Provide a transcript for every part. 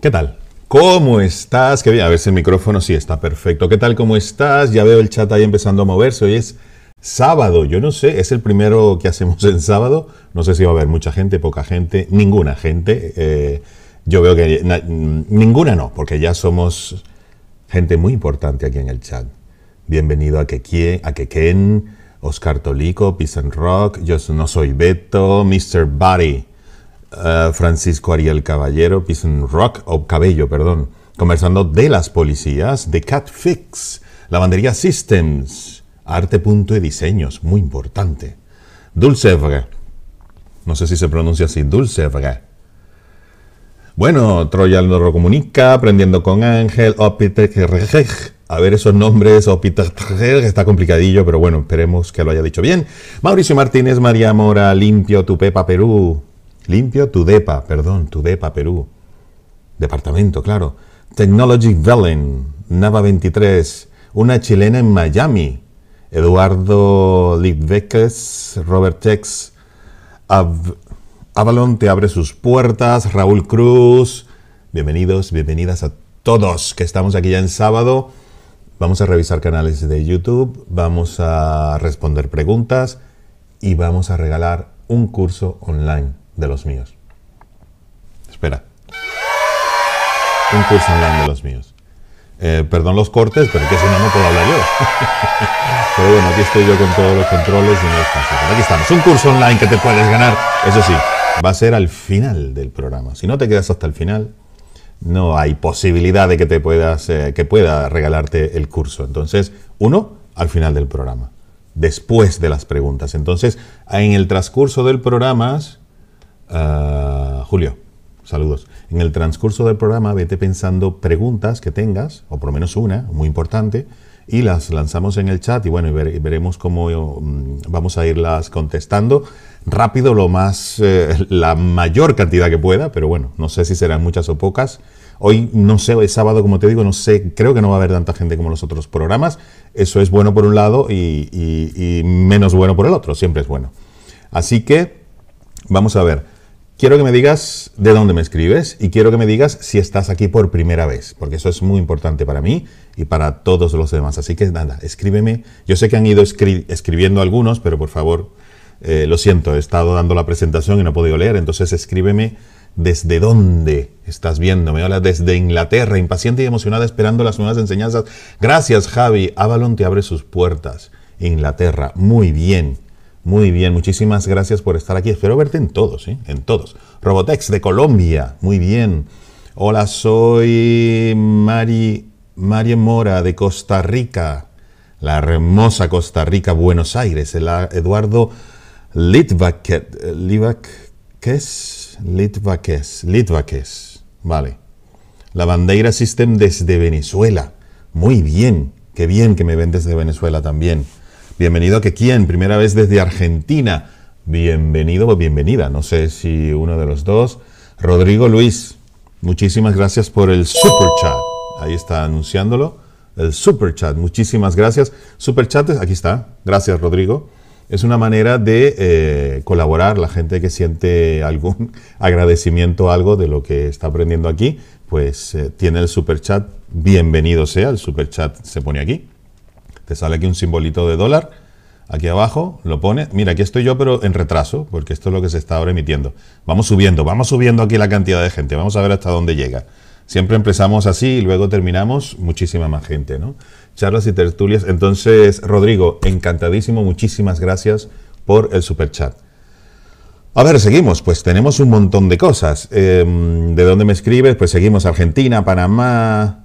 ¿Qué tal? ¿Cómo estás? a ver si el micrófono sí está perfecto. ¿Qué tal? ¿Cómo estás? Ya veo el chat ahí empezando a moverse. Hoy es sábado, yo no sé, es el primero que hacemos en sábado. No sé si va a haber mucha gente, poca gente, ninguna gente. Eh, yo veo que ninguna no, porque ya somos gente muy importante aquí en el chat. Bienvenido a Kekien, a Oscar Tolico, Pisan Rock, Yo No Soy Beto, Mr. Buddy. Francisco Ariel Caballero, Pison Rock, o Cabello, perdón, conversando de las policías, de Catfix, Lavandería Systems, Arte Punto y Diseños, muy importante. Dulcevre, no sé si se pronuncia así, Dulcevre. Bueno, Troya lo comunica, aprendiendo con Ángel, a ver esos nombres, está complicadillo, pero bueno, esperemos que lo haya dicho bien. Mauricio Martínez, María Mora, Limpio, tu pepa Perú limpio, Tudepa, perdón, Tudepa, Perú. Departamento, claro. Technology Velen, Nava 23, una chilena en Miami. Eduardo Litveques, Robert Tex, Avalon te abre sus puertas, Raúl Cruz. Bienvenidos, bienvenidas a todos que estamos aquí ya en sábado. Vamos a revisar canales de YouTube, vamos a responder preguntas y vamos a regalar un curso online de los míos. Espera. Un curso online de los míos. Eh, perdón los cortes, pero que si no, no puedo hablar yo. pero bueno, aquí estoy yo con todos los controles y no es Aquí estamos. Un curso online que te puedes ganar. Eso sí, va a ser al final del programa. Si no te quedas hasta el final, no hay posibilidad de que te puedas, eh, que pueda regalarte el curso. Entonces, uno, al final del programa. Después de las preguntas. Entonces, en el transcurso del programa, Julio, saludos. En el transcurso del programa vete pensando preguntas que tengas, o por lo menos una, muy importante, y las lanzamos en el chat y bueno, veremos cómo mm, vamos a irlas contestando rápido, lo más, eh, la mayor cantidad que pueda, pero bueno, no sé si serán muchas o pocas. Hoy no sé, es sábado, como te digo, no sé, creo que no va a haber tanta gente como los otros programas. Eso es bueno por un lado y menos bueno por el otro, siempre es bueno. Así que, vamos a ver. Quiero que me digas de dónde me escribes y quiero que me digas si estás aquí por primera vez, porque eso es muy importante para mí y para todos los demás. Así que nada, escríbeme. Yo sé que han ido escribiendo algunos, pero por favor, eh, lo siento, he estado dando la presentación y no he podido leer, entonces escríbeme desde dónde estás viéndome. Hola, desde Inglaterra, impaciente y emocionada esperando las nuevas enseñanzas. Gracias, Javi. Avalon te abre sus puertas. Inglaterra, muy bien. Muy bien, muchísimas gracias por estar aquí. Espero verte en todos, ¿eh? En todos. Robotex de Colombia, muy bien. Hola, soy Mari, Mora de Costa Rica, la hermosa Costa Rica, Buenos Aires. El ah, Eduardo Litvakes, Litvakes, Litvaques, Litvaques, vale. La Bandeira System desde Venezuela. Muy bien, qué bien que me ven desde Venezuela también. Bienvenido quién? primera vez desde Argentina. Bienvenido o bienvenida, no sé si uno de los dos. Rodrigo Luis, muchísimas gracias por el super chat. Ahí está anunciándolo. El super chat, muchísimas gracias. Super chat, aquí está. Gracias, Rodrigo. Es una manera de eh, colaborar. La gente que siente algún agradecimiento, algo de lo que está aprendiendo aquí, pues eh, tiene el super chat. Bienvenido sea, el super chat se pone aquí. Te sale aquí un simbolito de dólar, aquí abajo, lo pone. Mira, aquí estoy yo, pero en retraso, porque esto es lo que se está ahora emitiendo. Vamos subiendo, vamos subiendo aquí la cantidad de gente, vamos a ver hasta dónde llega. Siempre empezamos así y luego terminamos muchísima más gente, ¿no? Charlas y tertulias. Entonces, Rodrigo, encantadísimo, muchísimas gracias por el superchat. chat. A ver, seguimos, pues tenemos un montón de cosas. Em, ¿De dónde me escribes? Pues seguimos Argentina, Panamá,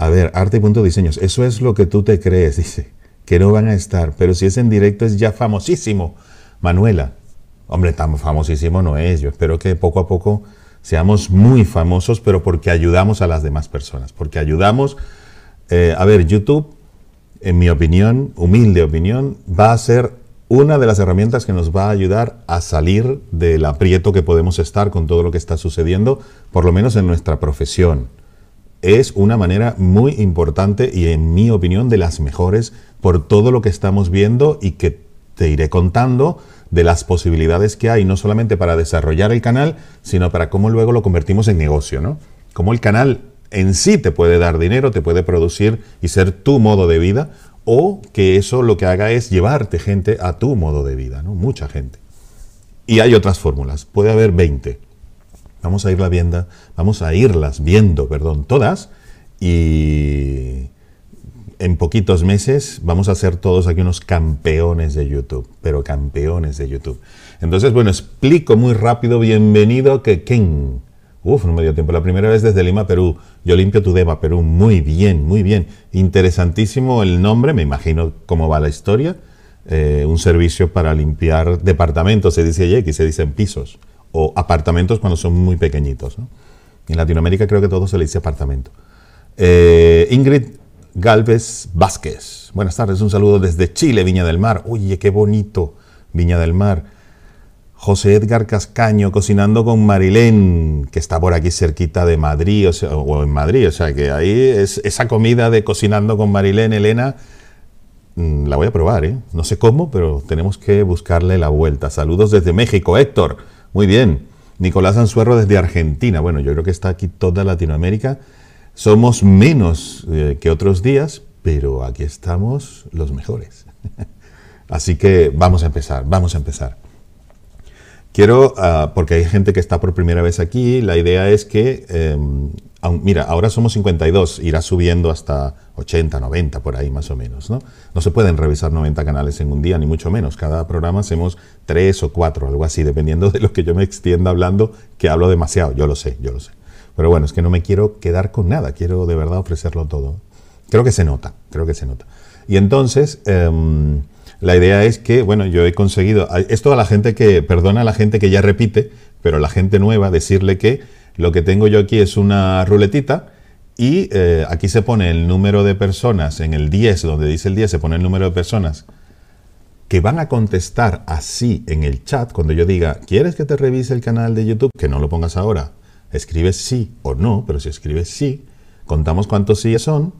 a ver, arte y punto diseños. Eso es lo que tú te crees, dice. Que no van a estar. Pero si es en directo es ya famosísimo. Manuela. Hombre, tan famosísimo no es. Yo espero que poco a poco seamos muy famosos, pero porque ayudamos a las demás personas. Porque ayudamos. Eh, a ver, YouTube, en mi opinión, humilde opinión, va a ser una de las herramientas que nos va a ayudar a salir del aprieto que podemos estar con todo lo que está sucediendo, por lo menos en nuestra profesión es una manera muy importante y en mi opinión de las mejores por todo lo que estamos viendo y que te iré contando de las posibilidades que hay, no solamente para desarrollar el canal, sino para cómo luego lo convertimos en negocio, ¿no? Cómo el canal en sí te puede dar dinero, te puede producir y ser tu modo de vida, o que eso lo que haga es llevarte gente a tu modo de vida, ¿no? Mucha gente. Y hay otras fórmulas, puede haber 20. Vamos a irla viendo, vamos a irlas viendo, perdón, todas y en poquitos meses vamos a ser todos aquí unos campeones de YouTube, pero campeones de YouTube. Entonces, bueno, explico muy rápido, bienvenido que King. Uf, no me dio tiempo. La primera vez desde Lima, Perú. Yo limpio tu deba, Perú. Muy bien, muy bien. Interesantísimo el nombre, me imagino cómo va la historia. Eh, un servicio para limpiar departamentos, se dice allí, aquí se dicen pisos o apartamentos cuando son muy pequeñitos. En Latinoamérica creo que todo se le dice apartamento. Eh, Ingrid Galvez Vázquez, buenas tardes, un saludo desde Chile, Viña del Mar. Oye, qué bonito, Viña del Mar. José Edgar Cascaño cocinando con Marilén, que está por aquí cerquita de Madrid, o, en Madrid, o sea que ahí es esa comida de cocinando con Marilén, Elena, mm, la voy a probar, ¿eh? No sé cómo, pero tenemos que buscarle la vuelta. Saludos desde México, Héctor. Muy bien. Nicolás Anzuerro desde Argentina. Bueno, yo creo que está aquí toda Latinoamérica. Somos menos eh, que otros días, pero aquí estamos los mejores. Así que vamos a empezar, vamos a empezar. Quiero, ah, porque hay gente que está por primera vez aquí, la idea es que, em, mira, ahora somos 52, irá subiendo hasta 80, 90, por ahí más o menos. ¿no? no se pueden revisar 90 canales en un día, ni mucho menos. Cada programa hacemos tres o cuatro algo así, dependiendo de lo que yo me extienda hablando, que hablo demasiado. Yo lo sé, yo lo sé. Pero bueno, es que no me quiero quedar con nada, quiero de verdad ofrecerlo todo. Creo que se nota, creo que se nota. Y entonces, em, la idea es que, bueno, yo he conseguido, ah, esto a la gente que, perdona a la gente que ya repite, pero a la gente nueva, decirle que lo que tengo yo aquí es una ruletita y eh, aquí se pone el número de personas, en el 10, donde dice el 10, se pone el número de personas que van a contestar así en el chat cuando yo diga, ¿quieres que te revise el canal de YouTube? Que no lo pongas ahora. Escribes sí o no, pero si escribes sí, contamos cuántos sí son,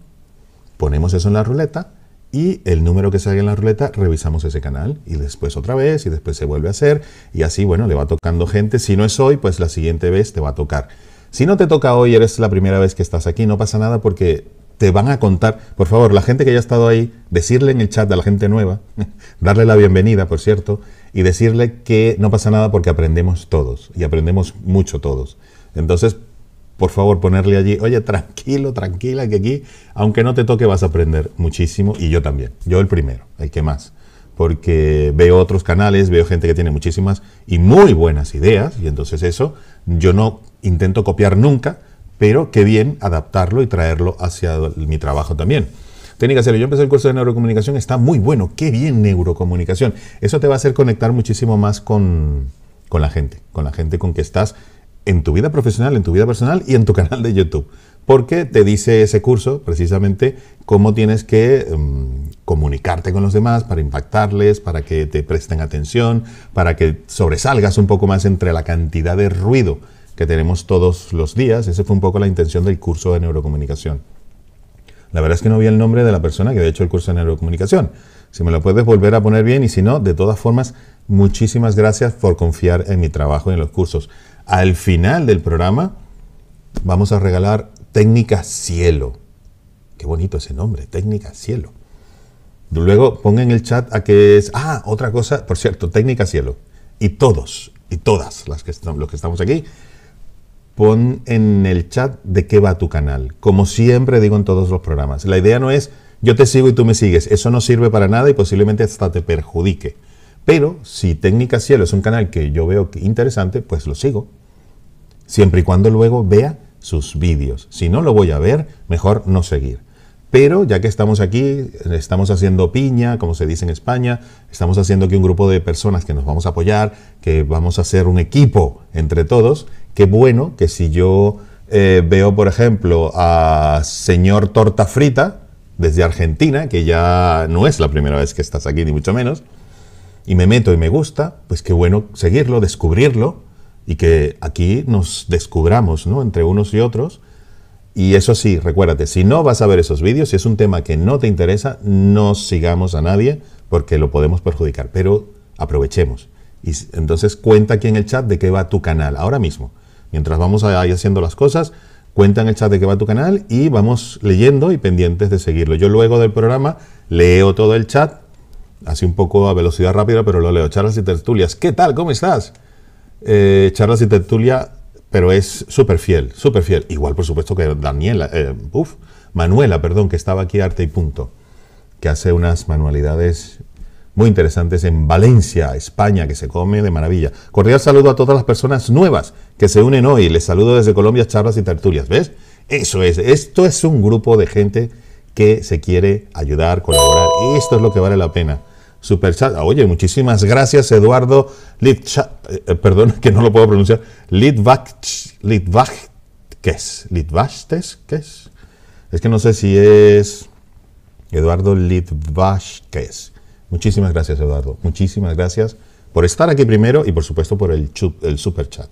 ponemos eso en la ruleta y el número que salga en la ruleta revisamos ese canal y después otra vez y después se vuelve a hacer y así, bueno, le va tocando gente. Si no es hoy, pues la siguiente vez te va a tocar. Si no te toca hoy, eres la primera vez que estás aquí, no pasa nada porque te van a contar, por favor, la gente que ya ha estado ahí, decirle en el chat a la gente nueva, darle la bienvenida, por cierto, y decirle que no pasa nada porque aprendemos todos y aprendemos mucho todos. Entonces, por favor, ponerle allí, oye, tranquilo, tranquila, que aquí, aunque no te toque, vas a aprender muchísimo y yo también, yo el primero, hay que más porque veo otros canales, veo gente que tiene muchísimas y muy buenas ideas, y entonces eso yo no intento copiar nunca, pero qué bien adaptarlo y traerlo hacia mi trabajo también. Técnica hacerlo yo empecé el curso de neurocomunicación, está muy bueno, qué bien neurocomunicación. Eso te va a hacer conectar muchísimo más con, con la gente, con la gente con que estás en tu vida profesional, en tu vida personal y en tu canal de YouTube porque te dice ese curso precisamente cómo tienes que em, comunicarte con los demás para impactarles, para que te presten atención, para que sobresalgas un poco más entre la cantidad de ruido que tenemos todos los días. Esa fue un poco la intención del curso de neurocomunicación. La verdad es que no vi el nombre de la persona que había hecho el curso de neurocomunicación. Si me lo puedes volver a poner bien y si no, de todas formas, muchísimas gracias por confiar en mi trabajo y en los cursos. Al final del programa vamos a regalar Técnica Cielo. Qué bonito ese nombre, Técnica Cielo. Luego pongan en el chat a que es. Ah, otra cosa, por cierto, Técnica Cielo. Y todos, y todas las que están, los que estamos aquí, pon en el chat de qué va tu canal. Como siempre digo en todos los programas, la idea no es yo te sigo y tú me sigues. Eso no sirve para nada y posiblemente hasta te perjudique. Pero si Técnica Cielo es un canal que yo veo interesante, pues lo sigo. Siempre y cuando luego vea sus vídeos. Si no lo voy a ver, mejor no seguir. Pero ya que estamos aquí, estamos haciendo piña, como se dice en España, estamos haciendo que un grupo de personas que nos vamos a apoyar, que vamos a hacer un equipo entre todos, qué bueno que si yo eh, veo, por ejemplo, a señor Torta Frita, desde Argentina, que ya no es la primera vez que estás aquí, ni mucho menos, y me meto y me gusta, pues qué bueno seguirlo, descubrirlo, y que aquí nos descubramos, ¿no? Entre unos y otros. Y eso sí, recuérdate, si no vas a ver esos vídeos, si es un tema que no te interesa, no sigamos a nadie porque lo podemos perjudicar, pero aprovechemos. Y entonces cuenta aquí en el chat de qué va tu canal ahora mismo. Mientras vamos ahí haciendo las cosas, cuenta en el chat de qué va tu canal y vamos leyendo y pendientes de seguirlo. Yo luego del programa leo todo el chat, así un poco a velocidad rápida, pero lo leo. Charlas y tertulias, ¿qué tal? ¿Cómo estás? Eh, charlas y tertulia, pero es súper fiel, súper fiel. Igual, por supuesto, que Daniela, eh, uff, Manuela, perdón, que estaba aquí Arte y Punto, que hace unas manualidades muy interesantes en Valencia, España, que se come de maravilla. Cordial saludo a todas las personas nuevas que se unen hoy. Les saludo desde Colombia, charlas y tertulias. ¿Ves? Eso es. Esto es un grupo de gente que se quiere ayudar, colaborar. Esto es lo que vale la pena. Super chat. Ah, oye, muchísimas gracias, Eduardo Litcha, eh, eh, perdón, que no lo puedo pronunciar. Litvach, Es? es que no sé si es Eduardo es Muchísimas gracias, Eduardo. Muchísimas gracias por estar aquí primero y por supuesto por el, el super chat.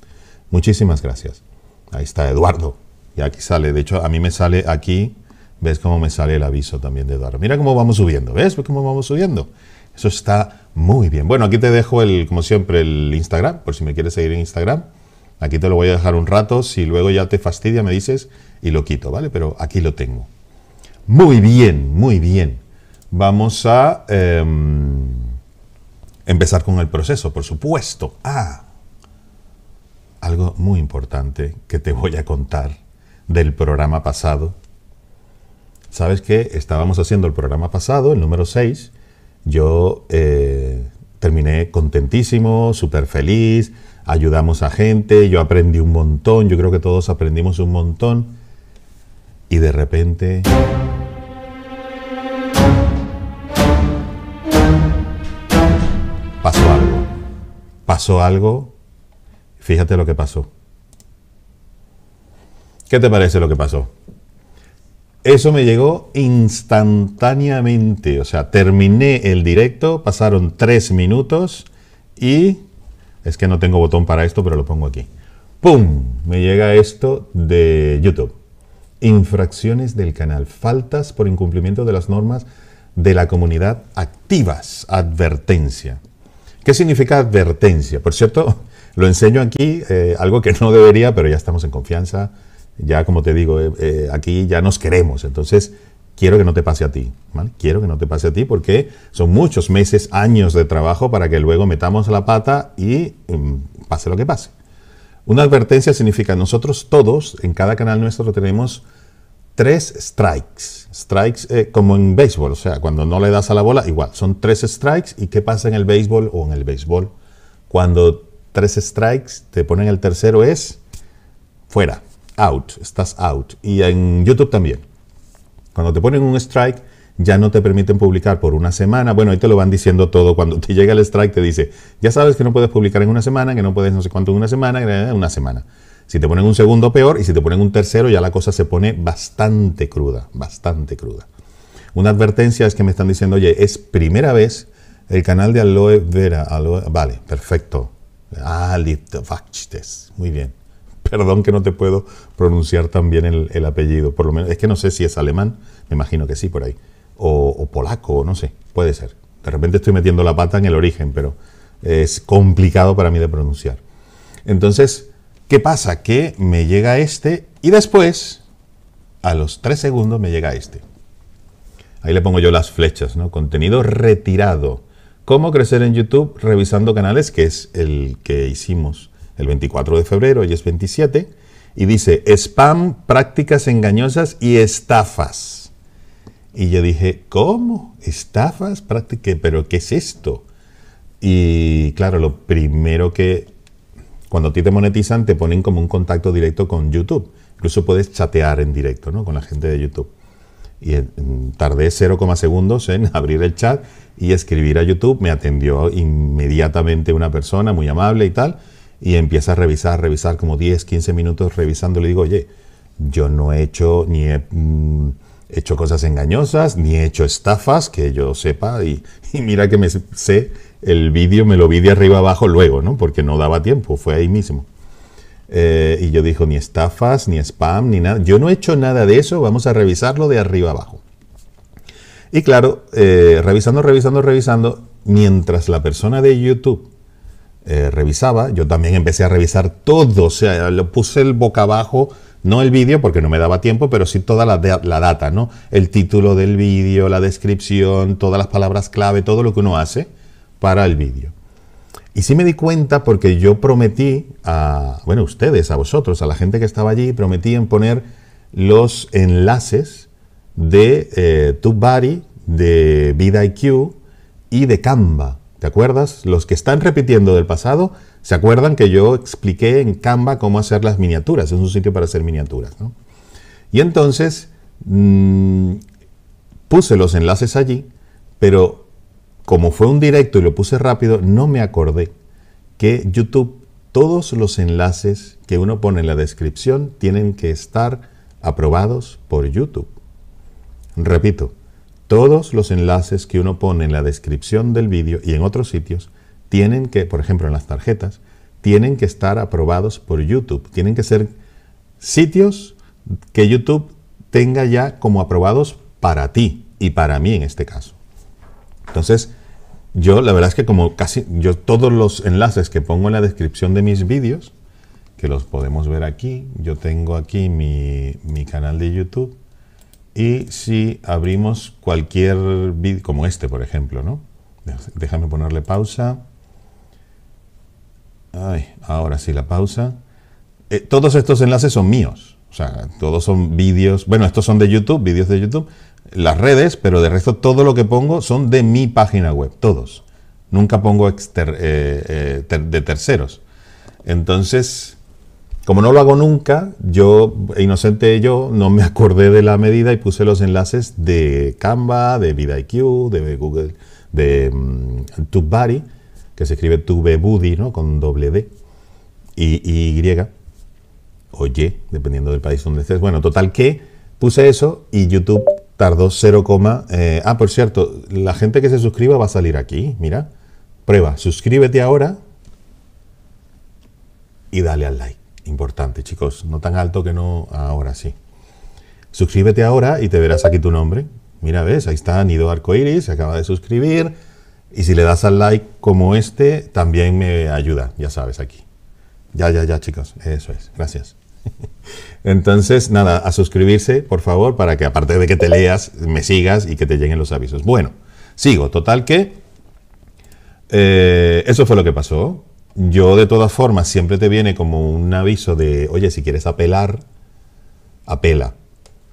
Muchísimas gracias. Ahí está Eduardo. Y aquí sale. De hecho, a mí me sale aquí. ¿Ves cómo me sale el aviso también de Eduardo? Mira cómo vamos subiendo. ¿Ves cómo vamos subiendo? Eso está muy bien. Bueno, aquí te dejo el, como siempre, el Instagram, por si me quieres seguir en Instagram. Aquí te lo voy a dejar un rato, si luego ya te fastidia me dices y lo quito, ¿vale? Pero aquí lo tengo. Muy bien, muy bien. Vamos a em, empezar con el proceso, por supuesto. Ah, algo muy importante que te voy a contar del programa pasado. ¿Sabes qué? Estábamos haciendo el programa pasado, el número 6, yo eh, terminé contentísimo, súper feliz, ayudamos a gente, yo aprendí un montón, yo creo que todos aprendimos un montón. Y de repente... Pasó algo. Pasó algo. Fíjate lo que pasó. ¿Qué te parece lo que pasó? Eso me llegó instantáneamente. O sea, terminé el directo, pasaron tres minutos y... Es que no tengo botón para esto, pero lo pongo aquí. ¡Pum! Me llega esto de YouTube. Infracciones del canal. Faltas por incumplimiento de las normas de la comunidad activas. Advertencia. ¿Qué significa advertencia? Por cierto, lo enseño aquí, eh, algo que no debería, pero ya estamos en confianza ya como te digo, eh, eh, aquí ya nos queremos, entonces quiero que no te pase a ti, ¿vale? Quiero que no te pase a ti porque son muchos meses, años de trabajo para que luego metamos la pata y mm, pase lo que pase. Una advertencia significa, nosotros todos, en cada canal nuestro tenemos tres strikes. Strikes eh, como en béisbol, o sea, cuando no le das a la bola, igual, son tres strikes. ¿Y qué pasa en el béisbol o en el béisbol? Cuando tres strikes te ponen el tercero es fuera, out, estás out. Y en YouTube también. Cuando te ponen un strike, ya no te permiten publicar por una semana. Bueno, ahí te lo van diciendo todo. Cuando te llega el strike, te dice, ya sabes que no puedes publicar en una semana, que no puedes no sé cuánto en una semana, en eh, una semana. Si te ponen un segundo, peor. Y si te ponen un tercero, ya la cosa se pone bastante cruda, bastante cruda. Una advertencia es que me están diciendo, oye, es primera vez el canal de Aloe Vera. vale, perfecto. Ah, listo, muy bien. Perdón que no te puedo pronunciar tan bien el, apellido, por lo menos. Es que no sé si es alemán, me imagino que sí, por ahí. O, o polaco, no sé, puede ser. De repente estoy metiendo la pata en el origen, pero es complicado para mí de pronunciar. Entonces, ¿qué pasa? Que me llega este y después, a los tres segundos, me llega este. Ahí le pongo yo las flechas, ¿no? Contenido retirado. ¿Cómo crecer en YouTube revisando canales? Que es el que hicimos el 24 de febrero, hoy es 27, y dice, spam, prácticas engañosas y estafas. Y yo dije, ¿cómo? ¿Estafas? Prácticas? ¿Pero qué es esto? Y claro, lo primero que cuando ti te monetizan te ponen como un contacto directo con YouTube. Incluso puedes chatear en directo ¿no? con la gente de YouTube. Y tardé 0,2 segundos en abrir el chat y escribir a YouTube. Me atendió inmediatamente una persona muy amable y tal y empieza a revisar, revisar como 10, 15 minutos revisando. Le digo, oye, yo no he hecho ni he mm, hecho cosas engañosas, ni he hecho estafas que yo sepa. Y, mira que me sé el vídeo, me lo vi de arriba abajo luego, ¿no? Porque no daba tiempo, fue ahí mismo. Eh, y yo dijo, ni estafas, ni spam, ni nada. Yo no he hecho nada de eso, vamos a revisarlo de arriba abajo. Y claro, eh, revisando, revisando, revisando, mientras la persona de YouTube eh, revisaba, yo también empecé a revisar todo, o sea, lo puse el boca abajo, no el vídeo porque no me daba tiempo, pero sí toda la, data, ¿no? El título del vídeo, la descripción, todas las palabras clave, todo lo que uno hace para el vídeo. Y sí me di cuenta porque yo prometí a, bueno, ustedes, a vosotros, a la gente que estaba allí, prometí en poner los enlaces de Tubby eh, TubeBuddy, de VidaIQ y de Canva. ¿Te acuerdas? Los que están repitiendo del pasado, ¿se acuerdan que yo expliqué en Canva cómo hacer las miniaturas? Es un sitio para hacer miniaturas, Y entonces mm, puse los enlaces allí, pero como fue un directo y lo puse rápido, no me acordé que YouTube, todos los enlaces que uno pone en la descripción tienen que estar aprobados por YouTube. Repito, todos los enlaces que uno pone en la descripción del vídeo y en otros sitios tienen que, por ejemplo en las tarjetas, tienen que estar aprobados por YouTube. Tienen que ser sitios que YouTube tenga ya como aprobados para ti y para mí en este caso. Entonces, yo la verdad es que como casi yo todos los enlaces que pongo en la descripción de mis vídeos, que los podemos ver aquí, yo tengo aquí mi, mi canal de YouTube y si abrimos cualquier vídeo, como este por ejemplo, ¿no? Déjame ponerle pausa. Ay, ahora sí la pausa. Eh, todos estos enlaces son míos. O sea, todos son vídeos. Bueno, estos son de YouTube, vídeos de YouTube. Las redes, pero de resto todo lo que pongo son de mi página web. Todos. Nunca pongo eh, eh, de terceros. Entonces, como no lo hago nunca, yo, inocente yo, no me acordé de la medida y puse los enlaces de Canva, de VidaIQ, de Google, de mm, TubeBuddy, que se escribe TubeBuddy, ¿no? Con doble D y, y o Y, dependiendo del país donde estés. Bueno, total que puse eso y YouTube tardó 0, eh, ah, por cierto, la gente que se suscriba va a salir aquí, mira. Prueba, suscríbete ahora y dale al like. Importante, chicos. No tan alto que no ahora sí. Suscríbete ahora y te verás aquí tu nombre. Mira, ves, ahí está Nido Arcoiris, se acaba de suscribir. Y si le das al like como este, también me ayuda, ya sabes, aquí. Ya, ya, ya, chicos. Eso es. Gracias. Entonces, nada, a suscribirse, por favor, para que aparte de que te leas, me sigas y que te lleguen los avisos. Bueno, sigo. Total que... Eh, eso fue lo que pasó yo de todas formas siempre te viene como un aviso de, oye, si quieres apelar, apela.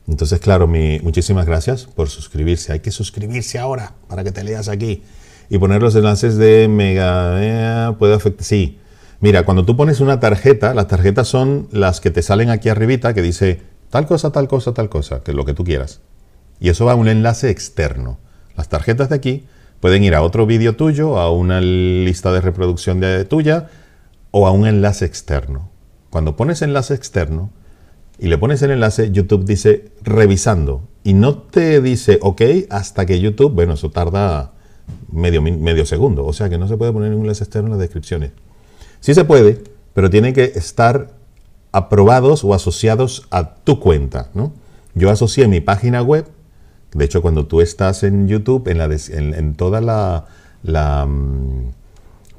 Entonces, claro, mi, muchísimas gracias por suscribirse. Hay que suscribirse ahora para que te leas aquí. Y poner los enlaces de Mega... Eh, puede afectar... Sí. Mira, cuando tú pones una tarjeta, las tarjetas son las que te salen aquí arribita que dice tal cosa, tal cosa, tal cosa, que lo que tú quieras. Y eso va a un enlace externo. Las tarjetas de aquí Pueden ir a otro vídeo tuyo, a una lista de reproducción de tuya o a un enlace externo. Cuando pones enlace externo y le pones el enlace, YouTube dice revisando y no te dice ok hasta que YouTube, bueno, eso tarda medio, medio segundo, o sea que no se puede poner un enlace externo en las descripciones. Sí se puede, pero tienen que estar aprobados o asociados a tu cuenta. ¿no? Yo asocié mi página web de hecho, cuando tú estás en YouTube, en, todas las mm,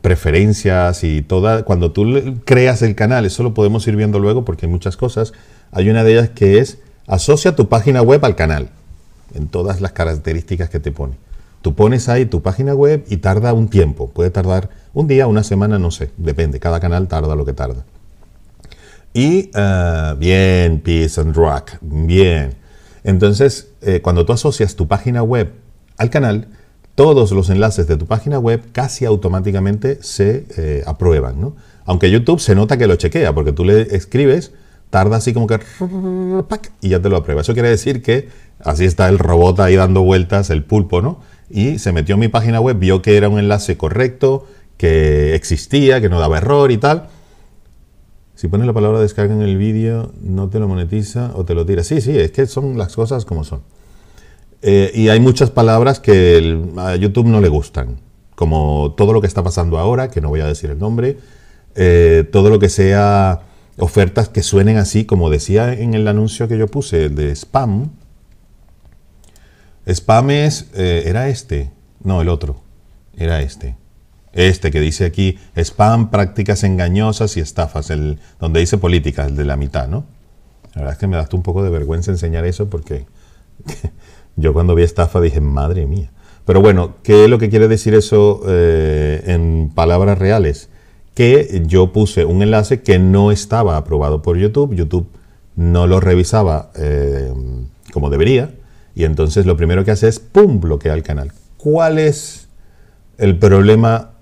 preferencias y toda, cuando tú creas el canal, eso lo podemos ir viendo luego porque hay muchas cosas. Hay una de ellas que es asocia tu página web al canal, en todas las características que te pone. Tú pones ahí tu página web y tarda un tiempo, puede tardar un día, una semana, no sé, depende, cada canal tarda lo que tarda. Y ah, bien, Peace and Rock, bien. Entonces, eh, cuando tú asocias tu página web al canal, todos los enlaces de tu página web casi automáticamente se eh, aprueban. ¿no? Aunque YouTube se nota que lo chequea, porque tú le escribes, tarda así como que y ya te lo aprueba. Eso quiere decir que así está el robot ahí dando vueltas, el pulpo, ¿no? Y se metió en mi página web, vio que era un enlace correcto, que existía, que no daba error y tal si pones la palabra descarga en el vídeo, no te lo monetiza o te lo tira. Sí, sí, es que son las cosas como son. Eh, y hay muchas palabras que a YouTube no le gustan, como todo lo que está pasando ahora, que no voy a decir el nombre, eh, todo lo que sea ofertas que suenen así, como decía en el anuncio que yo puse, de spam. Spam es, eh, era este, no, el otro, era este. Este que dice aquí, spam, prácticas engañosas y estafas, el, donde dice política, el de la mitad, ¿no? La verdad es que me da un poco de vergüenza enseñar eso porque yo cuando vi estafa dije, madre mía. Pero bueno, ¿qué es lo que quiere decir eso eh, en palabras reales? Que yo puse un enlace que no estaba aprobado por YouTube, YouTube no lo revisaba eh, como debería, y entonces lo primero que hace es, ¡pum!, bloquea el canal. ¿Cuál es el problema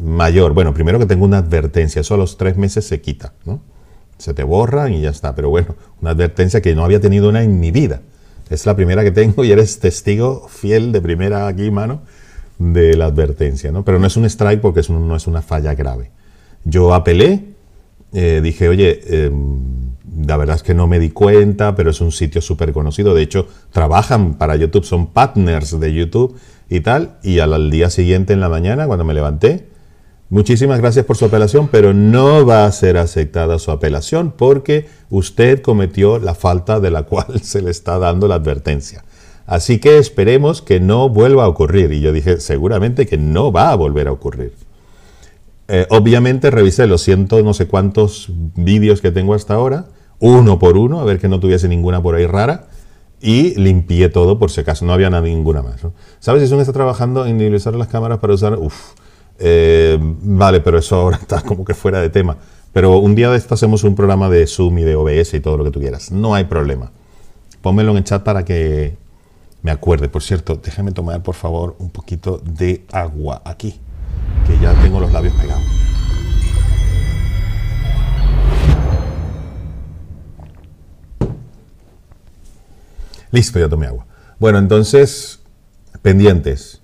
mayor. Bueno, primero que tengo una advertencia, eso a los tres meses se quita, ¿no? Se te borran y ya está. Pero bueno, una advertencia que no había tenido una en mi vida. Es la primera que tengo y eres testigo fiel de primera aquí, mano, de la advertencia, ¿no? Pero no es un strike porque no es una falla grave. Yo apelé, eh, dije, oye, em, la verdad es que no me di cuenta, pero es un sitio súper conocido. De hecho, trabajan para YouTube, son partners de YouTube y tal. Y al día siguiente, en la mañana, cuando me levanté, Muchísimas gracias por su apelación, pero no va a ser aceptada su apelación porque usted cometió la falta de la cual se le está dando la advertencia. Así que esperemos que no vuelva a ocurrir. Y yo dije, seguramente que no va a volver a ocurrir. Eh, obviamente revisé los ciento no sé cuántos vídeos que tengo hasta ahora, uno por uno, a ver que no tuviese ninguna por ahí rara y limpié todo por si acaso, no había ninguna más. ¿Sabes si son está trabajando en utilizar las cámaras para usar? Uf, eh, vale, pero eso ahora está como que fuera de tema. Pero un día de esto hacemos un programa de Zoom y de OBS y todo lo que tú quieras. No hay problema. Pónmelo en el chat para que me acuerde. Por cierto, déjame tomar por favor un poquito de agua aquí, que ya tengo los labios pegados. Listo, ya tomé agua. Bueno, entonces, pendientes.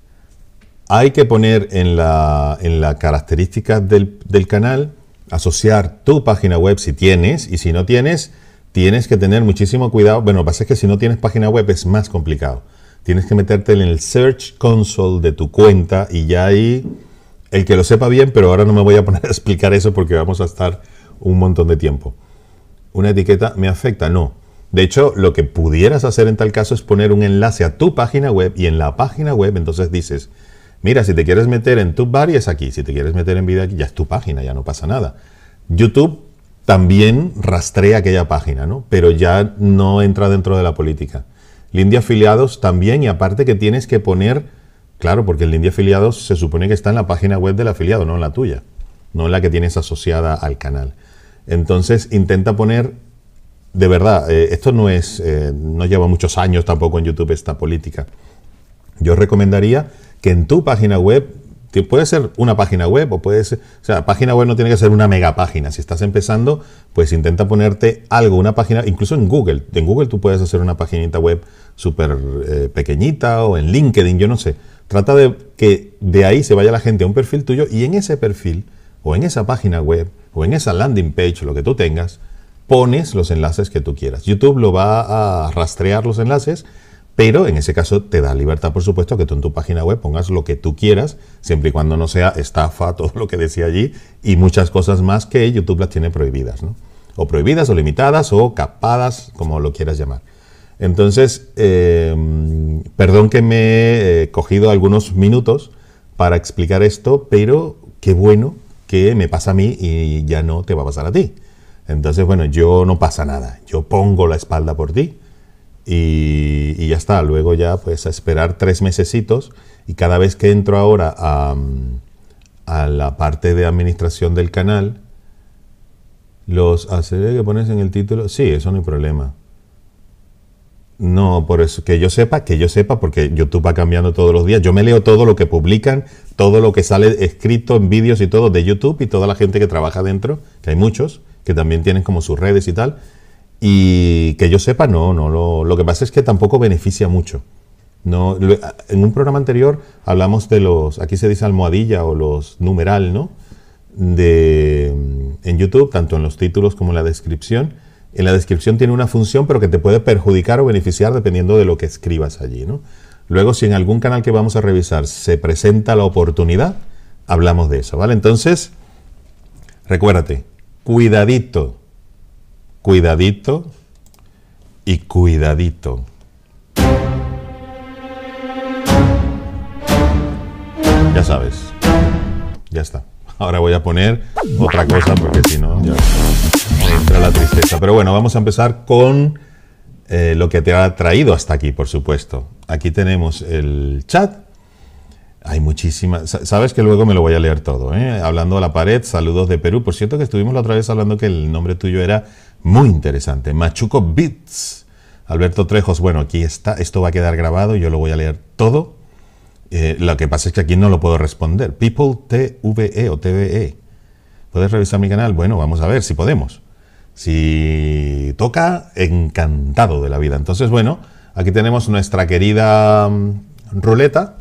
Hay que poner en la en la característica del, del canal, asociar tu página web si tienes y si no tienes, tienes que tener muchísimo cuidado. Bueno, lo que pasa es que si no tienes página web es más complicado. Tienes que meterte en el Search Console de tu cuenta y ya ahí, el que lo sepa bien, pero ahora no me voy a poner a explicar eso porque vamos a estar un montón de tiempo. ¿Una etiqueta me afecta? No. De hecho, lo que pudieras hacer en tal caso es poner un enlace a tu página web y en la página web entonces dices, Mira, si te quieres meter en TubeBuddy es aquí, si te quieres meter en Vida ya es tu página, ya no pasa nada. YouTube también rastrea aquella página, ¿no? Pero ya no entra dentro de la política. de Afiliados también, y aparte que tienes que poner, claro, porque el de Afiliados se supone que está en la página web del afiliado, no en la tuya, no en la que tienes asociada al canal. Entonces intenta poner, de verdad, eh, esto no es, eh, no lleva muchos años tampoco en YouTube esta política. Yo recomendaría que en tu página web, que puede ser una página web o puede ser, o sea, página web no tiene que ser una mega página. Si estás empezando, pues intenta ponerte algo, una página, incluso en Google. En Google tú puedes hacer una paginita web súper eh, pequeñita o en LinkedIn, yo no sé. Trata de que de ahí se vaya la gente a un perfil tuyo y en ese perfil o en esa página web o en esa landing page, lo que tú tengas, pones los enlaces que tú quieras. YouTube lo va a rastrear los enlaces pero en ese caso te da libertad, por supuesto, que tú en tu página web pongas lo que tú quieras, siempre y cuando no sea estafa, todo lo que decía allí, y muchas cosas más que YouTube las tiene prohibidas, ¿no? O prohibidas, o limitadas, o capadas, como lo quieras llamar. Entonces, em, perdón que me he eh, cogido algunos minutos para explicar esto, pero qué bueno que me pasa a mí y ya no te va a pasar a ti. Entonces, bueno, yo no pasa nada, yo pongo la espalda por ti y, ya está. Luego ya pues a esperar tres mesecitos y cada vez que entro ahora a, mm, la parte de administración del canal, los haceré que pones en el título, sí, eso no hay problema. No, por eso, que yo sepa, que yo sepa, porque YouTube va cambiando todos los días. Yo me leo todo lo que publican, todo lo que sale escrito en vídeos y todo de YouTube y toda la gente que trabaja dentro, que hay muchos, que también tienen como sus redes y tal. Y que yo sepa, no, no. Lo, que pasa es que tampoco beneficia mucho. No, en un programa anterior hablamos de los, aquí se dice almohadilla o los numeral, ¿no? De, en YouTube, tanto en los títulos como en la descripción. En la descripción tiene una función, pero que te puede perjudicar o beneficiar dependiendo de lo que escribas allí, ¿no? Luego, si en algún canal que vamos a revisar se presenta la oportunidad, hablamos de eso, ¿vale? Entonces, recuérdate, cuidadito cuidadito y cuidadito. Ya sabes. Ya está. Ahora voy a poner otra cosa porque si no entra la tristeza. Pero bueno, vamos a empezar con eh, lo que te ha traído hasta aquí, por supuesto. Aquí tenemos el chat. Hay muchísimas. Sabes que luego me lo voy a leer todo. ¿eh? Hablando a la pared, saludos de Perú. Por cierto, que estuvimos la otra vez hablando que el nombre tuyo era muy interesante. Machuco Beats. Alberto Trejos, bueno, aquí está, esto va a quedar grabado, yo lo voy a leer todo. Eh, lo que pasa es que aquí no lo puedo responder. People TVE o TVE. ¿Puedes revisar mi canal? Bueno, vamos a ver si podemos. Si toca, encantado de la vida. Entonces, bueno, aquí tenemos nuestra querida mm, ruleta.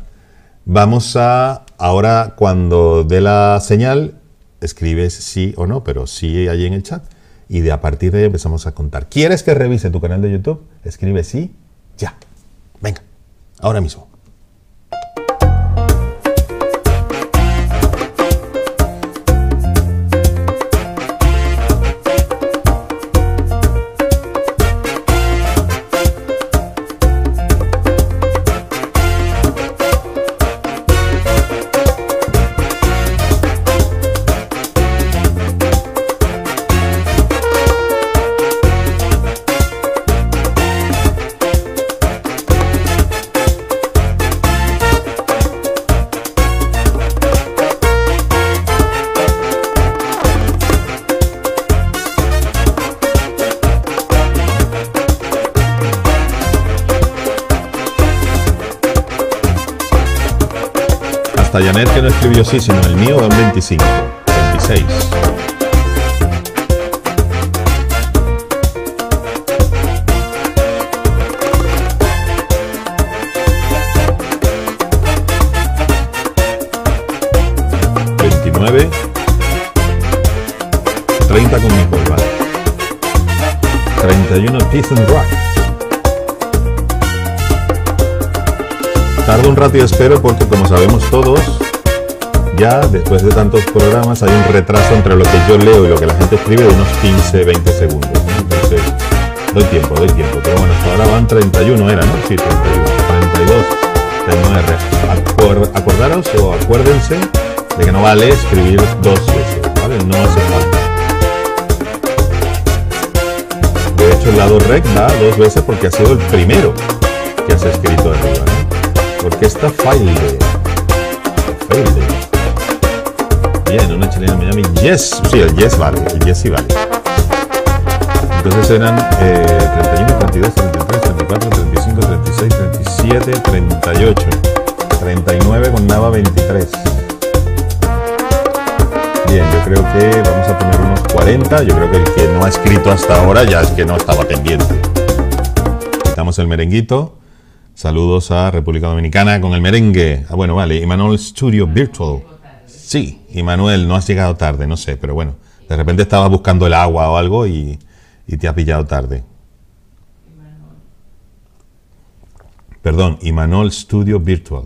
Vamos a, ahora cuando dé la señal, escribes sí o no, pero sí allí en el chat y de a partir de ahí empezamos a contar. ¿Quieres que revise tu canal de YouTube? Escribe sí, ya. Venga, ahora mismo. Yanet que no escribió sí, sino el mío va 25, 26. ¿29? 30 con mi curva. 31 Peace and Rock. un rato y espero porque como sabemos todos, ya después de tantos programas hay un retraso entre lo que yo leo y lo que la gente escribe de unos 15-20 segundos. Entonces, doy tiempo, doy tiempo. Pero bueno, hasta ahora van 31, era, ¿no? Sí, 31, 32, 39. acordaros o acuérdense de que no vale escribir dos veces, ¿vale? No hace falta. De hecho, el lado rec da dos veces porque ha sido el primero que has escrito arriba orquesta Faile. Faile. Bien, una chilena me Miami. Yes. Sí, el yes vale. El yes sí vale. Entonces eran eh, 31, 32, 33, 34, 35, 36, 37, 38. 39 con Nava 23. Bien, yo creo que vamos a poner unos 40. Yo creo que el que no ha escrito hasta ahora ya es que no estaba pendiente. Quitamos el merenguito. Saludos a República Dominicana con el merengue. Ah, bueno, vale. Imanol Studio Virtual. Sí, Imanuel, no has llegado tarde, no sé, pero bueno. De repente estabas buscando el agua o algo y, te ha pillado tarde. Perdón, Imanol Studio Virtual.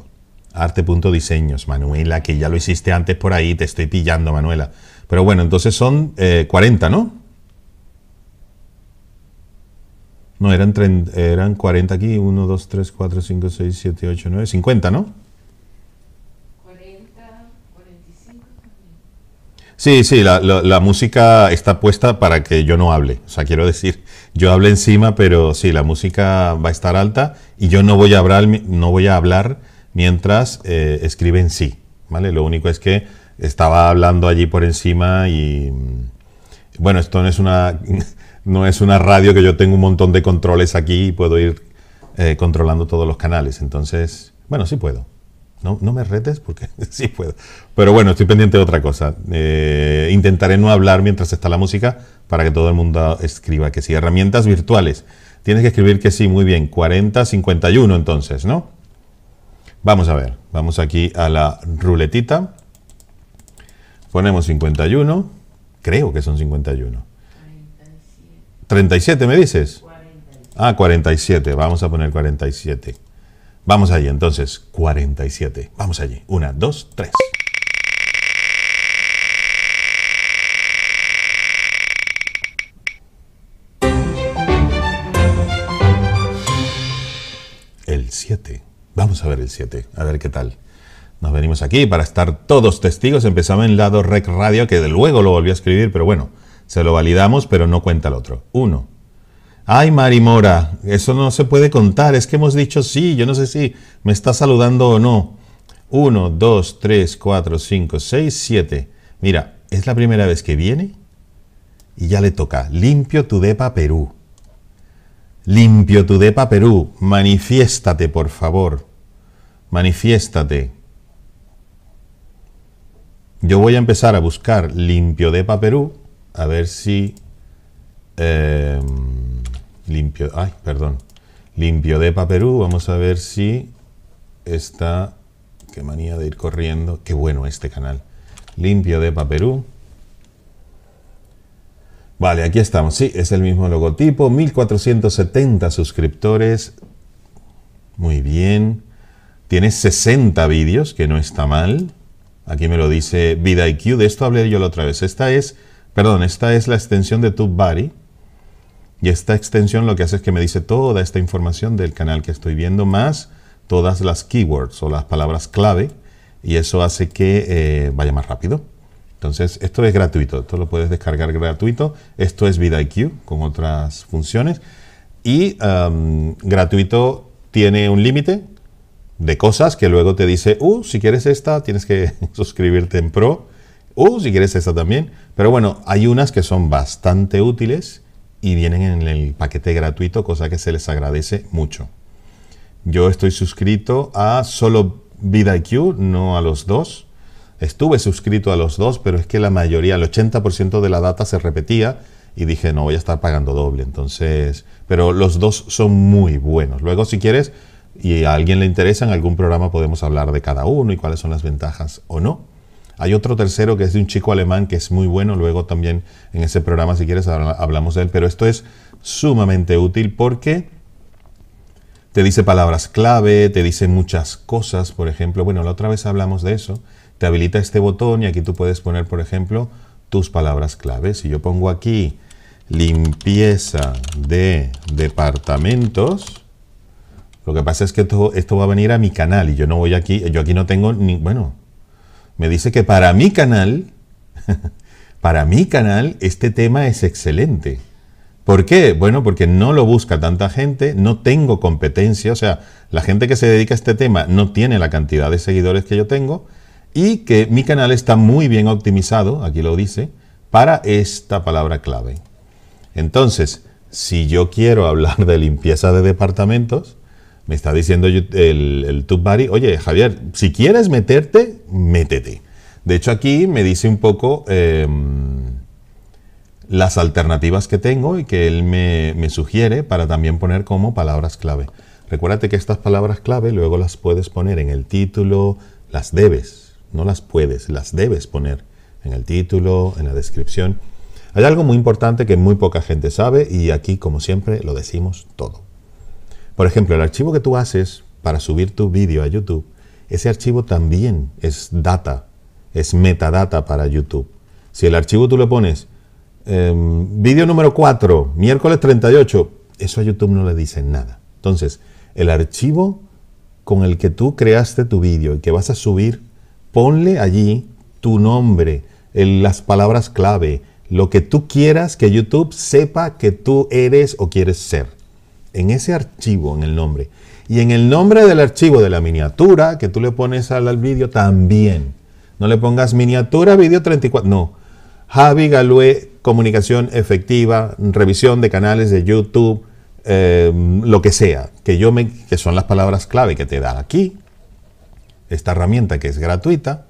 Arte.diseños, Manuela, que ya lo hiciste antes por ahí, te estoy pillando, Manuela. Pero bueno, entonces son 40, eh, ¿no? No, eran, eran 40 aquí, 1, 2, 3, 4, 5, 6, 7, 8, 9, 50, ¿no? 40, 45. Sí, sí, la, la, la, música está puesta para que yo no hable. O sea, quiero decir, yo hable encima, pero sí, la música va a estar alta y yo no voy a hablar, no voy a hablar mientras eh, escribe en sí. ¿vale? Lo único es que estaba hablando allí por encima y... Mm, bueno, esto no es una... no es una radio que yo tengo un montón de controles aquí y puedo ir eh, controlando todos los canales. Entonces, bueno, sí puedo. No, me retes porque sí puedo. Pero bueno, estoy pendiente de otra cosa. Eh, intentaré no hablar mientras está la música para que todo el mundo escriba que sí. Herramientas virtuales. Tienes que escribir que sí, muy bien. 40, 51 entonces, ¿no? Vamos a ver. Vamos aquí a la ruletita. Ponemos 51. Creo que son 51. ¿37 me dices? 47. Ah, 47. Vamos a poner 47. Vamos allí entonces. 47. Vamos allí. Una, 2, 3 El 7. Vamos a ver el 7. A ver qué tal. Nos venimos aquí para estar todos testigos. Empezamos en lado Rec Radio, que de luego lo volví a escribir, pero bueno se lo validamos, pero no cuenta el otro. Uno. Ay, Mari Mora, eso no se puede contar. Es que hemos dicho sí, yo no sé si me está saludando o no. Uno, dos, tres, cuatro, cinco, seis, siete. Mira, es la primera vez que viene y ya le toca. Limpio tu depa Perú. Limpio tu depa Perú. Manifiéstate, por favor. Manifiéstate. Yo voy a empezar a buscar Limpio depa Perú a ver si em, limpio, ay, perdón, limpio de Perú, vamos a ver si está, qué manía de ir corriendo, qué bueno este canal, limpio de Perú. Vale, aquí estamos, sí, es el mismo logotipo, 1470 suscriptores, muy bien, Tiene 60 vídeos, que no está mal, aquí me lo dice VidaIQ, de esto hablé yo la otra vez, esta es Perdón, esta es la extensión de TubeBuddy. Y esta extensión lo que hace es que me dice toda esta información del canal que estoy viendo, más todas las keywords o las palabras clave. Y eso hace que eh, vaya más rápido. Entonces, esto es gratuito. Esto lo puedes descargar gratuito. Esto es VidIQ con otras funciones. Y gratuito tiene un límite de cosas que luego te dice, uh, si quieres esta, tienes que suscribirte en Pro o si quieres esa también. Pero bueno, hay unas que son bastante útiles y vienen en el paquete gratuito, cosa que se les agradece mucho. Yo estoy suscrito a solo VidaIQ, no a los dos. Estuve suscrito a los dos, pero es que la mayoría, el 80% de la data se repetía y dije, no voy a estar pagando doble. Entonces, pero los dos son muy buenos. Luego, si quieres y a alguien le interesa, en algún programa podemos hablar de cada uno y cuáles son las ventajas o no. Hay otro tercero que es de un chico alemán que es muy bueno, luego también en ese programa si quieres hablamos de él, pero esto es sumamente útil porque te dice palabras clave, te dice muchas cosas, por ejemplo, bueno, la otra vez hablamos de eso, te habilita este botón y aquí tú puedes poner, por ejemplo, tus palabras clave. Si yo pongo aquí limpieza de departamentos, lo que pasa es que esto, esto va a venir a mi canal y yo no voy aquí, yo aquí no tengo ni, bueno, me dice que para mi canal, para mi canal, este tema es excelente. ¿Por qué? Bueno, porque no lo busca tanta gente, no tengo competencia, o sea, la gente que se dedica a este tema no tiene la cantidad de seguidores que yo tengo y que mi canal está muy bien optimizado, aquí lo dice, para esta palabra clave. Entonces, si yo quiero hablar de limpieza de departamentos, me está diciendo el, el TubeBuddy, oye Javier, si quieres meterte, métete. De hecho aquí me dice un poco em, las alternativas que tengo y que él me, me sugiere para también poner como palabras clave. Recuérdate que estas palabras clave luego las puedes poner en el título, las debes, no las puedes, las debes poner en el título, en la descripción. Hay algo muy importante que muy poca gente sabe y aquí, como siempre, lo decimos todo. Por ejemplo, el archivo que tú haces para subir tu vídeo a YouTube, ese archivo también es data, es metadata para YouTube. Si el archivo tú le pones em, vídeo número 4, miércoles 38, eso a YouTube no le dice nada. Entonces, el archivo con el que tú creaste tu vídeo y que vas a subir, ponle allí tu nombre, las palabras clave, lo que tú quieras que YouTube sepa que tú eres o quieres ser en ese archivo, en el nombre. Y en el nombre del archivo de la miniatura que tú le pones al, al vídeo también. No le pongas miniatura, vídeo 34. No. Javi Galué, comunicación efectiva, revisión de canales de YouTube, eh, lo que sea. Que, yo me, que son las palabras clave que te da aquí. Esta herramienta que es gratuita.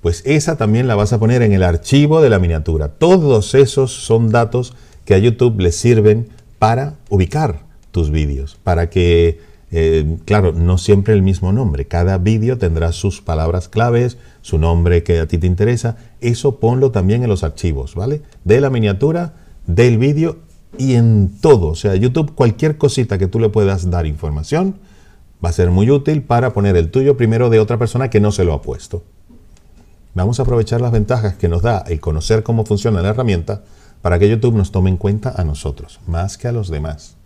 Pues esa también la vas a poner en el archivo de la miniatura. Todos esos son datos que a YouTube le sirven para ubicar tus vídeos, para que, eh, claro, no siempre el mismo nombre, cada vídeo tendrá sus palabras claves, su nombre que a ti te interesa, eso ponlo también en los archivos, ¿vale? De la miniatura, del vídeo y en todo, o sea, YouTube, cualquier cosita que tú le puedas dar información, va a ser muy útil para poner el tuyo primero de otra persona que no se lo ha puesto. Vamos a aprovechar las ventajas que nos da el conocer cómo funciona la herramienta para que YouTube nos tome en cuenta a nosotros, más que a los demás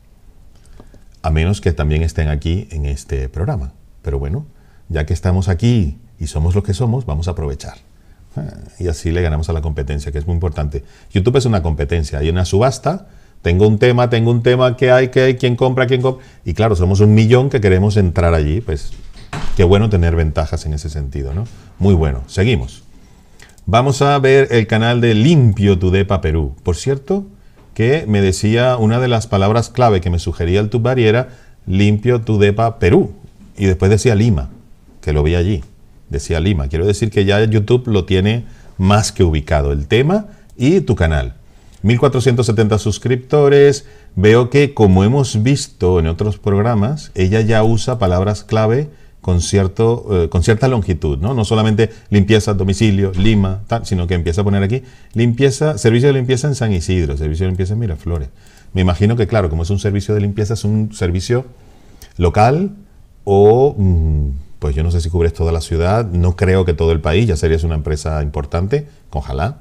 a menos que también estén aquí en este programa. Pero bueno, ya que estamos aquí y somos lo que somos, vamos a aprovechar. Ah, y así le ganamos a la competencia, que es muy importante. YouTube es una competencia, hay una subasta, tengo un tema, tengo un tema, que hay? que hay? ¿Quién compra? ¿Quién compra? Y claro, somos un millón que queremos entrar allí, pues qué bueno tener ventajas en ese sentido, ¿no? Muy bueno, seguimos. Vamos a ver el canal de Limpio Tudepa Perú. Por cierto, que me decía una de las palabras clave que me sugería el Tubari era limpio tu depa Perú. Y después decía Lima, que lo vi allí. Decía Lima. Quiero decir que ya YouTube lo tiene más que ubicado, el tema y tu canal. 1470 suscriptores. Veo que, como hemos visto en otros programas, ella ya usa palabras clave con, cierto, eh, con cierta longitud, ¿no? No solamente limpieza, domicilio, Lima, sino que empieza a poner aquí limpieza, servicio de limpieza en San Isidro, servicio de limpieza en Miraflores. Me imagino que, claro, como es un servicio de limpieza, es un servicio local o, mm, pues yo no sé si cubres toda la ciudad, no creo que todo el país, ya serías una empresa importante, ojalá,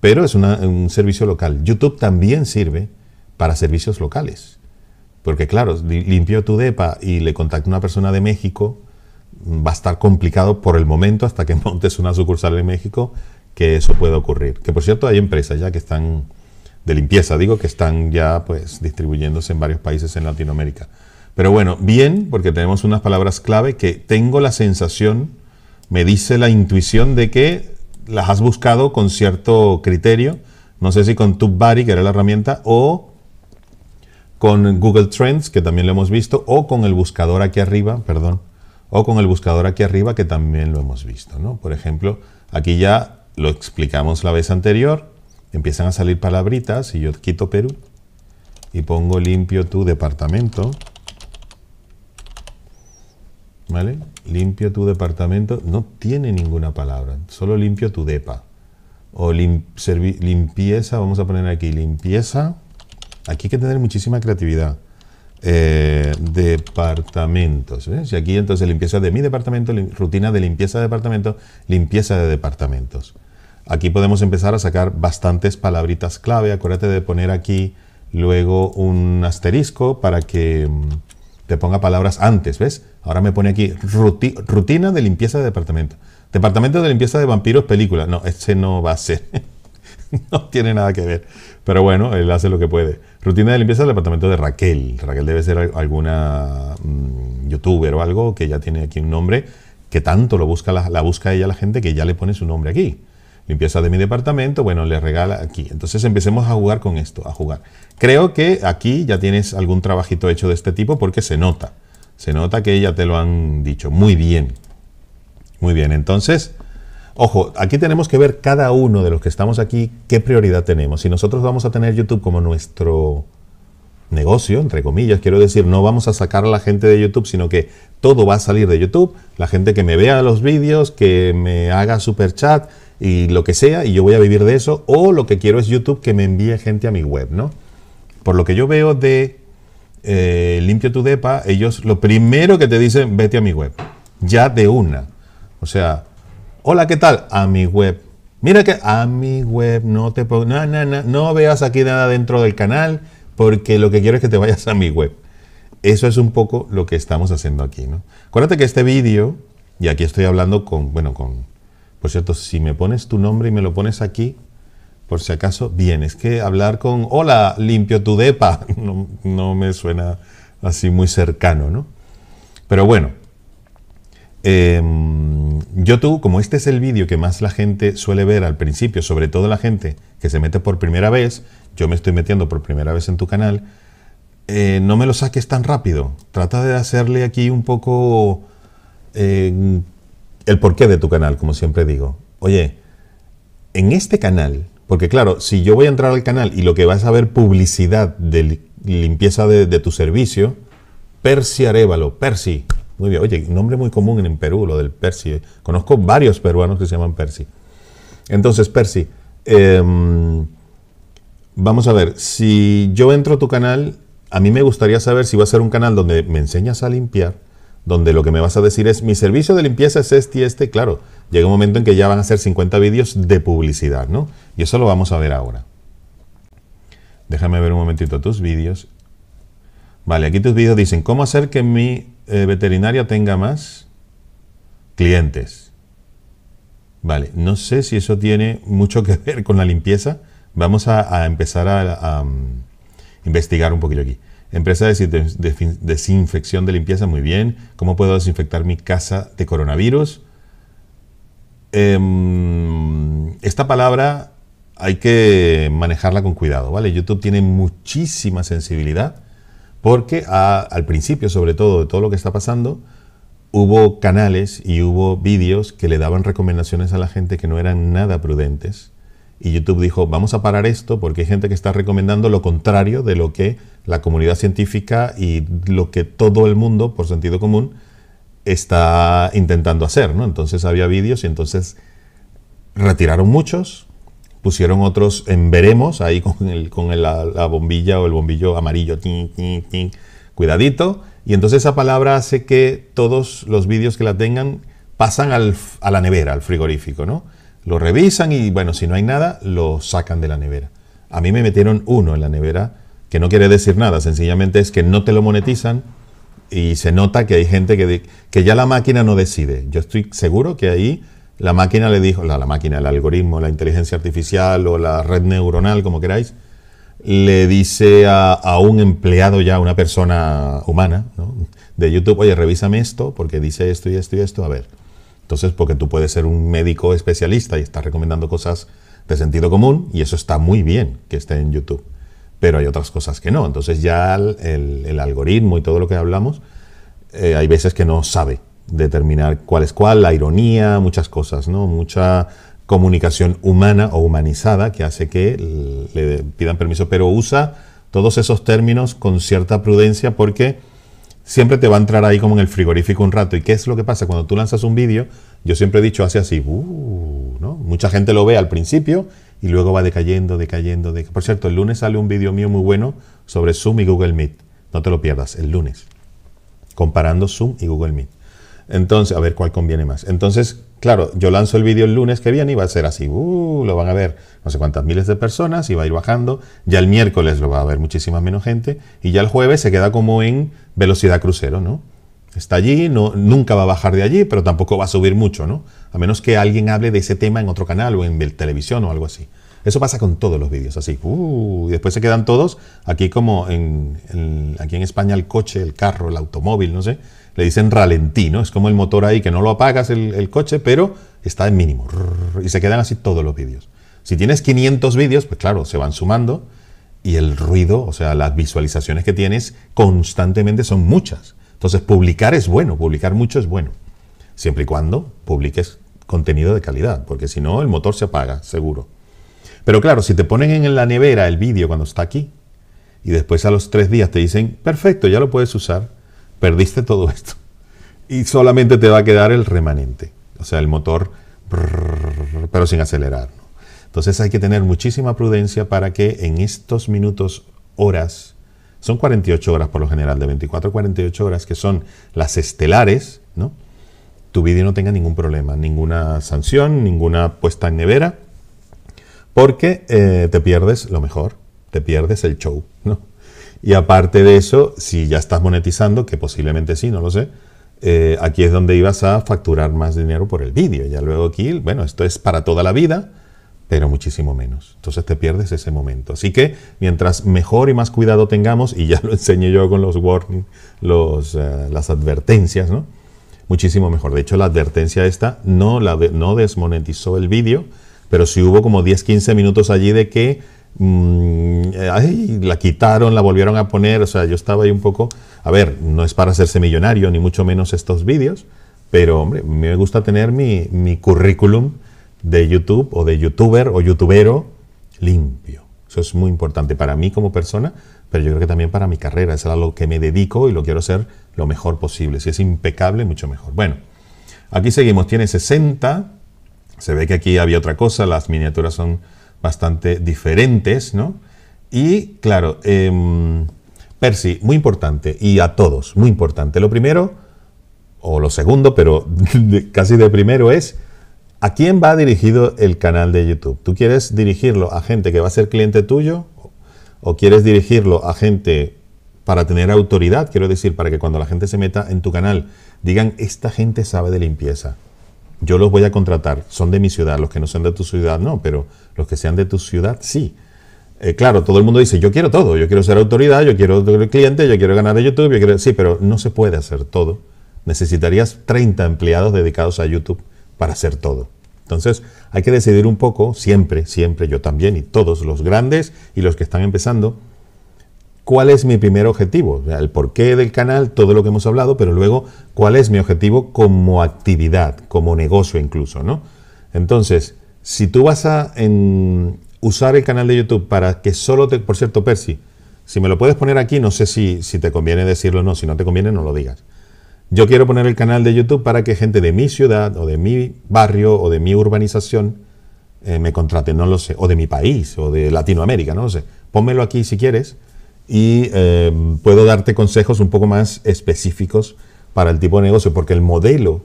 pero es un servicio local. YouTube también sirve para servicios locales. Porque claro, limpio tu DEPA y le a una persona de México, mm, va a estar complicado por el momento hasta que montes una sucursal en México que eso pueda ocurrir. Que por cierto hay empresas ya que están de limpieza, digo, que están ya pues distribuyéndose en varios países en Latinoamérica. Pero bueno, bien, porque tenemos unas palabras clave que tengo la sensación, me dice la intuición de que las has buscado con cierto criterio, no sé si con TubeBuddy, que era la herramienta, o con Google Trends, que también lo hemos visto, o con el buscador aquí arriba, perdón, o con el buscador aquí arriba, que también lo hemos visto. ¿no? Por ejemplo, aquí ya lo explicamos la vez anterior, empiezan a salir palabritas y yo quito Perú y pongo limpio tu departamento. ¿Vale? Limpio tu departamento. No tiene ninguna palabra, solo limpio tu depa. O limpieza, vamos a poner aquí limpieza Aquí hay que tener muchísima creatividad. Eh, departamentos. Y ¿eh? aquí entonces limpieza de mi departamento, rutina de limpieza de departamento, limpieza de departamentos. Aquí podemos empezar a sacar bastantes palabritas clave. Acuérdate de poner aquí luego un asterisco para que mm, te ponga palabras antes, ¿ves? Ahora me pone aquí rutina de limpieza de departamento. Departamento de limpieza de vampiros, película. No, ese no va a ser. no tiene nada que ver. Pero bueno, él hace lo que puede. Rutina de limpieza del departamento de Raquel. Raquel debe ser alguna mm, youtuber o algo que ya tiene aquí un nombre que tanto lo busca la, la, busca ella la gente que ya le pone su nombre aquí. Limpieza de mi departamento, bueno, le regala aquí. Entonces empecemos a jugar con esto, a jugar. Creo que aquí ya tienes algún trabajito hecho de este tipo porque se nota. Se nota que ya te lo han dicho. Muy bien. Muy bien, entonces Ojo, aquí tenemos que ver cada uno de los que estamos aquí qué prioridad tenemos. Si nosotros vamos a tener YouTube como nuestro negocio, entre comillas, quiero decir, no vamos a sacar a la gente de YouTube, sino que todo va a salir de YouTube, la gente que me vea los vídeos, que me haga super chat y lo que sea, y yo voy a vivir de eso, o lo que quiero es YouTube que me envíe gente a mi web, ¿no? Por lo que yo veo de eh, Limpio tu Depa, ellos lo primero que te dicen, vete a mi web, ya de una. O sea, Hola, ¿qué tal? A mi web. Mira que a mi web no te no, no, no, no veas aquí nada dentro del canal porque lo que quiero es que te vayas a mi web. Eso es un poco lo que estamos haciendo aquí, ¿no? Acuérdate que este vídeo, y aquí estoy hablando con, bueno, con, por cierto, si me pones tu nombre y me lo pones aquí, por si acaso, bien, es que hablar con, hola, limpio tu depa, no me suena así muy cercano, ¿no? Pero bueno, Em, yo tú, como este es el vídeo que más la gente suele ver al principio, sobre todo la gente que se mete por primera vez, yo me estoy metiendo por primera vez en tu canal, eh, no me lo saques tan rápido. Trata de hacerle aquí un poco em, el porqué de tu canal, como siempre digo. Oye, en este canal, porque claro, si yo voy a entrar al canal y lo que vas a ver publicidad de limpieza de, tu servicio, Percy Arevalo, Percy, muy bien, oye, nombre muy común en Perú, lo del Percy. Conozco varios peruanos que se llaman Percy. Entonces, Percy, em, vamos a ver, si yo entro a tu canal, a mí me gustaría saber si va a ser un canal donde me enseñas a limpiar, donde lo que me vas a decir es, mi servicio de limpieza es este y este, claro, llega un momento en que ya van a ser 50 vídeos de publicidad, ¿no? Y eso lo vamos a ver ahora. Déjame ver un momentito tus vídeos. Vale, aquí tus vídeos dicen, ¿cómo hacer que mi eh, veterinaria tenga más clientes. Vale, no sé si eso tiene mucho que ver con la limpieza. Vamos a, empezar a, mm, investigar un poquito aquí. Empresa de, desinfección de limpieza, muy bien. ¿Cómo puedo desinfectar mi casa de coronavirus? Em, esta palabra hay que manejarla con cuidado, ¿vale? YouTube tiene muchísima sensibilidad porque al principio, sobre todo, de todo lo que está pasando, hubo canales y hubo vídeos que le daban recomendaciones a la gente que no eran nada prudentes. Y YouTube dijo, vamos a parar esto porque hay gente que está recomendando lo contrario de lo que la comunidad científica y lo que todo el mundo, por sentido común, está intentando hacer. ¿no? Entonces había vídeos y entonces retiraron muchos, pusieron otros en veremos, ahí con, la, bombilla o el bombillo amarillo, tin, tin, tin, cuidadito. Y entonces esa palabra hace que todos los vídeos que la tengan pasan a la nevera, al frigorífico, ¿no? Lo revisan y bueno, si no hay nada, lo sacan de la nevera. A mí me metieron uno en la nevera, que no quiere decir nada, sencillamente es que no te lo monetizan y se nota que hay gente que, que ya la máquina no decide. Yo estoy seguro que ahí la máquina le dijo, la, máquina, el algoritmo, la inteligencia artificial o la red neuronal, como queráis, le dice a, un empleado ya, una persona humana, de YouTube, oye, revísame esto porque dice esto y esto y esto, a ver. Entonces, porque tú puedes ser un médico especialista y estás recomendando cosas de sentido común y eso está muy bien que esté en YouTube, pero hay otras cosas que no. Entonces ya el, algoritmo y todo lo que hablamos, eh, hay veces que no sabe determinar cuál es cuál, la ironía, muchas cosas, ¿no? Mucha comunicación humana o humanizada que hace que le pidan permiso, pero usa todos esos términos con cierta prudencia porque siempre te va a entrar ahí como en el frigorífico un rato. ¿Y qué es lo que pasa? Cuando tú lanzas un vídeo, yo siempre he dicho, hace así, uh", ¿no? Mucha gente lo ve al principio y luego va decayendo, decayendo, decayendo. Por cierto, el lunes sale un vídeo mío muy bueno sobre Zoom y Google Meet. No te lo pierdas, el lunes, comparando Zoom y Google Meet. Entonces, a ver cuál conviene más. Entonces, claro, yo lanzo el vídeo el lunes que viene y va a ser así, uh, lo van a ver no sé cuántas miles de personas y va a ir bajando. Ya el miércoles lo va a ver muchísima menos gente y ya el jueves se queda como en velocidad crucero, ¿no? Está allí, no, nunca va a bajar de allí, pero tampoco va a subir mucho, ¿no? A menos que alguien hable de ese tema en otro canal o en televisión o algo así. Eso pasa con todos los vídeos, así. Uh, y después se quedan todos aquí como en, aquí en España el coche, el carro, el automóvil, no sé le dicen ralentí, ¿no? Es como el motor ahí que no lo apagas el, el coche, pero está en mínimo. Y se quedan así todos los vídeos. Si tienes 500 vídeos, pues claro, se van sumando y el ruido, o sea, las visualizaciones que tienes constantemente son muchas. Entonces, publicar es bueno, publicar mucho es bueno, siempre y cuando publiques contenido de calidad, porque si no, el motor se apaga, seguro. Pero claro, si te ponen en la nevera el vídeo cuando está aquí y después a los tres días te dicen, perfecto, ya lo puedes usar, perdiste todo esto. Y solamente te va a quedar el remanente, o sea, el motor, pero sin acelerar. ¿no? Entonces hay que tener muchísima prudencia para que en estos minutos, horas, son 48 horas por lo general, de 24 a 48 horas, que son las estelares, ¿no? tu vídeo no tenga ningún problema, ninguna sanción, ninguna puesta en nevera, porque eh, te pierdes lo mejor, te pierdes el show, ¿no? Y aparte de eso, si ya estás monetizando, que posiblemente sí, no lo sé, eh, aquí es donde ibas a facturar más dinero por el vídeo. Ya luego aquí, bueno, esto es para toda la vida, pero muchísimo menos. Entonces te pierdes ese momento. Así que mientras mejor y más cuidado tengamos, y ya lo enseñé yo con los warnings, los, eh, las advertencias, ¿no? Muchísimo mejor. De hecho, la advertencia esta no, la no desmonetizó el vídeo, pero sí hubo como 10-15 minutos allí de que Mm, la quitaron, la volvieron a poner, o sea, yo estaba ahí un poco, a ver, no es para hacerse millonario, ni mucho menos estos vídeos, pero hombre, me gusta tener mi, mi currículum de YouTube o de youtuber o youtubero limpio. Eso es muy importante para mí como persona, pero yo creo que también para mi carrera. Es algo que me dedico y lo quiero hacer lo mejor posible. Si es impecable, mucho mejor. Bueno, aquí seguimos. Tiene 60. Se ve que aquí había otra cosa. Las miniaturas son bastante diferentes, ¿no? Y claro, em, Percy, muy importante, y a todos, muy importante. Lo primero, o lo segundo, pero casi de primero es, ¿a quién va dirigido el canal de YouTube? ¿Tú quieres dirigirlo a gente que va a ser cliente tuyo? ¿O quieres dirigirlo a gente para tener autoridad? Quiero decir, para que cuando la gente se meta en tu canal, digan, esta gente sabe de limpieza yo los voy a contratar, son de mi ciudad, los que no sean de tu ciudad no, pero los que sean de tu ciudad sí. Eh, claro, todo el mundo dice, yo quiero todo, yo quiero ser autoridad, yo quiero ser cliente, yo quiero ganar de YouTube, yo quiero... sí, pero no se puede hacer todo. Necesitarías 30 empleados dedicados a YouTube para hacer todo. Entonces, hay que decidir un poco, siempre, siempre, yo también y todos, los grandes y los que están empezando, cuál es mi primer objetivo, el porqué del canal, todo lo que hemos hablado, pero luego cuál es mi objetivo como actividad, como negocio incluso, ¿no? Entonces, si tú vas a usar el canal de YouTube para que solo te, por cierto, Percy, si me lo puedes poner aquí, no sé si, si te conviene decirlo o no, si no te conviene no lo digas. Yo quiero poner el canal de YouTube para que gente de mi ciudad o de mi barrio o de mi urbanización eh, me contrate, no lo sé, o de mi país o de Latinoamérica, no lo sé. Pónmelo aquí si quieres y eh, puedo darte consejos un poco más específicos para el tipo de negocio, porque el modelo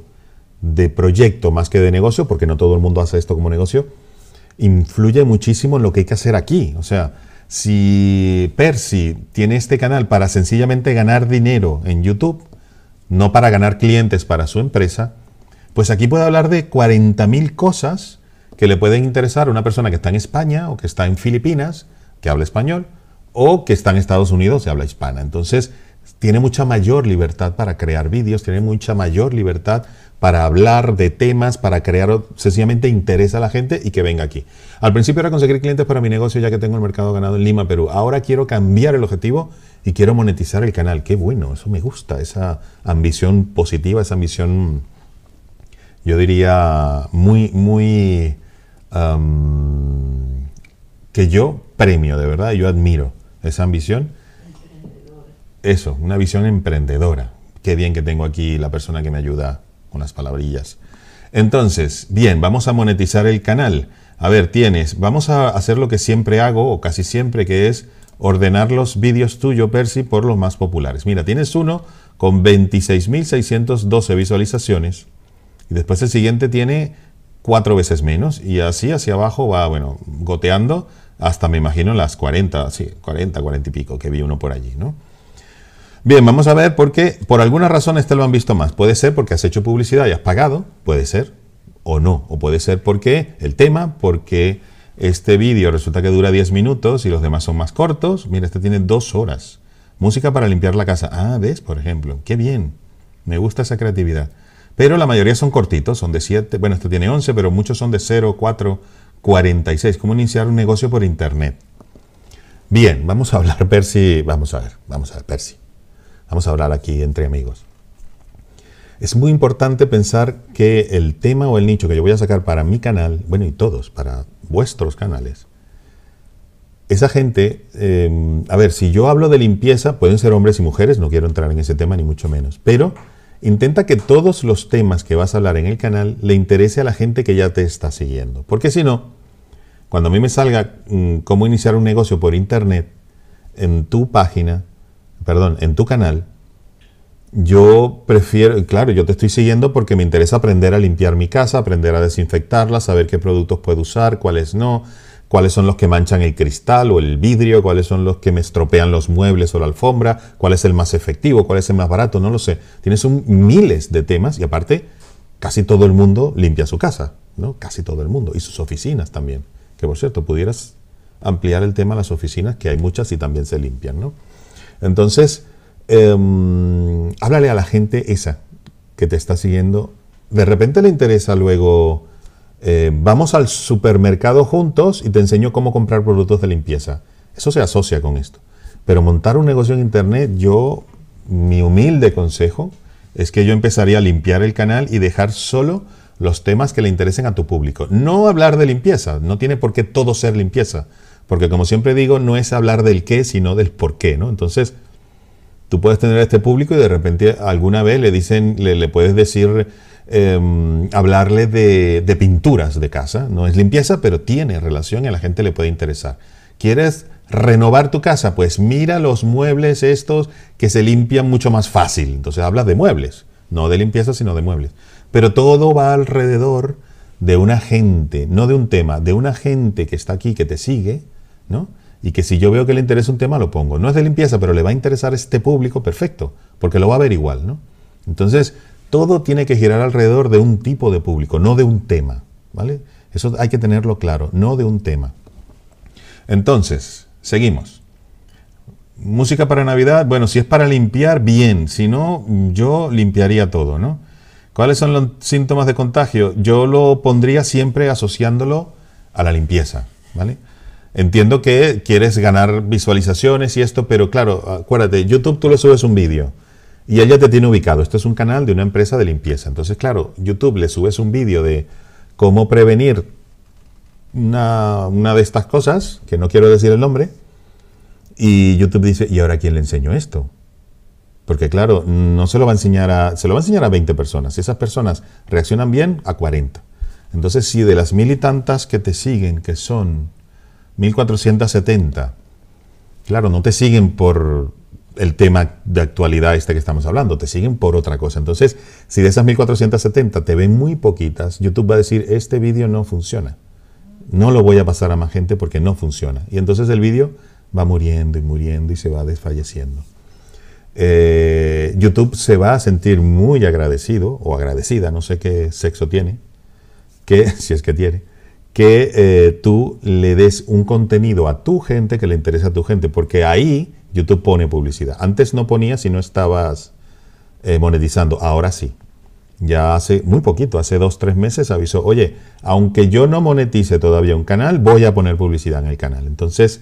de proyecto más que de negocio, porque no todo el mundo hace esto como negocio, influye muchísimo en lo que hay que hacer aquí. O sea, si Percy tiene este canal para sencillamente ganar dinero en YouTube, no para ganar clientes para su empresa, pues aquí puede hablar de 40.000 cosas que le pueden interesar a una persona que está en España o que está en Filipinas, que habla español, o que está en Estados Unidos y habla hispana. Entonces, tiene mucha mayor libertad para crear vídeos, tiene mucha mayor libertad para hablar de temas, para crear sencillamente interés a la gente y que venga aquí. Al principio era conseguir clientes para mi negocio ya que tengo el mercado ganado en Lima, Perú. Ahora quiero cambiar el objetivo y quiero monetizar el canal. Qué bueno, eso me gusta, esa ambición positiva, esa ambición, yo diría, muy, muy... que yo premio, de verdad, yo admiro esa ambición. Eso, una visión emprendedora. Qué bien que tengo aquí la persona que me ayuda con las palabrillas. Entonces, bien, vamos a monetizar el canal. A ver, tienes, vamos a hacer lo que siempre hago, o casi siempre, que es ordenar los vídeos tuyo, Percy, por los más populares. Mira, tienes uno con 26.612 visualizaciones y después el siguiente tiene cuatro veces menos y así hacia abajo va, bueno, goteando hasta me imagino las 40, sí, 40, 40 y pico que vi uno por allí, ¿no? Bien, vamos a ver por qué, por alguna razón este lo han visto más. Puede ser porque has hecho publicidad y has pagado, puede ser, o no, o puede ser porque el tema, porque este vídeo resulta que dura 10 minutos y los demás son más cortos. Mira, este tiene dos horas. Música para limpiar la casa. Ah, ¿ves? Por ejemplo. Qué bien. Me gusta esa creatividad. Pero la mayoría son cortitos, son de 7, bueno, este tiene 11, pero muchos son de 0, 4, 46, cómo iniciar un negocio por internet. Bien, vamos a hablar, Percy, vamos a ver, vamos a ver, Percy. Vamos a hablar aquí entre amigos. Es muy importante pensar que el tema o el nicho que yo voy a sacar para mi canal, bueno, y todos, para vuestros canales, esa gente, em, a ver, si yo hablo de limpieza, pueden ser hombres y mujeres, no quiero entrar en ese tema ni mucho menos, pero Intenta que todos los temas que vas a hablar en el canal le interese a la gente que ya te está siguiendo. Porque si no, cuando a mí me salga mm, cómo iniciar un negocio por internet en tu página, perdón, en tu canal, yo prefiero, claro, yo te estoy siguiendo porque me interesa aprender a limpiar mi casa, aprender a desinfectarla, saber qué productos puedo usar, cuáles no, cuáles son los que manchan el cristal o el vidrio, cuáles son los que me estropean los muebles o la alfombra, cuál es el más efectivo, cuál es el más barato, no lo sé. Tienes un, miles de temas y aparte casi todo el mundo limpia su casa, ¿no? Casi todo el mundo y sus oficinas también. Que por cierto, pudieras ampliar el tema a las oficinas, que hay muchas y también se limpian, ¿no? Entonces, em, háblale a la gente esa que te está siguiendo. De repente le interesa luego eh, vamos al supermercado juntos y te enseño cómo comprar productos de limpieza. Eso se asocia con esto. Pero montar un negocio en Internet, yo, mi humilde consejo es que yo empezaría a limpiar el canal y dejar solo los temas que le interesen a tu público. No hablar de limpieza, no tiene por qué todo ser limpieza, porque como siempre digo, no es hablar del qué, sino del por qué, ¿no? Entonces, tú puedes tener este público y de repente alguna vez le dicen, le puedes decir Em, hablarle de, pinturas de casa. No es limpieza, pero tiene relación y a la gente le puede interesar. ¿Quieres renovar tu casa? Pues mira los muebles estos que se limpian mucho más fácil. Entonces hablas de muebles, no de limpieza, sino de muebles. Pero todo va alrededor de una gente, no de un tema, de una gente que está aquí, que te sigue, ¿no? y que si yo veo que le interesa un tema lo pongo. No es de limpieza, pero le va a interesar este público, perfecto, porque lo va a ver igual, ¿no? Entonces, todo tiene que girar alrededor de un tipo de público, no de un tema. ¿Vale? Eso hay que tenerlo claro, no de un tema. Entonces, seguimos. Música para Navidad, bueno, si es para limpiar, bien. Si no, yo limpiaría todo, ¿no? ¿Cuáles son los síntomas de contagio? Yo lo pondría siempre asociándolo a la limpieza, ¿vale? Entiendo que quieres ganar visualizaciones y esto, pero claro, acuérdate, YouTube tú le subes un vídeo y ella te tiene ubicado. Esto es un canal de una empresa de limpieza. Entonces, claro, YouTube le subes un vídeo de cómo prevenir una, una, de estas cosas, que no quiero decir el nombre, y YouTube dice, ¿y ahora quién le enseño esto? Porque claro, no se lo va a enseñar a, se lo va a enseñar a 20 personas. Si esas personas reaccionan bien, a 40. Entonces, si de las mil y tantas que te siguen, que son 1470, claro, no te siguen por, el tema de actualidad este que estamos hablando, te siguen por otra cosa. Entonces, si de esas 1470 te ven muy poquitas, YouTube va a decir, este vídeo no funciona. No lo voy a pasar a más gente porque no funciona. Y entonces el vídeo va muriendo y muriendo y se va desfalleciendo. Eh, YouTube se va a sentir muy agradecido o agradecida, no sé qué sexo tiene, que si es que tiene, que eh, tú le des un contenido a tu gente que le interesa a tu gente, porque ahí YouTube pone publicidad. Antes no ponía si no estabas eh, monetizando, ahora sí. Ya hace muy poquito, hace dos, tres meses avisó, oye, aunque yo no monetice todavía un canal, voy a poner publicidad en el canal. Entonces,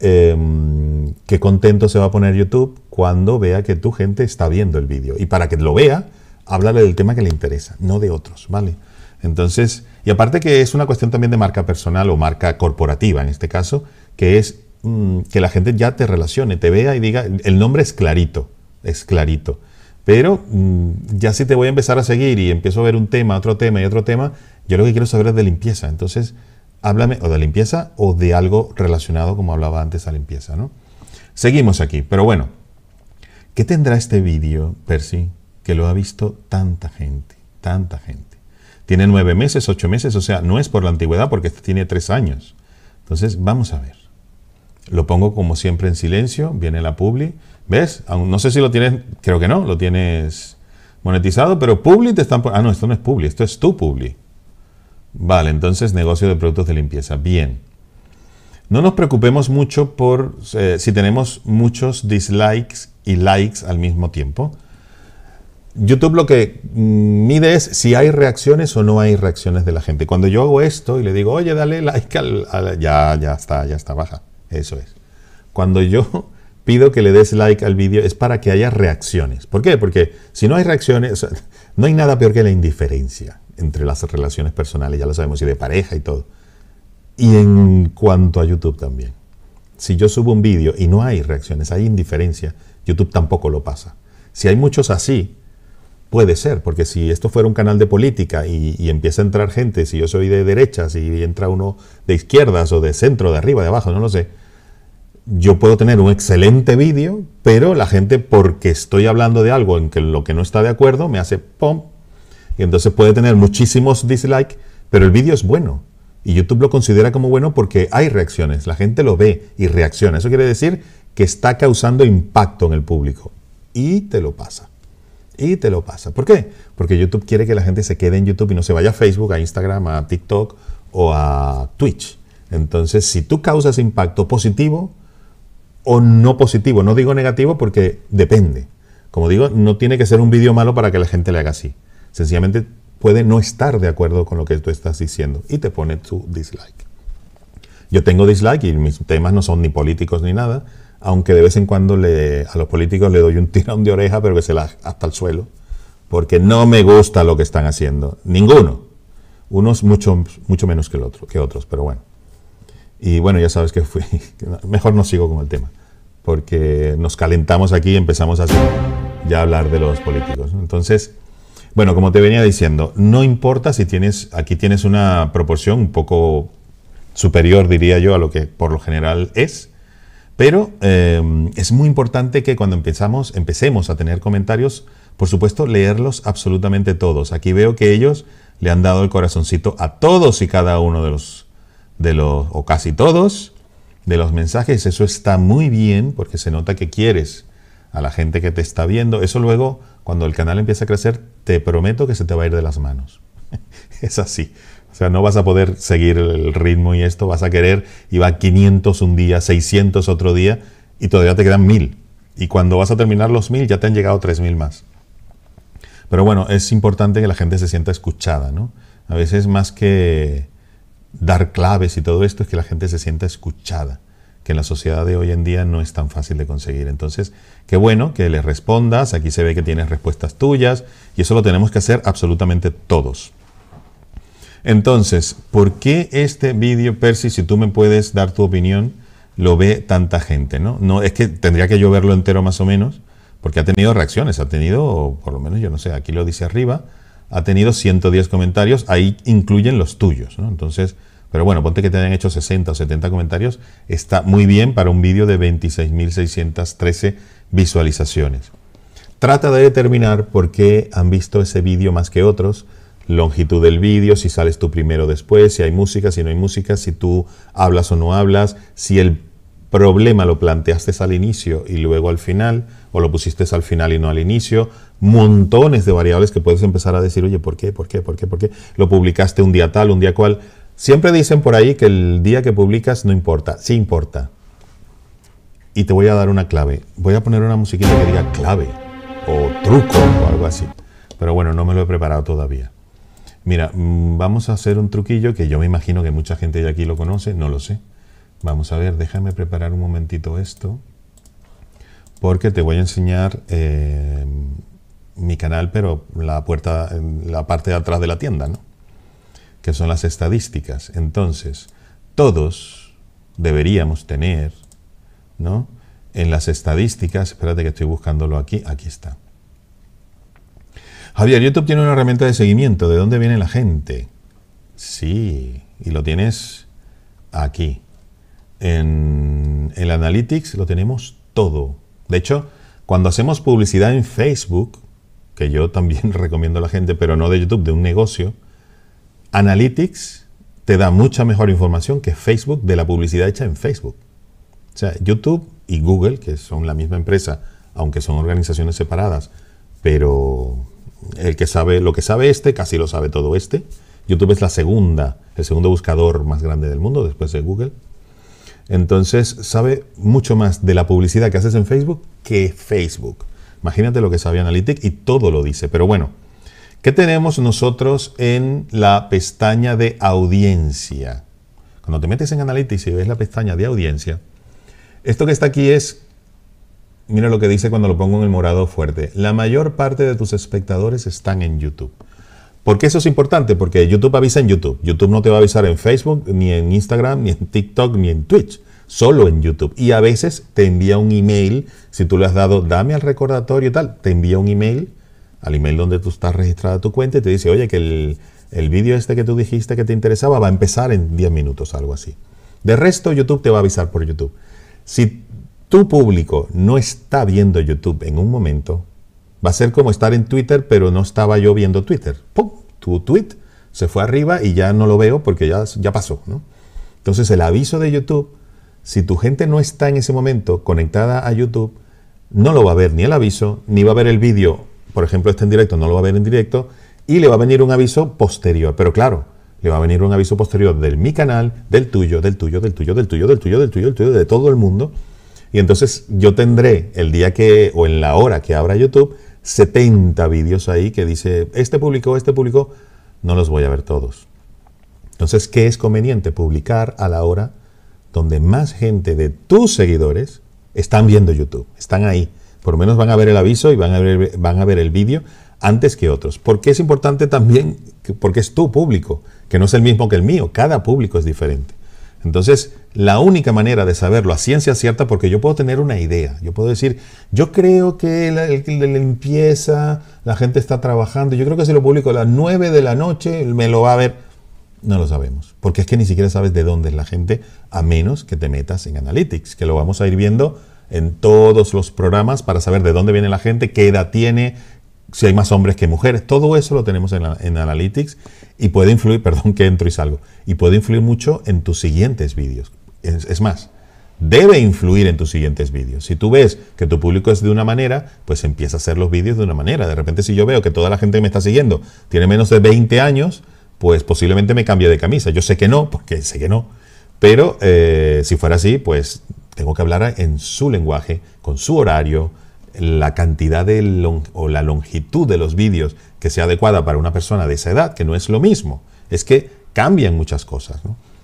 em, qué contento se va a poner YouTube cuando vea que tu gente está viendo el vídeo. Y para que lo vea, háblale del tema que le interesa, no de otros, ¿vale? Entonces, y aparte que es una cuestión también de marca personal o marca corporativa en este caso, que es Mm, que la gente ya te relacione, te vea y diga, el nombre es clarito, es clarito. Pero mm, ya si te voy a empezar a seguir y empiezo a ver un tema, otro tema y otro tema, yo lo que quiero saber es de limpieza. Entonces, háblame o de limpieza o de algo relacionado como hablaba antes a limpieza, ¿no? Seguimos aquí, pero bueno, ¿qué tendrá este vídeo, Percy, que lo ha visto tanta gente, tanta gente? Tiene nueve meses, ocho meses, o sea, no es por la antigüedad porque este tiene tres años. Entonces, vamos a ver. Lo pongo como siempre en silencio, viene la Publi. ¿Ves? No sé si lo tienes, creo que no, lo tienes monetizado, pero Publi te están... Ah, no, esto no es Publi, esto es tu Publi. Vale, entonces negocio de productos de limpieza. Bien. No nos preocupemos mucho por eh, si tenemos muchos dislikes y likes al mismo tiempo. YouTube lo que mm, mide es si hay reacciones o no hay reacciones de la gente. Cuando yo hago esto y le digo, oye, dale like al ya, ya está, ya está, baja. Eso es. Cuando yo pido que le des like al vídeo es para que haya reacciones. ¿Por qué? Porque si no hay reacciones, no hay nada peor que la indiferencia entre las relaciones personales, ya lo sabemos, y de pareja y todo. Y en cuanto a YouTube también. Si yo subo un vídeo y no hay reacciones, hay indiferencia, YouTube tampoco lo pasa. Si hay muchos así, Puede ser, porque si esto fuera un canal de política y, empieza a entrar gente, si yo soy de derechas y entra uno de izquierdas o de centro, de arriba, de abajo, no lo sé, yo puedo tener un excelente vídeo, pero la gente, porque estoy hablando de algo en que lo que no está de acuerdo, me hace pom, y entonces puede tener muchísimos dislikes, pero el vídeo es bueno. Y YouTube lo considera como bueno porque hay reacciones, la gente lo ve y reacciona. Eso quiere decir que está causando impacto en el público. Y te lo pasa. Y te lo pasa. ¿Por qué? Porque YouTube quiere que la gente se quede en YouTube y no se vaya a Facebook, a Instagram, a TikTok o a Twitch. Entonces, si tú causas impacto positivo o no positivo, no digo negativo porque depende. Como digo, no tiene que ser un vídeo malo para que la gente le haga así. Sencillamente puede no estar de acuerdo con lo que tú estás diciendo y te pone tu dislike. Yo tengo dislike y mis temas no son ni políticos ni nada, aunque de vez en cuando le, a los políticos le doy un tirón de oreja, pero que se la hasta el suelo, porque no me gusta lo que están haciendo. Ninguno. Unos mucho, mucho menos que, el otro, que otros, pero bueno. Y bueno, ya sabes que fui. Mejor no sigo con el tema, porque nos calentamos aquí y empezamos a ya hablar de los políticos. Entonces, bueno, como te venía diciendo, no importa si tienes, aquí tienes una proporción un poco superior, diría yo, a lo que por lo general es pero em, es muy importante que cuando empezamos, empecemos a tener comentarios, por supuesto, leerlos absolutamente todos. Aquí veo que ellos le han dado el corazoncito a todos y cada uno de los, o casi todos, de los mensajes. Eso está muy bien porque se nota que quieres a la gente que te está viendo. Eso luego, cuando el canal empieza a crecer, te prometo que se te va a ir de las manos. es así. O sea, no vas a poder seguir el ritmo y esto, vas a querer y va 500 un día, 600 otro día y todavía te quedan 1000. Y cuando vas a terminar los 1000 ya te han llegado 3000 más. Pero bueno, es importante que la gente se sienta escuchada, ¿no? A veces más que dar claves y todo esto es que la gente se sienta escuchada, que en la sociedad de hoy en día no es tan fácil de conseguir. Entonces, qué bueno que les respondas, aquí se ve que tienes respuestas tuyas y eso lo tenemos que hacer absolutamente todos. Entonces, ¿por qué este vídeo, Percy, si tú me puedes dar tu opinión, lo ve tanta gente? ¿no? no es que tendría que yo verlo entero más o menos, porque ha tenido reacciones, ha tenido, por lo menos yo no sé, aquí lo dice arriba, ha tenido 110 comentarios, ahí incluyen los tuyos, ¿no? Entonces, pero bueno, ponte que te hayan hecho 60 o 70 comentarios, está muy bien para un vídeo de 26.613 visualizaciones. Trata de determinar por qué han visto ese vídeo más que otros, longitud del vídeo, si sales tú primero o después, si hay música, si no hay música, si tú hablas o no hablas, si el problema lo planteaste al inicio y luego al final, o lo pusiste al final y no al inicio, montones de variables que puedes empezar a decir, oye, ¿por qué? ¿Por qué? ¿Por qué? ¿Por qué? Lo publicaste un día tal, un día cual. Siempre dicen por ahí que el día que publicas no importa, sí importa. Y te voy a dar una clave. Voy a poner una musiquita que diga clave o truco o algo así. Pero bueno, no me lo he preparado todavía. Mira, mm, vamos a hacer un truquillo que yo me imagino que mucha gente de aquí lo conoce, no lo sé. Vamos a ver, déjame preparar un momentito esto, porque te voy a enseñar eh, mi canal, pero la puerta, mm, la parte de atrás de la tienda, ¿no? Que son las estadísticas. Entonces, todos deberíamos tener, ¿no? En las estadísticas, espérate que estoy buscándolo aquí, aquí está. Javier, YouTube tiene una herramienta de seguimiento. ¿De dónde viene la gente? Sí, y lo tienes aquí. En el Analytics lo tenemos todo. De hecho, cuando hacemos publicidad en Facebook, que yo también recomiendo a la gente, pero no de YouTube, de un negocio, Analytics te da mucha mejor información que Facebook de la publicidad hecha en Facebook. O sea, YouTube y Google, que son la misma empresa, aunque son organizaciones separadas, pero, el que sabe lo que sabe este, casi lo sabe todo este. YouTube es la segunda, el segundo buscador más grande del mundo después de Google. Entonces sabe mucho más de la publicidad que haces en Facebook que Facebook. Imagínate lo que sabe Analytics y todo lo dice. Pero bueno, ¿qué tenemos nosotros en la pestaña de audiencia? Cuando te metes en Analytics y ves la pestaña de audiencia, esto que está aquí es Mira lo que dice cuando lo pongo en el morado fuerte. La mayor parte de tus espectadores están en YouTube. ¿Por qué eso es importante? Porque YouTube avisa en YouTube. YouTube no te va a avisar en Facebook, ni en Instagram, ni en TikTok, ni en Twitch. Solo en YouTube. Y a veces te envía un email, si tú le has dado, dame al recordatorio y tal, te envía un email al email donde tú estás registrada tu cuenta y te dice, oye, que el, el vídeo este que tú dijiste que te interesaba va a empezar en 10 minutos, algo así. De resto, YouTube te va a avisar por YouTube. Si tu público no está viendo YouTube en un momento, va a ser como estar en Twitter, pero no estaba yo viendo Twitter. ¡Pum! Tu tweet se fue arriba y ya no lo veo porque ya, ya pasó. ¿no? Entonces el aviso de YouTube, si tu gente no está en ese momento conectada a YouTube, no lo va a ver ni el aviso, ni va a ver el vídeo, por ejemplo, este en directo, no lo va a ver en directo, y le va a venir un aviso posterior. Pero claro, le va a venir un aviso posterior del mi canal, del tuyo, del tuyo, del tuyo, del tuyo, del tuyo, del tuyo, del tuyo, del tuyo de todo el mundo. Y entonces yo tendré el día que, o en la hora que abra YouTube, 70 vídeos ahí que dice, este publicó, este público no los voy a ver todos. Entonces, ¿qué es conveniente? Publicar a la hora donde más gente de tus seguidores están viendo YouTube, están ahí. Por lo menos van a ver el aviso y van a ver, van a ver el vídeo antes que otros. Porque es importante también, porque es tu público, que no es el mismo que el mío, cada público es diferente. Entonces, la única manera de saberlo a ciencia cierta, porque yo puedo tener una idea, yo puedo decir, yo creo que la, limpieza, la gente está trabajando, yo creo que si lo publico a las 9 de la noche, me lo va a ver. No lo sabemos, porque es que ni siquiera sabes de dónde es la gente, a menos que te metas en Analytics, que lo vamos a ir viendo en todos los programas para saber de dónde viene la gente, qué edad tiene, si hay más hombres que mujeres. Todo eso lo tenemos en, Analytics y puede influir, perdón que entro y salgo, y puede influir mucho en tus siguientes vídeos. Es, más, debe influir en tus siguientes vídeos. Si tú ves que tu público es de una manera, pues empieza a hacer los vídeos de una manera. De repente si yo veo que toda la gente que me está siguiendo tiene menos de 20 años, pues posiblemente me cambie de camisa. Yo sé que no, porque sé que no. Pero eh, si fuera así, pues tengo que hablar en su lenguaje, con su horario, la cantidad o la longitud de los vídeos que sea adecuada para una persona de esa edad, que no es lo mismo. Es que cambian muchas cosas,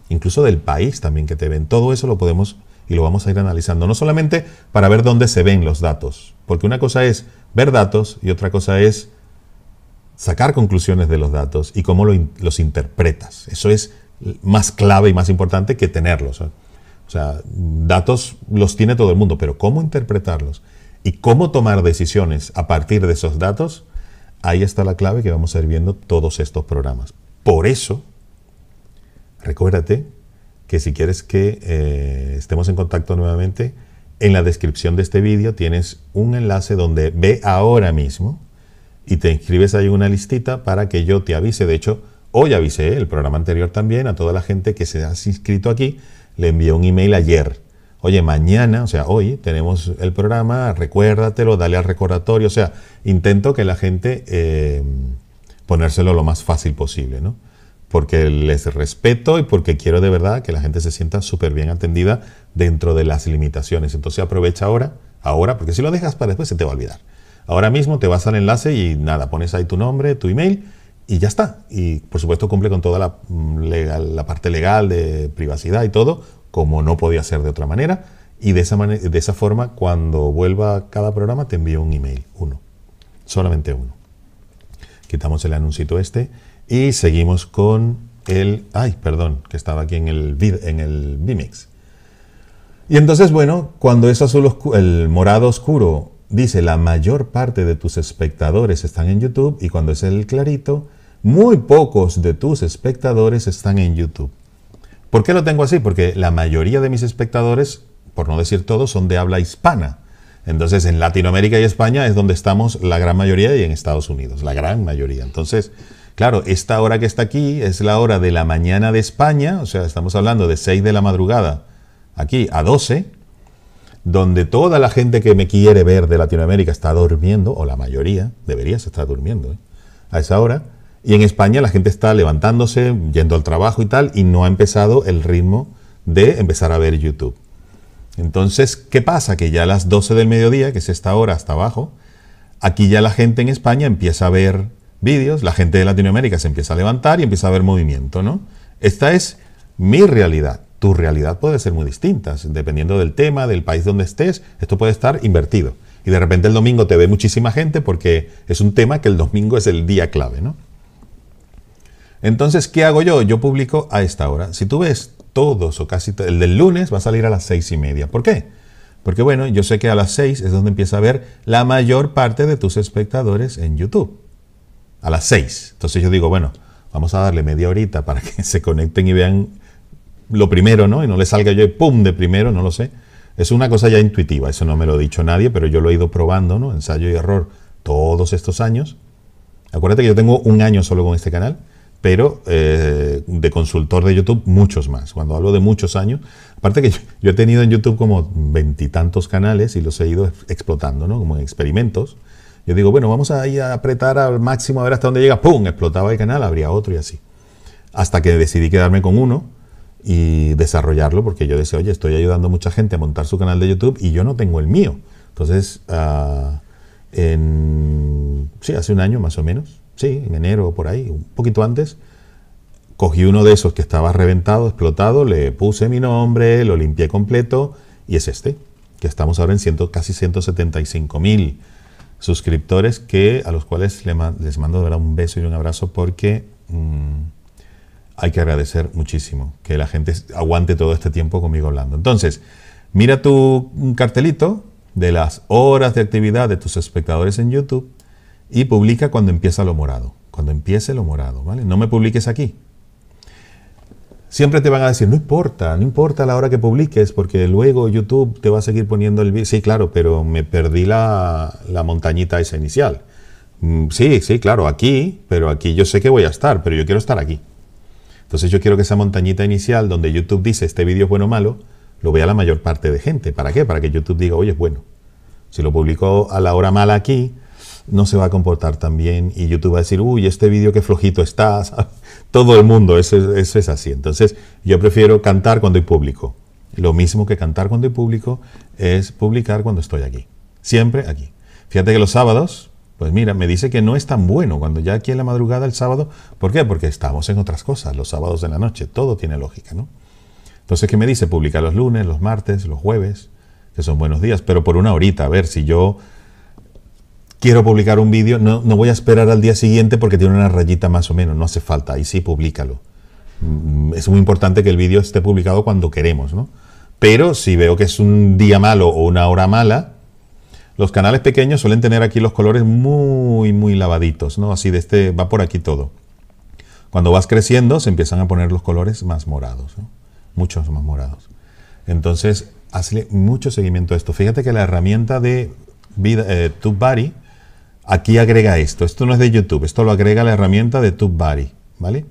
incluso del país también que te ven. Todo eso lo podemos y lo vamos a ir analizando, no solamente para ver dónde se ven los datos, porque una cosa es ver datos y otra cosa es sacar conclusiones de los datos y cómo los interpretas. Eso es más clave y más importante que tenerlos. O sea, datos los tiene todo el mundo, pero cómo interpretarlos y cómo tomar decisiones a partir de esos datos, ahí está la clave que vamos a ir viendo todos estos programas. Por eso, recuérdate que si quieres que eh, estemos en contacto nuevamente, en la descripción de este vídeo tienes un enlace donde ve ahora mismo y te inscribes ahí una listita para que yo te avise. De hecho, hoy avisé el programa anterior también a toda la gente que se ha inscrito aquí. Le envié un email ayer Oye, mañana, o sea, hoy tenemos el programa, recuérdatelo, dale al recordatorio. O sea, intento que la gente eh, ponérselo lo más fácil posible, ¿no? Porque les respeto y porque quiero de verdad que la gente se sienta súper bien atendida dentro de las limitaciones. Entonces aprovecha ahora, ahora, porque si lo dejas para después se te va a olvidar. Ahora mismo te vas al enlace y nada, pones ahí tu nombre, tu email y ya está. Y por supuesto cumple con toda la mm, parte legal de privacidad y todo, como no podía ser de otra manera. Y de esa, de esa forma, cuando vuelva cada programa, te envío un email, uno, solamente uno. Quitamos el anuncito este y seguimos con el... Ay, perdón, que estaba aquí en el, en el Vimix. Y entonces, bueno, cuando es azul oscuro, el morado oscuro dice la mayor parte de tus espectadores están en YouTube y cuando es el clarito, muy pocos de tus espectadores están en YouTube. ¿Por qué lo tengo así? Porque la mayoría de mis espectadores, por no decir todos, son de habla hispana. Entonces, en Latinoamérica y España es donde estamos la gran mayoría y en Estados Unidos, la gran mayoría. Entonces, claro, esta hora que está aquí es la hora de la mañana de España, o sea, estamos hablando de 6 de la madrugada aquí a 12, donde toda la gente que me quiere ver de Latinoamérica está durmiendo, o la mayoría, deberías estar durmiendo ¿eh? a esa hora. Y en España la gente está levantándose, yendo al trabajo y tal, y no ha empezado el ritmo de empezar a ver YouTube. Entonces, ¿qué pasa? Que ya a las 12 del mediodía, que es esta hora hasta abajo, aquí ya la gente en España empieza a ver vídeos, la gente de Latinoamérica se empieza a levantar y empieza a ver movimiento, ¿no? Esta es mi realidad. Tu realidad puede ser muy distinta, dependiendo del tema, del país donde estés, esto puede estar invertido. Y de repente el domingo te ve muchísima gente porque es un tema que el domingo es el día clave, ¿no? Entonces, ¿qué hago yo? Yo publico a esta hora. Si tú ves todos o casi el del lunes va a salir a las seis y media. ¿Por qué? Porque bueno, yo sé que a las seis es donde empieza a ver la mayor parte de tus espectadores en YouTube. A las seis. Entonces yo digo, bueno, vamos a darle media horita para que se conecten y vean lo primero, ¿no? Y no le salga yo pum de primero, no lo sé. Es una cosa ya intuitiva, eso no me lo ha dicho nadie, pero yo lo he ido probando, ¿no? Ensayo y error todos estos años. Acuérdate que yo tengo un año solo con este canal pero eh, de consultor de YouTube muchos más. Cuando hablo de muchos años, aparte que yo, he tenido en YouTube como veintitantos canales y los he ido explotando, ¿no? Como en experimentos. Yo digo, bueno, vamos a, ir a apretar al máximo a ver hasta dónde llega. ¡Pum! Explotaba el canal, habría otro y así. Hasta que decidí quedarme con uno y desarrollarlo porque yo decía, oye, estoy ayudando a mucha gente a montar su canal de YouTube y yo no tengo el mío. Entonces, ah, en, sí, hace un año más o menos, sí, en enero por ahí, un poquito antes, cogí uno de esos que estaba reventado, explotado, le puse mi nombre, lo limpié completo y es este, que estamos ahora en ciento, casi 175.000 mil suscriptores que, a los cuales les mando un beso y un abrazo porque mm, hay que agradecer muchísimo que la gente aguante todo este tiempo conmigo hablando. Entonces, mira tu cartelito de las horas de actividad de tus espectadores en YouTube y publica cuando empieza lo morado. Cuando empiece lo morado, ¿vale? No me publiques aquí. Siempre te van a decir, no importa, no importa la hora que publiques, porque luego YouTube te va a seguir poniendo el vídeo. Sí, claro, pero me perdí la, la montañita esa inicial. Mm, sí, sí, claro, aquí, pero aquí yo sé que voy a estar, pero yo quiero estar aquí. Entonces yo quiero que esa montañita inicial donde YouTube dice este vídeo es bueno o malo, lo vea la mayor parte de gente. ¿Para qué? Para que YouTube diga, oye, es bueno. Si lo publico a la hora mala aquí, no se va a comportar tan bien y YouTube va a decir, uy, este vídeo que flojito está, todo el mundo, eso, es así. Entonces, yo prefiero cantar cuando hay público. Lo mismo que cantar cuando hay público es publicar cuando estoy aquí. Siempre aquí. Fíjate que los sábados, pues mira, me dice que no es tan bueno cuando ya aquí en la madrugada el sábado. ¿Por qué? Porque estamos en otras cosas, los sábados en la noche. Todo tiene lógica, ¿no? Entonces, ¿qué me dice? publicar los lunes, los martes, los jueves, que son buenos días, pero por una horita. A ver, si yo quiero publicar un vídeo, no, voy a esperar al día siguiente porque tiene una rayita más o menos, no hace falta, ahí sí, públicalo. Mm, es muy importante que el vídeo esté publicado cuando queremos, ¿no? Pero si veo que es un día malo o una hora mala, los canales pequeños suelen tener aquí los colores muy, muy lavaditos, ¿no? Así de este, va por aquí todo. Cuando vas creciendo, se empiezan a poner los colores más morados, ¿no? muchos más morados. Entonces, hazle mucho seguimiento a esto. Fíjate que la herramienta de eh, TubeBuddy, Aquí agrega esto. Esto no es de YouTube. Esto lo agrega la herramienta de TubeBuddy. ¿Vale?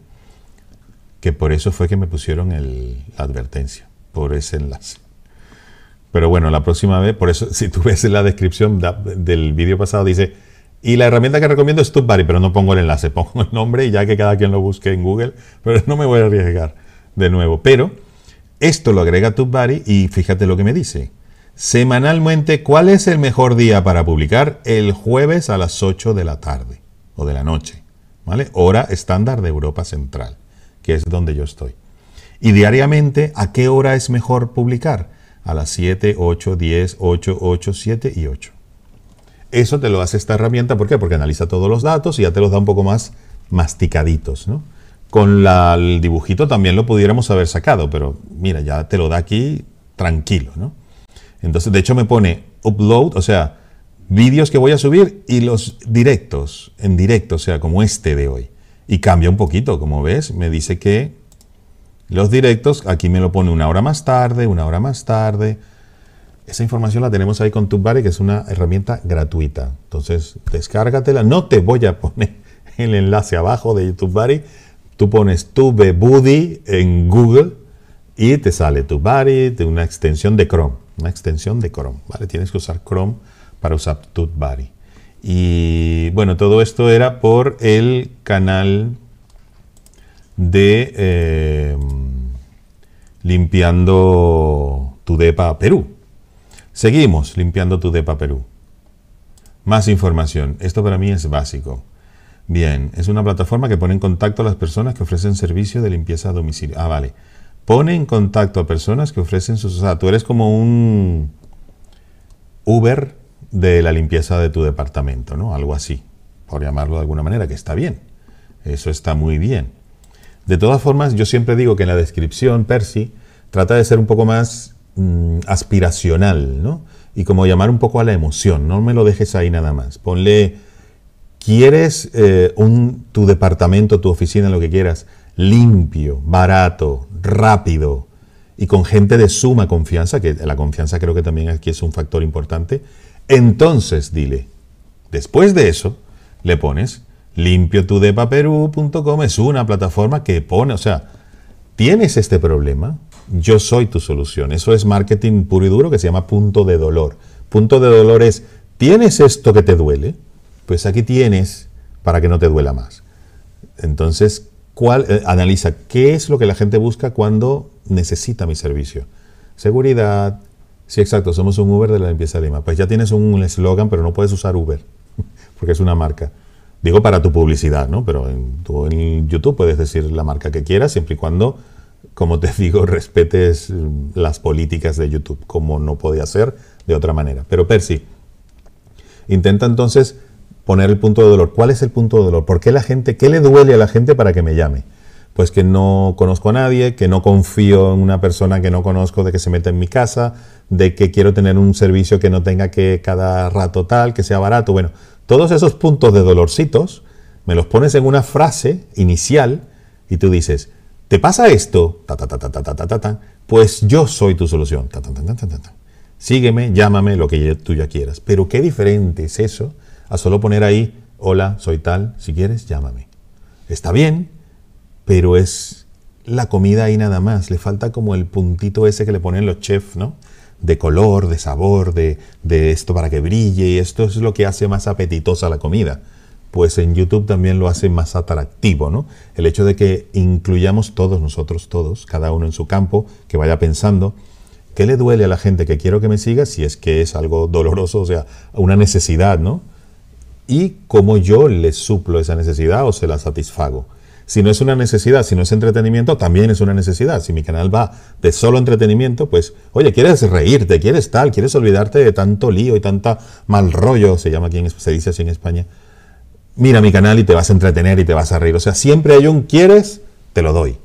Que por eso fue que me pusieron el, la advertencia. Por ese enlace. Pero bueno, la próxima vez, por eso, si tú ves en la descripción del vídeo pasado, dice, y la herramienta que recomiendo es TubeBuddy, pero no pongo el enlace, pongo el nombre y ya que cada quien lo busque en Google, pero no me voy a arriesgar de nuevo. Pero esto lo agrega TubeBuddy y fíjate lo que me dice semanalmente cuál es el mejor día para publicar el jueves a las 8 de la tarde o de la noche, ¿vale? Hora estándar de Europa Central, que es donde yo estoy. Y diariamente, ¿a qué hora es mejor publicar? A las 7, 8, 10, 8, 8, 7 y 8. Eso te lo hace esta herramienta, ¿por qué? Porque analiza todos los datos y ya te los da un poco más masticaditos, ¿no? Con el dibujito también lo pudiéramos haber sacado, pero mira, ya te lo da aquí tranquilo, ¿no? Entonces, de hecho, me pone upload, o sea, vídeos que voy a subir y los directos, en directo, o sea, como este de hoy. Y cambia un poquito, como ves, me dice que los directos, aquí me lo pone una hora más tarde, una hora más tarde. Esa información la tenemos ahí con TubeBuddy, que es una herramienta gratuita. Entonces, descárgatela. No te voy a poner el enlace abajo de TubeBuddy. Tú pones TubeBuddy en Google y te sale TubeBuddy, una extensión de Chrome una extensión de Chrome, ¿vale? Tienes que usar Chrome para usar TubeBuddy. Y bueno, todo esto era por el canal de eh, Limpiando tu Depa Perú. Seguimos limpiando tu Depa Perú. Más información. Esto para mí es básico. Bien, es una plataforma que pone en contacto a las personas que ofrecen servicio de limpieza a domicilio. Ah, vale pone en contacto a personas que ofrecen sus... O sea, tú eres como un Uber de la limpieza de tu departamento, ¿no? Algo así, por llamarlo de alguna manera, que está bien. Eso está muy bien. De todas formas, yo siempre digo que en la descripción, Percy, trata de ser un poco más mm, aspiracional, ¿no? Y como llamar un poco a la emoción, no me lo dejes ahí nada más. Ponle, ¿quieres eh, un, tu departamento, tu oficina, lo que quieras, limpio, barato, rápido y con gente de suma confianza, que la confianza creo que también aquí es un factor importante, entonces dile, después de eso, le pones limpiotudepaperú.com, es una plataforma que pone, o sea, tienes este problema, yo soy tu solución. Eso es marketing puro y duro que se llama punto de dolor. Punto de dolor es, ¿tienes esto que te duele? Pues aquí tienes para que no te duela más. Entonces, eh, analiza qué es lo que la gente busca cuando necesita mi servicio. Seguridad. Sí, exacto, somos un Uber de la limpieza de Lima. Pues ya tienes un eslogan, pero no puedes usar Uber, porque es una marca. Digo para tu publicidad, ¿no? Pero en, en YouTube puedes decir la marca que quieras, siempre y cuando, como te digo, respetes mm, las políticas de YouTube, como no podía ser de otra manera. Pero Percy, intenta entonces poner el punto de dolor. ¿Cuál es el punto de dolor? ¿Por qué la gente, qué le duele a la gente para que me llame? Pues que no conozco a nadie, que no confío en una persona que no conozco de que se meta en mi casa, de que quiero tener un servicio que no tenga que cada rato tal, que sea barato. Bueno, todos esos puntos de dolorcitos me los pones en una frase inicial y tú dices, ¿te pasa esto? Ta, ta, ta, ta, ta, ta, ta, Pues yo soy tu solución. Ta, ta, ta, ta, Sígueme, llámame, lo que tú ya quieras. Pero qué diferente es eso a solo poner ahí, hola, soy tal, si quieres, llámame. Está bien, pero es la comida ahí nada más. Le falta como el puntito ese que le ponen los chefs, ¿no? De color, de sabor, de, esto para que brille. Y esto es lo que hace más apetitosa la comida. Pues en YouTube también lo hace más atractivo, ¿no? El hecho de que incluyamos todos nosotros, todos, cada uno en su campo, que vaya pensando. ¿Qué le duele a la gente que quiero que me siga si es que es algo doloroso, o sea, una necesidad, ¿no? y cómo yo le suplo esa necesidad o se la satisfago. Si no es una necesidad, si no es entretenimiento, también es una necesidad. Si mi canal va de solo entretenimiento, pues, oye, quieres reírte, quieres tal, quieres olvidarte de tanto lío y tanta mal rollo, se llama aquí, se dice así en España. Mira mi canal y te vas a entretener y te vas a reír. O sea, siempre hay un quieres, te lo doy.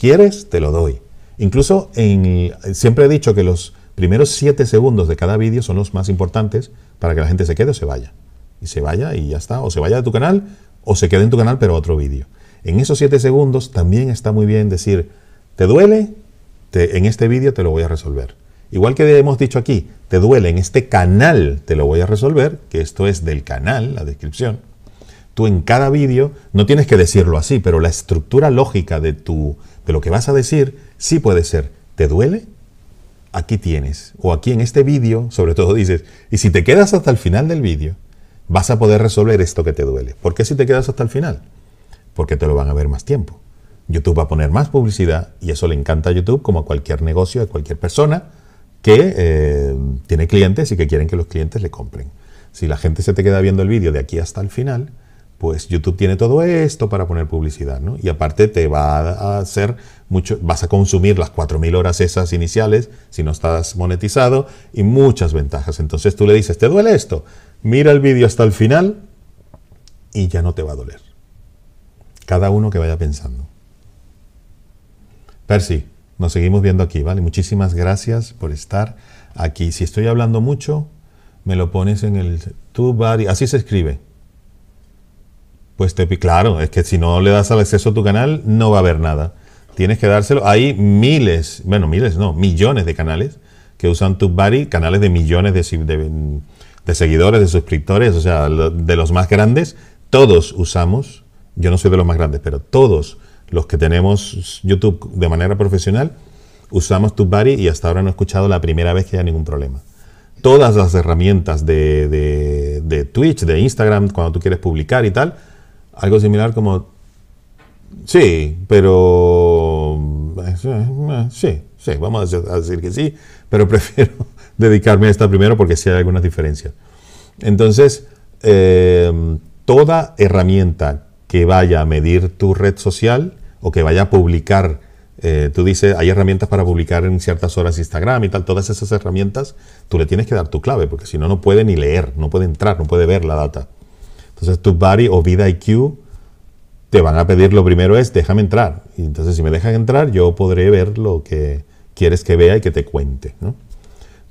Quieres, te lo doy. Incluso siempre he dicho que los primeros 7 segundos de cada vídeo son los más importantes para que la gente se quede o se vaya y se vaya y ya está. O se vaya de tu canal o se quede en tu canal pero otro vídeo. En esos 7 segundos también está muy bien decir, ¿te duele? en este vídeo te lo voy a resolver. Igual que hemos dicho aquí, te duele en este canal, te lo voy a resolver, que esto es del canal, la descripción. Tú en cada vídeo, no tienes que decirlo así, pero la estructura lógica de, tu, de lo que vas a decir sí puede ser, ¿te duele? Aquí tienes. O aquí en este vídeo, sobre todo dices, y si te quedas hasta el final del vídeo, vas a poder resolver esto que te duele. ¿Por qué si te quedas hasta el final? Porque te lo van a ver más tiempo. YouTube va a poner más publicidad y eso le encanta a YouTube como a cualquier negocio, a cualquier persona que eh, tiene clientes y que quieren que los clientes le compren. Si la gente se te queda viendo el vídeo de aquí hasta el final, pues YouTube tiene todo esto para poner publicidad, ¿no? Y aparte te va a hacer mucho, vas a consumir las 4.000 horas esas iniciales si no estás monetizado y muchas ventajas. Entonces tú le dices, ¿te duele esto? Mira el vídeo hasta el final y ya no te va a doler. Cada uno que vaya pensando. Percy, nos seguimos viendo aquí, ¿vale? Muchísimas gracias por estar aquí. Si estoy hablando mucho, me lo pones en el TubeBuddy. Así se escribe. Pues te claro, es que si no le das al acceso a tu canal, no va a haber nada. Tienes que dárselo. Hay miles, bueno, miles no, millones de canales que usan TubeBuddy, canales de millones de de seguidores, de suscriptores, o sea, de los más grandes, todos usamos, yo no soy de los más grandes, pero todos los que tenemos YouTube de manera profesional, usamos TubeBuddy y hasta ahora no he escuchado la primera vez que haya ningún problema. Todas las herramientas de, de, de Twitch, de Instagram, cuando tú quieres publicar y tal, algo similar como, sí, pero... Eh, sí, sí, vamos a decir que sí, pero prefiero dedicarme a esta primero porque sí hay algunas diferencias. Entonces, eh, toda herramienta que vaya a medir tu red social o que vaya a publicar, eh, tú dices, hay herramientas para publicar en ciertas horas Instagram y tal, todas esas herramientas, tú le tienes que dar tu clave, porque si no, no puede ni leer, no puede entrar, no puede ver la data. Entonces, tu body o VidIQ te van a pedir lo primero es, déjame entrar. Y entonces, si me dejan entrar, yo podré ver lo que quieres que vea y que te cuente. ¿no?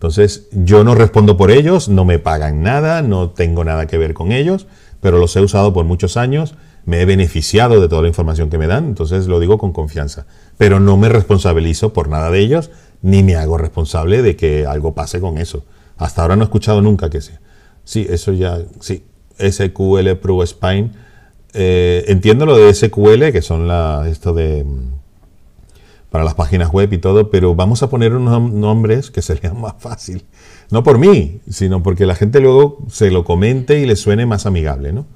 Entonces, yo no respondo por ellos, no me pagan nada, no tengo nada que ver con ellos, pero los he usado por muchos años, me he beneficiado de toda la información que me dan, entonces lo digo con confianza. Pero no me responsabilizo por nada de ellos, ni me hago responsable de que algo pase con eso. Hasta ahora no he escuchado nunca que sea. Sí, eso ya, sí, SQL Pro Spine. Eh, entiendo lo de SQL, que son la, esto de mm, para las páginas web y todo, pero vamos a poner unos nombres que se lean más fácil. No por mí, sino porque la gente luego se lo comente y le suene más amigable, ¿no?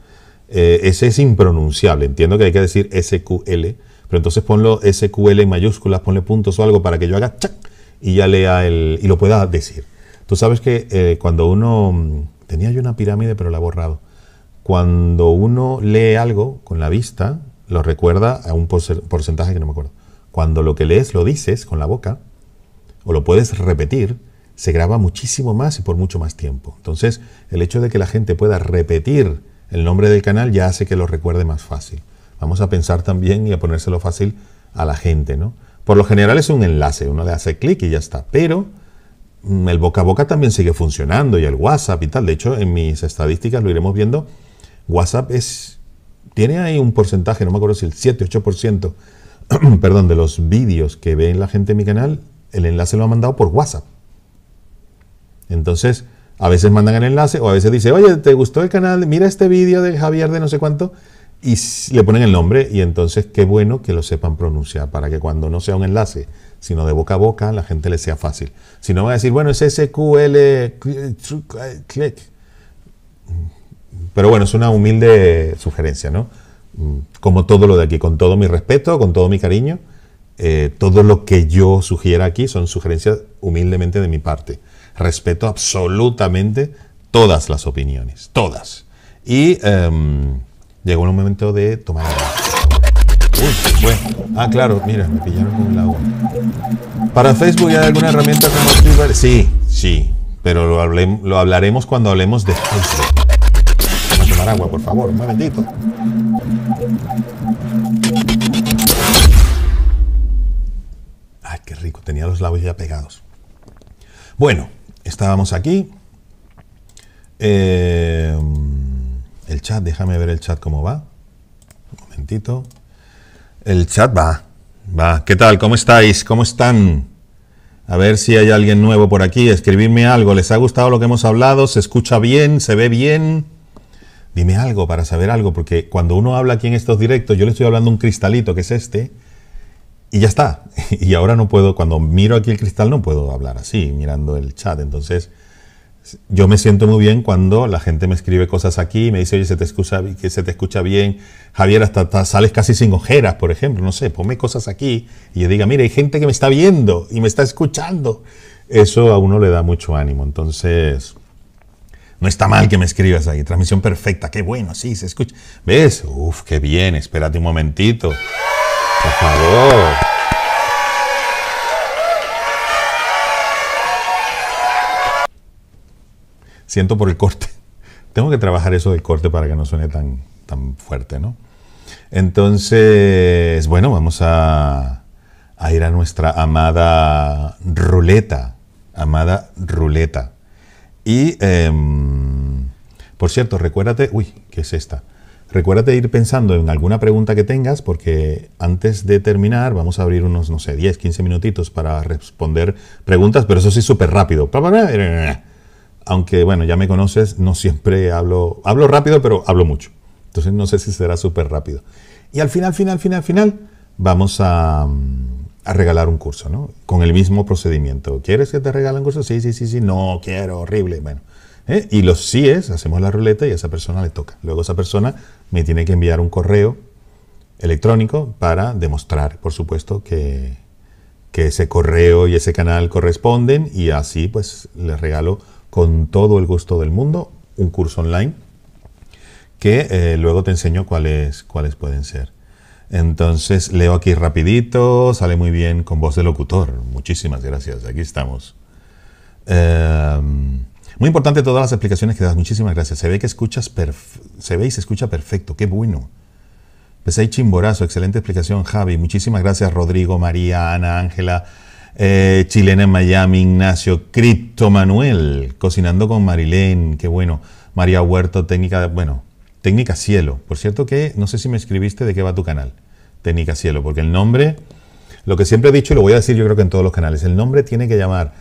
Eh, ese es impronunciable, entiendo que hay que decir SQL, pero entonces ponlo SQL en mayúsculas, ponle puntos o algo para que yo haga chac y ya lea el. y lo pueda decir. Tú sabes que eh, cuando uno. tenía yo una pirámide, pero la he borrado. Cuando uno lee algo con la vista, lo recuerda a un porcentaje que no me acuerdo cuando lo que lees lo dices con la boca o lo puedes repetir, se graba muchísimo más y por mucho más tiempo. Entonces, el hecho de que la gente pueda repetir el nombre del canal ya hace que lo recuerde más fácil. Vamos a pensar también y a ponérselo fácil a la gente, ¿no? Por lo general es un enlace, uno le hace clic y ya está. Pero mm, el boca a boca también sigue funcionando y el WhatsApp y tal. De hecho, en mis estadísticas lo iremos viendo. WhatsApp es, tiene ahí un porcentaje, no me acuerdo si el 7, 8% perdón, de los vídeos que ve la gente en mi canal, el enlace lo ha mandado por WhatsApp. Entonces, a veces mandan el enlace o a veces dice, oye, ¿te gustó el canal? Mira este vídeo de Javier de no sé cuánto. Y le ponen el nombre y entonces qué bueno que lo sepan pronunciar para que cuando no sea un enlace, sino de boca a boca, la gente le sea fácil. Si no va a decir, bueno, es SQL, click. Pero bueno, es una humilde sugerencia, ¿no? Mm. como todo lo de aquí, con todo mi respeto, con todo mi cariño, eh, todo lo que yo sugiera aquí son sugerencias humildemente de mi parte. Respeto absolutamente todas las opiniones, todas. Y em, llegó el momento de tomar Uy, Ah, claro, mira, me pillaron con el agua. ¿Para Facebook hay alguna herramienta como Twitter? Sí, sí, pero lo, lo hablaremos cuando hablemos de Vamos a tomar agua, por favor, un bendito. qué rico, tenía los labios ya pegados. Bueno, estábamos aquí. Eh, el chat, déjame ver el chat cómo va. Un momentito. El chat va, va. ¿Qué tal? ¿Cómo estáis? ¿Cómo están? A ver si hay alguien nuevo por aquí. Escribidme algo. ¿Les ha gustado lo que hemos hablado? ¿Se escucha bien? ¿Se ve bien? Dime algo para saber algo, porque cuando uno habla aquí en estos directos, yo le estoy hablando un cristalito, que es este, y ya está. Y ahora no puedo, cuando miro aquí el cristal no puedo hablar así, mirando el chat. Entonces, yo me siento muy bien cuando la gente me escribe cosas aquí, me dice, oye, se te escucha, que se te escucha bien. Javier, hasta, sales casi sin ojeras, por ejemplo, no sé, ponme cosas aquí. Y yo diga, mira, hay gente que me está viendo y me está escuchando. Eso a uno le da mucho ánimo. Entonces, no está mal que me escribas ahí. Transmisión perfecta, qué bueno, sí, se escucha. ¿Ves? Uf, qué bien, espérate un momentito. Siento por el corte. Tengo que trabajar eso del corte para que no suene tan, tan fuerte, ¿no? Entonces, bueno, vamos a, ir a nuestra amada ruleta. Amada ruleta. Y, em, por cierto, recuérdate, uy, ¿qué es esta? Recuérdate ir pensando en alguna pregunta que tengas porque antes de terminar vamos a abrir unos, no sé, 10, 15 minutitos para responder preguntas, pero eso sí súper rápido. Eh, eh, eh. Aunque bueno, ya me conoces, no siempre hablo, hablo rápido, pero hablo mucho. Entonces no sé si será súper rápido. Y al final, final, final, final, vamos a, mm, regalar un curso, ¿no? Con el mismo procedimiento. ¿Quieres que te regalen un curso? Sí, sí, sí, sí. No, quiero, horrible. Bueno. Y los síes, hacemos la ruleta y a esa persona le toca. Luego esa persona me tiene que enviar un correo electrónico para demostrar, por supuesto, que, que ese correo y ese canal corresponden y así pues les regalo con todo el gusto del mundo un curso online que eh, luego te enseño cuáles, cuáles pueden ser. Entonces leo aquí rapidito, sale muy bien con voz de locutor. Muchísimas gracias, aquí estamos. Em, muy importante todas las explicaciones que das. Muchísimas gracias. Se ve que escuchas se ve y se escucha perfecto. Qué bueno. Pesei Chimborazo, excelente explicación, Javi. Muchísimas gracias, Rodrigo, María, Ana, Ángela, eh, Chilena en Miami, Ignacio, Cripto Manuel, cocinando con Marilén, qué bueno. María Huerto, técnica, bueno, técnica cielo. Por cierto que no sé si me escribiste de qué va tu canal, técnica cielo, porque el nombre, lo que siempre he dicho y lo voy a decir yo creo que en todos los canales, el nombre tiene que llamar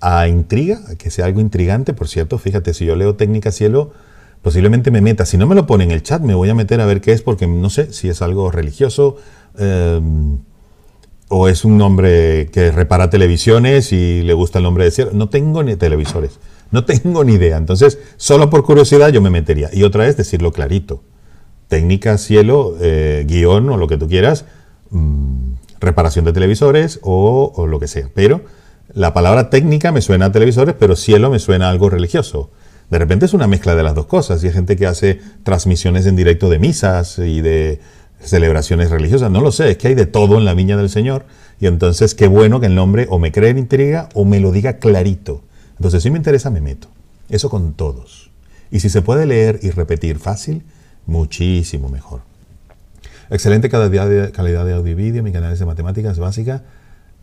a intriga, que sea algo intrigante. Por cierto, fíjate, si yo leo técnica cielo, posiblemente me meta. Si no me lo pone en el chat, me voy a meter a ver qué es, porque no sé si es algo religioso em, o es un hombre que repara televisiones y le gusta el nombre de cielo. No tengo ni televisores, no tengo ni idea. Entonces, solo por curiosidad yo me metería. Y otra vez, decirlo clarito. Técnica cielo, eh, guión o lo que tú quieras, mm, reparación de televisores o lo que sea. Pero la palabra técnica me suena a televisores, pero cielo me suena a algo religioso. De repente es una mezcla de las dos cosas. Y hay gente que hace transmisiones en directo de misas y de celebraciones religiosas. No lo sé, es que hay de todo en la viña del Señor. Y entonces qué bueno que el nombre o me cree en intriga o me lo diga clarito. Entonces si me interesa me meto. Eso con todos. Y si se puede leer y repetir fácil, muchísimo mejor. Excelente calidad de, calidad de audio y vídeo, mi canal es de matemáticas básicas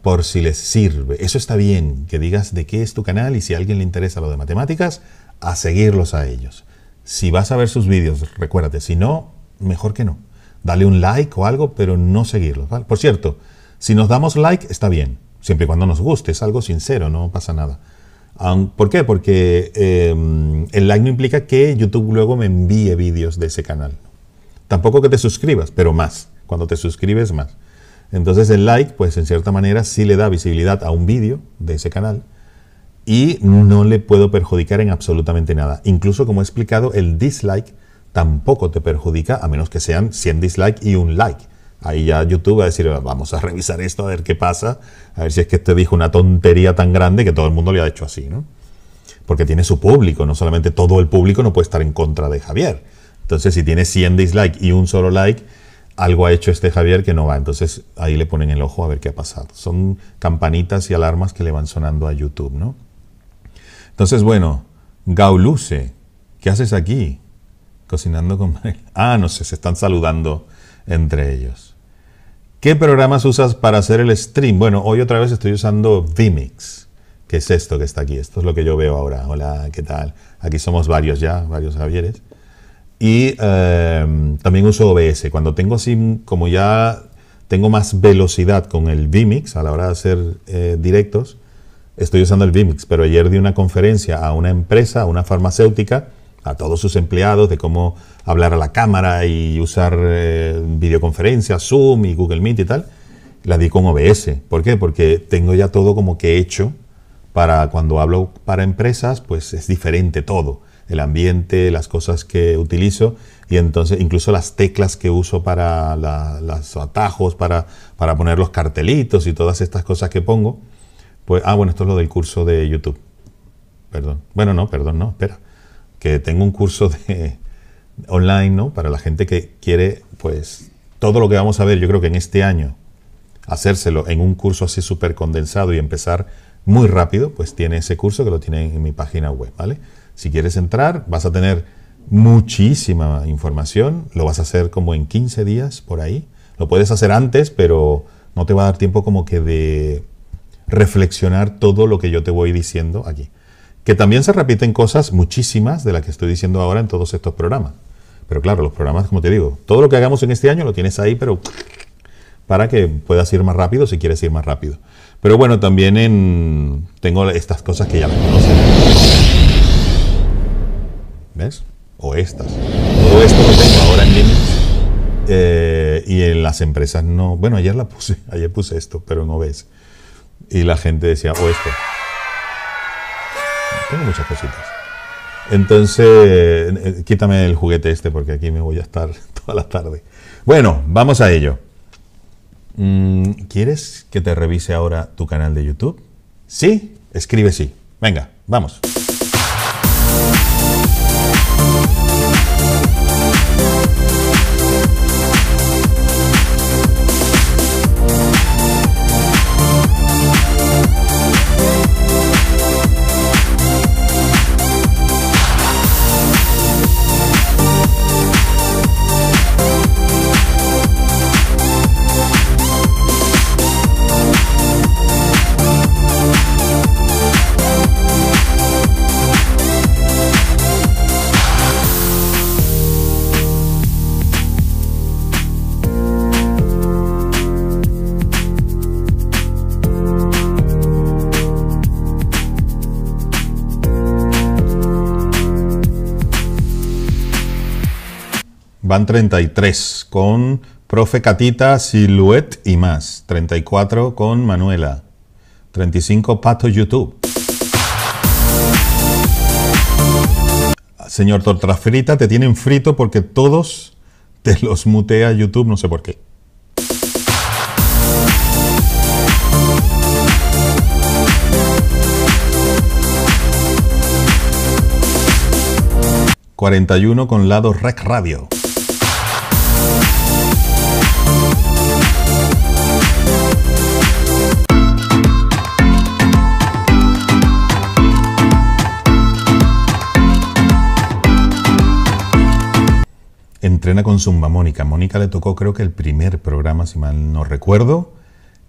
por si les sirve. Eso está bien, que digas de qué es tu canal y si a alguien le interesa lo de matemáticas, a seguirlos a ellos. Si vas a ver sus vídeos, recuérdate, si no, mejor que no. Dale un like o algo, pero no seguirlos. Por cierto, si nos damos like, está bien, siempre y cuando nos guste, es algo sincero, no pasa nada. ¿Por qué? Porque em, el like no implica que YouTube luego me envíe vídeos de ese canal. Tampoco que te suscribas, pero más. Cuando te suscribes, más. Entonces el like, pues en cierta manera sí le da visibilidad a un vídeo de ese canal y no le puedo perjudicar en absolutamente nada. Incluso como he explicado, el dislike tampoco te perjudica a menos que sean 100 dislikes y un like. Ahí ya YouTube va a decir, vamos a revisar esto, a ver qué pasa, a ver si es que te este dijo una tontería tan grande que todo el mundo le ha hecho así, ¿no? Porque tiene su público, no solamente todo el público no puede estar en contra de Javier. Entonces, si tiene 100 dislikes y un solo like, algo ha hecho este Javier que no va. Entonces ahí le ponen el ojo a ver qué ha pasado. Son campanitas y alarmas que le van sonando a YouTube, ¿no? Entonces, bueno, Gauluce, ¿qué haces aquí? Cocinando con Ah, no sé, se están saludando entre ellos. ¿Qué programas usas para hacer el stream? Bueno, hoy otra vez estoy usando vMix, que es esto que está aquí. Esto es lo que yo veo ahora. Hola, ¿qué tal? Aquí somos varios ya, varios Javieres. Y em, también uso OBS. Cuando tengo así, como ya tengo más velocidad con el vMix a la hora de hacer eh, directos, estoy usando el vMix. Pero ayer di una conferencia a una empresa, a una farmacéutica, a todos sus empleados de cómo hablar a la cámara y usar videoconferencia eh, videoconferencias, Zoom y Google Meet y tal. La di con OBS. ¿Por qué? Porque tengo ya todo como que hecho para cuando hablo para empresas, pues es diferente todo el ambiente, las cosas que utilizo y entonces incluso las teclas que uso para los atajos, para, para poner los cartelitos y todas estas cosas que pongo. Pues, ah, bueno, esto es lo del curso de YouTube. Perdón. Bueno, no, perdón, no, espera. Que tengo un curso online, ¿no? Para la gente que quiere, pues, todo lo que vamos a ver, yo creo que en este año, hacérselo en un curso así súper condensado y empezar muy rápido, pues tiene ese curso que lo tiene en mi página web, ¿vale? Si quieres entrar, vas a tener muchísima información, lo vas a hacer como en 15 días por ahí. Lo puedes hacer antes, pero no te va a dar tiempo como que de reflexionar todo lo que yo te voy diciendo aquí. Que también se repiten cosas muchísimas de las que estoy diciendo ahora en todos estos programas. Pero claro, los programas, como te digo, todo lo que hagamos en este año lo tienes ahí, pero para que puedas ir más rápido si quieres ir más rápido. Pero bueno, también en, tengo estas cosas que ya me conocen. ¿Ves? O estas. Todo esto lo tengo ahora en eh, y en las empresas no. Bueno, ayer la puse, ayer puse esto, pero no ves. Y la gente decía, o esto. Tengo muchas cositas. Entonces, eh, quítame el juguete este porque aquí me voy a estar toda la tarde. Bueno, vamos a ello. Mm, ¿Quieres que te revise ahora tu canal de YouTube? ¿Sí? Escribe sí. Venga, vamos. 33 con Profe Catita, Silhouette y más. 34 con Manuela. 35 Pato YouTube. Señor Tortrafrita, te tienen frito porque todos te los mutea YouTube, no sé por qué. ...41 con lado Rec Radio. entrena con Zumba Mónica. Mónica le tocó creo que el primer programa, si mal no recuerdo.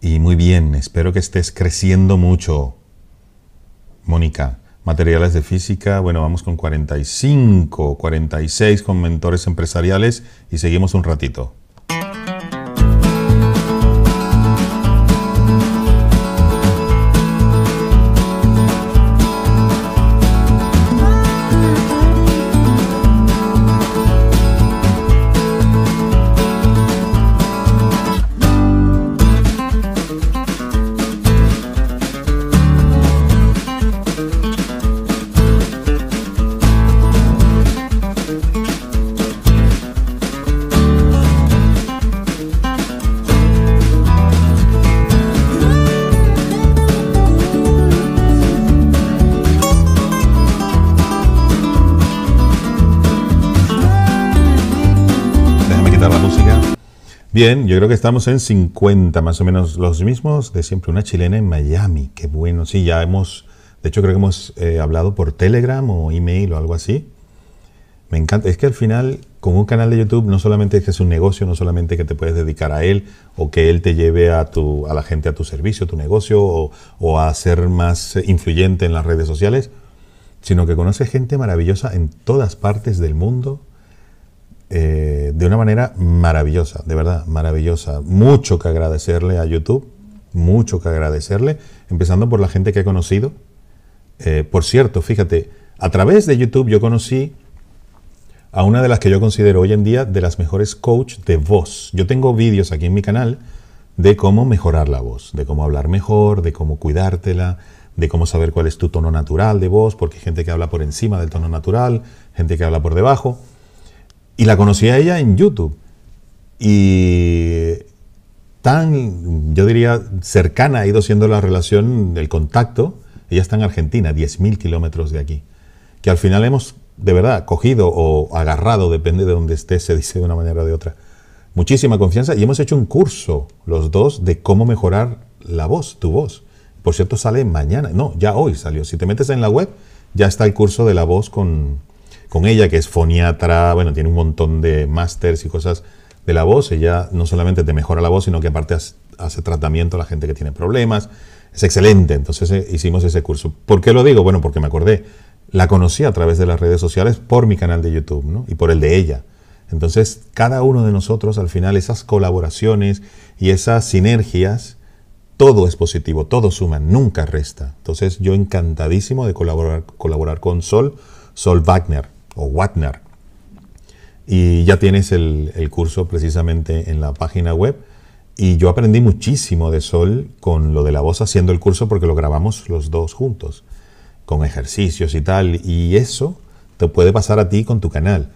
Y muy bien, espero que estés creciendo mucho. Mónica, materiales de física, bueno, vamos con 45, 46 con mentores empresariales y seguimos un ratito. Bien, yo creo que estamos en 50, más o menos los mismos de siempre. Una chilena en Miami, qué bueno. Sí, ya hemos, de hecho creo que hemos eh, hablado por Telegram o email o algo así. Me encanta. Es que al final, con un canal de YouTube, no solamente es que es un negocio, no solamente que te puedes dedicar a él o que él te lleve a, tu, a la gente a tu servicio, tu negocio o, o a ser más influyente en las redes sociales, sino que conoces gente maravillosa en todas partes del mundo eh, de una manera maravillosa, de verdad, maravillosa. Mucho que agradecerle a YouTube, mucho que agradecerle, empezando por la gente que he conocido. Eh, por cierto, fíjate, a través de YouTube yo conocí a una de las que yo considero hoy en día de las mejores coach de voz. Yo tengo vídeos aquí en mi canal de cómo mejorar la voz, de cómo hablar mejor, de cómo cuidártela, de cómo saber cuál es tu tono natural de voz, porque hay gente que habla por encima del tono natural, gente que habla por debajo. Y la conocí a ella en YouTube. Y tan, yo diría, cercana ha ido siendo la relación, el contacto. Ella está en Argentina, 10.000 kilómetros de aquí. Que al final hemos, de verdad, cogido o agarrado, depende de donde esté, se dice de una manera o de otra, muchísima confianza. Y hemos hecho un curso, los dos, de cómo mejorar la voz, tu voz. Por cierto, sale mañana. No, ya hoy salió. Si te metes en la web, ya está el curso de la voz con, con ella, que es foniatra, bueno, tiene un montón de másters y cosas de la voz. Ella no solamente te mejora la voz, sino que aparte hace, tratamiento a la gente que tiene problemas. Es excelente, entonces eh, hicimos ese curso. ¿Por qué lo digo? Bueno, porque me acordé, la conocí a través de las redes sociales por mi canal de YouTube y por el de ella. Entonces, cada uno de nosotros, al final, esas colaboraciones y esas sinergias, todo es positivo, todo suma, nunca resta. Entonces, yo encantadísimo de colaborar, colaborar con Sol, Sol Wagner o Watner. Y ya tienes el, curso precisamente en la página web. Y yo aprendí muchísimo de Sol con lo de la voz haciendo el curso porque lo grabamos los dos juntos, con ejercicios y tal. Y eso te puede pasar a ti con tu canal.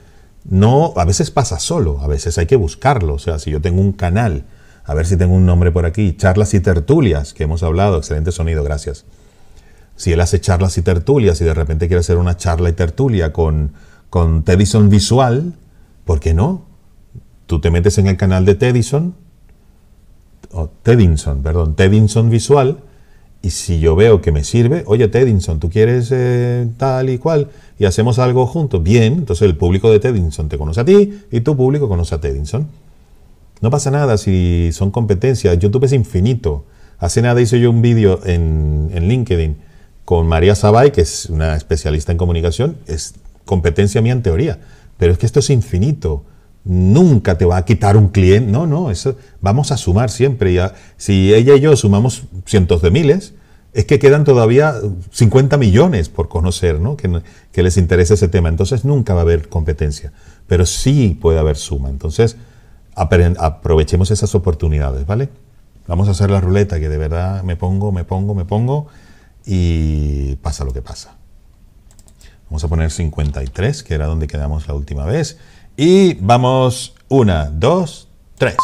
No, a veces pasa solo, a veces hay que buscarlo. O sea, si yo tengo un canal, a ver si tengo un nombre por aquí, charlas y tertulias, que hemos hablado, excelente sonido, gracias. Si él hace charlas y tertulias y de repente quiere hacer una charla y tertulia con con Tedison Visual, ¿por qué no? Tú te metes en el canal de Tedison, o perdón, Tedison Visual, y si yo veo que me sirve, oye Tedison, tú quieres eh, tal y cual, y hacemos algo juntos, bien, entonces el público de Tedison te conoce a ti y tu público conoce a Tedison. No pasa nada si son competencias, YouTube es infinito. Hace nada hice yo un vídeo en, LinkedIn con María Sabay, que es una especialista en comunicación, es competencia mía en teoría, pero es que esto es infinito. Nunca te va a quitar un cliente. No, no, vamos a sumar siempre. si ella y yo sumamos cientos de miles, es que quedan todavía 50 millones por conocer, ¿no? Que, que, les interesa ese tema. Entonces nunca va a haber competencia, pero sí puede haber suma. Entonces aprovechemos esas oportunidades, ¿vale? Vamos a hacer la ruleta que de verdad me pongo, me pongo, me pongo y pasa lo que pasa. Vamos a poner 53, que era donde quedamos la última vez. Y vamos, una, dos, tres.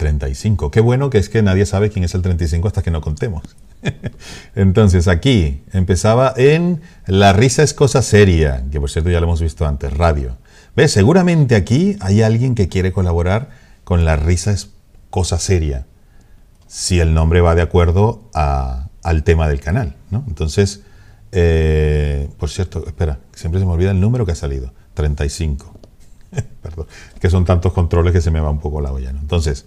35. Qué bueno que es que nadie sabe quién es el 35 hasta que no contemos. Entonces aquí empezaba en La risa es cosa seria, que por cierto ya lo hemos visto antes, radio. Ve Seguramente aquí hay alguien que quiere colaborar con La risa es cosa seria, si el nombre va de acuerdo al tema del canal. ¿no? Entonces, eh, por cierto, espera, siempre se me olvida el número que ha salido, 35. Perdón, que son tantos controles que se me va un poco la olla. ¿no? Entonces,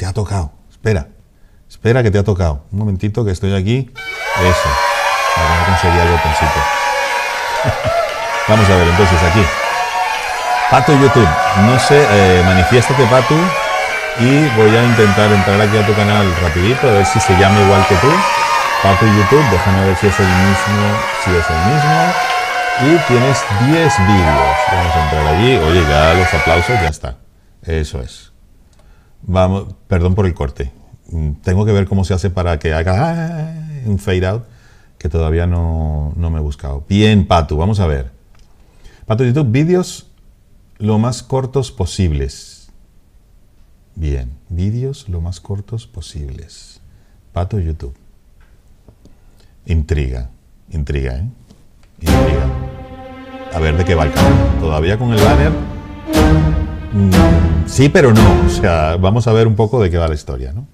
Te ha tocado. Espera. Espera que te ha tocado. Un momentito que estoy aquí. Eso. Vamos a conseguí el Vamos a ver, entonces aquí. Pato YouTube. No sé, eh, manifiéstate Pato. Y voy a intentar entrar aquí a tu canal rapidito, a ver si se llama igual que tú. Pato YouTube, déjame ver si es el mismo, si es el mismo. Y tienes 10 vídeos. Vamos a entrar allí. Oye, ya los aplausos, ya está. Eso es. Vamos, perdón por el corte. Mm, tengo que ver cómo se hace para que haga ah, un fade out que todavía no, me he buscado. Bien, Pato, vamos a ver. Pato YouTube, vídeos lo más cortos posibles. Bien, vídeos lo más cortos posibles. Pato YouTube. Intriga, intriga, ¿eh? Intriga. A ver de qué va el canal. Todavía con el banner. Mm, sí, pero no. O sea, vamos a ver un poco de qué va la historia, ¿no?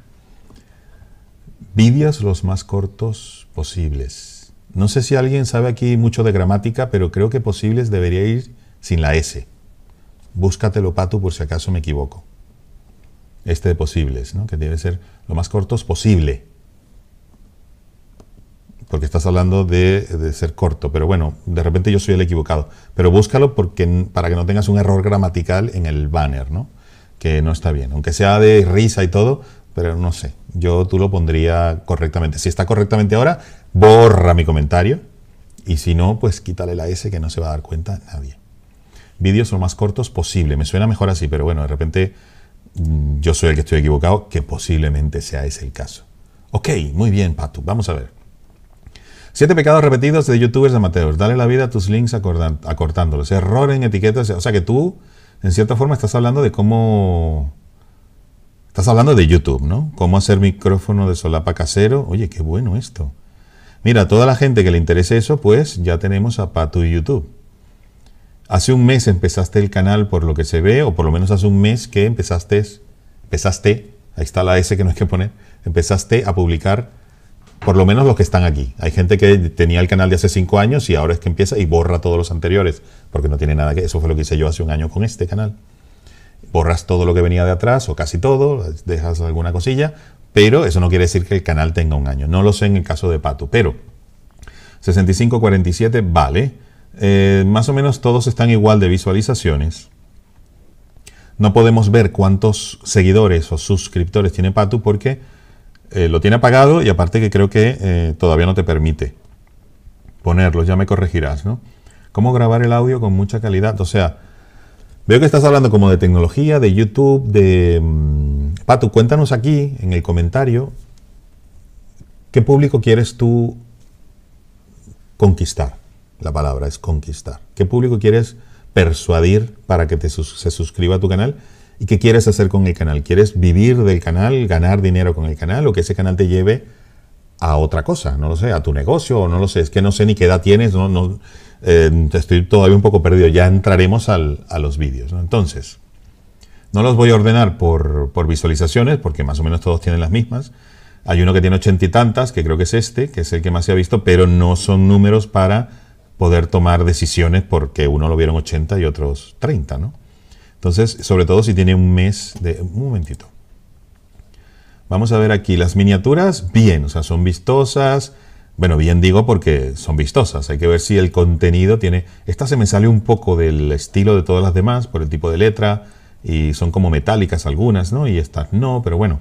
los más cortos posibles. No sé si alguien sabe aquí mucho de gramática, pero creo que posibles debería ir sin la S. Búscatelo, Pato, por si acaso me equivoco. Este de posibles, ¿no? Que debe ser lo más cortos posible porque estás hablando de, ser corto, pero bueno, de repente yo soy el equivocado. Pero búscalo porque, para que no tengas un error gramatical en el banner, ¿no? Que no está bien. Aunque sea de risa y todo, pero no sé. Yo tú lo pondría correctamente. Si está correctamente ahora, borra mi comentario. Y si no, pues quítale la S que no se va a dar cuenta nadie. Vídeos lo más cortos posible. Me suena mejor así, pero bueno, de repente mm, yo soy el que estoy equivocado, que posiblemente sea ese el caso. Ok, muy bien, Patu. Vamos a ver. Siete pecados repetidos de youtubers de Mateos. Dale la vida a tus links acortándolos. Error en etiquetas. O sea que tú, en cierta forma, estás hablando de cómo... Estás hablando de YouTube, ¿no? Cómo hacer micrófono de solapa casero. Oye, qué bueno esto. Mira, toda la gente que le interese eso, pues ya tenemos a Patu y YouTube. Hace un mes empezaste el canal por lo que se ve, o por lo menos hace un mes que empezaste, empezaste, ahí está la S que no hay que poner, empezaste a publicar por lo menos los que están aquí. Hay gente que tenía el canal de hace cinco años y ahora es que empieza y borra todos los anteriores, porque no tiene nada que... Eso fue lo que hice yo hace un año con este canal. Borras todo lo que venía de atrás, o casi todo, dejas alguna cosilla, pero eso no quiere decir que el canal tenga un año. No lo sé en el caso de Patu. pero 47, vale. Eh, más o menos todos están igual de visualizaciones. No podemos ver cuántos seguidores o suscriptores tiene Patu porque eh, lo tiene apagado y aparte que creo que eh, todavía no te permite ponerlo, ya me corregirás, ¿no? ¿Cómo grabar el audio con mucha calidad? O sea, veo que estás hablando como de tecnología, de YouTube, de... Mm, Pato, cuéntanos aquí en el comentario qué público quieres tú conquistar. La palabra es conquistar. ¿Qué público quieres persuadir para que se suscriba a tu canal? ¿Y qué quieres hacer con el canal? ¿Quieres vivir del canal, ganar dinero con el canal o que ese canal te lleve a otra cosa? No lo sé, a tu negocio o no lo sé. Es que no sé ni qué edad tienes, no, no eh, estoy todavía un poco perdido. Ya entraremos al, a los vídeos. Entonces, no los voy a ordenar por, por visualizaciones porque más o menos todos tienen las mismas. Hay uno que tiene ochenta y tantas, que creo que es este, que es el que más se ha visto, pero no son números para poder tomar decisiones porque uno lo vieron 80 y otros 30, ¿no? Entonces, sobre todo si tiene un mes de... Un momentito. Vamos a ver aquí las miniaturas. Bien, o sea, son vistosas. Bueno, bien digo porque son vistosas. Hay que ver si el contenido tiene... Esta se me sale un poco del estilo de todas las demás por el tipo de letra y son como metálicas algunas, ¿no? Y estas no, pero bueno.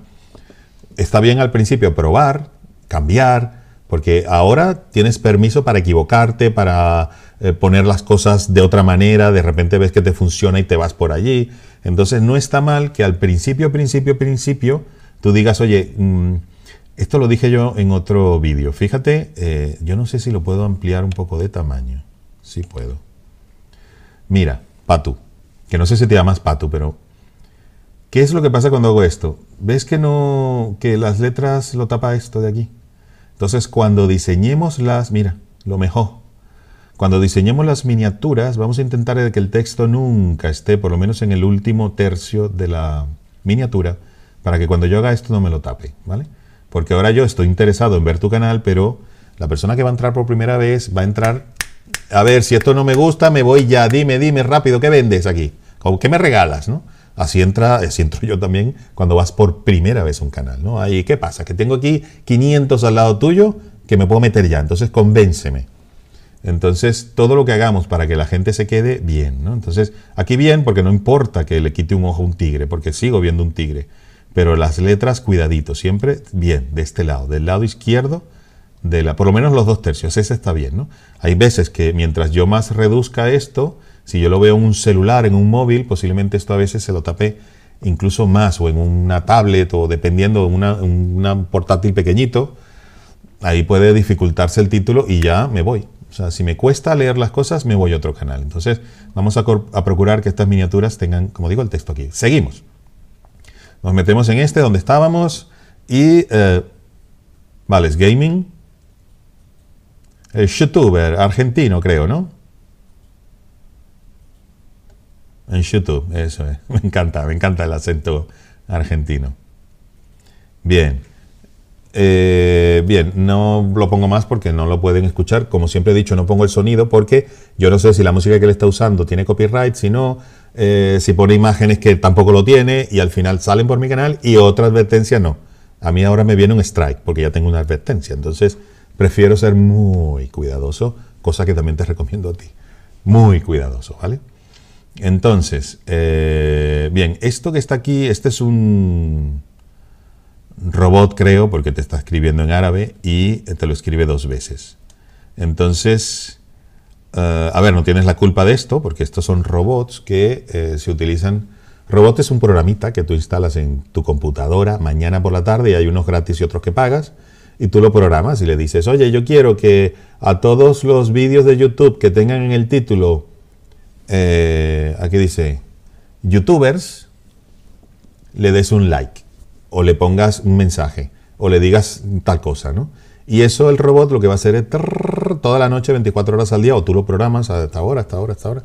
Está bien al principio probar, cambiar, porque ahora tienes permiso para equivocarte, para eh, poner las cosas de otra manera, de repente ves que te funciona y te vas por allí. Entonces no está mal que al principio, principio, principio, tú digas, oye, mm, esto lo dije yo en otro vídeo. Fíjate, eh, yo no sé si lo puedo ampliar un poco de tamaño. Sí puedo. Mira, Patu, que no sé si te llamas Patu, pero ¿qué es lo que pasa cuando hago esto? ¿Ves que no, que las letras lo tapa esto de aquí? Entonces, cuando diseñemos las, mira, lo mejor. Cuando diseñemos las miniaturas, vamos a intentar que el texto nunca esté, por lo menos en el último tercio de la miniatura, para que cuando yo haga esto no me lo tape, ¿vale? Porque ahora yo estoy interesado en ver tu canal, pero la persona que va a entrar por primera vez va a entrar, a ver, si esto no me gusta, me voy ya, dime, dime rápido, ¿qué vendes aquí? qué me regalas, no? Así entra, así entro yo también cuando vas por primera vez a un canal, ¿no? Ahí, ¿qué pasa? Que tengo aquí 500 al lado tuyo que me puedo meter ya, entonces convénceme. Entonces, todo lo que hagamos para que la gente se quede bien, ¿no? Entonces, aquí bien, porque no importa que le quite un ojo a un tigre, porque sigo viendo un tigre, pero las letras, cuidadito, siempre bien, de este lado, del lado izquierdo, de la, por lo menos los dos tercios, ese está bien, ¿no? Hay veces que mientras yo más reduzca esto, si yo lo veo en un celular, en un móvil, posiblemente esto a veces se lo tape incluso más, o en una tablet, o dependiendo, de una portátil pequeñito, ahí puede dificultarse el título y ya me voy. O sea, si me cuesta leer las cosas, me voy a otro canal. Entonces, vamos a, procurar que estas miniaturas tengan, como digo, el texto aquí. Seguimos. Nos metemos en este donde estábamos y, eh, vale, es gaming. El youtuber argentino, creo, ¿no? En YouTube, eso es. Me encanta, me encanta el acento argentino. Bien. Eh, bien, no lo pongo más porque no lo pueden escuchar. Como siempre he dicho, no pongo el sonido porque yo no sé si la música que le está usando tiene copyright, si no, eh, si pone imágenes que tampoco lo tiene y al final salen por mi canal y otra advertencia no. A mí ahora me viene un strike porque ya tengo una advertencia. Entonces prefiero ser muy cuidadoso, cosa que también te recomiendo a ti. Muy cuidadoso, ¿vale? Entonces, eh, bien, esto que está aquí, este es un robot, creo, porque te está escribiendo en árabe y te lo escribe dos veces. Entonces, eh, a ver, no tienes la culpa de esto, porque estos son robots que eh, se utilizan. Robot es un programita que tú instalas en tu computadora mañana por la tarde y hay unos gratis y otros que pagas. Y tú lo programas y le dices, oye, yo quiero que a todos los vídeos de YouTube que tengan en el título eh, aquí dice, youtubers, le des un like o le pongas un mensaje o le digas tal cosa, ¿no? Y eso el robot lo que va a hacer es toda la noche, 24 horas al día, o tú lo programas hasta ahora, hasta ahora, hasta ahora.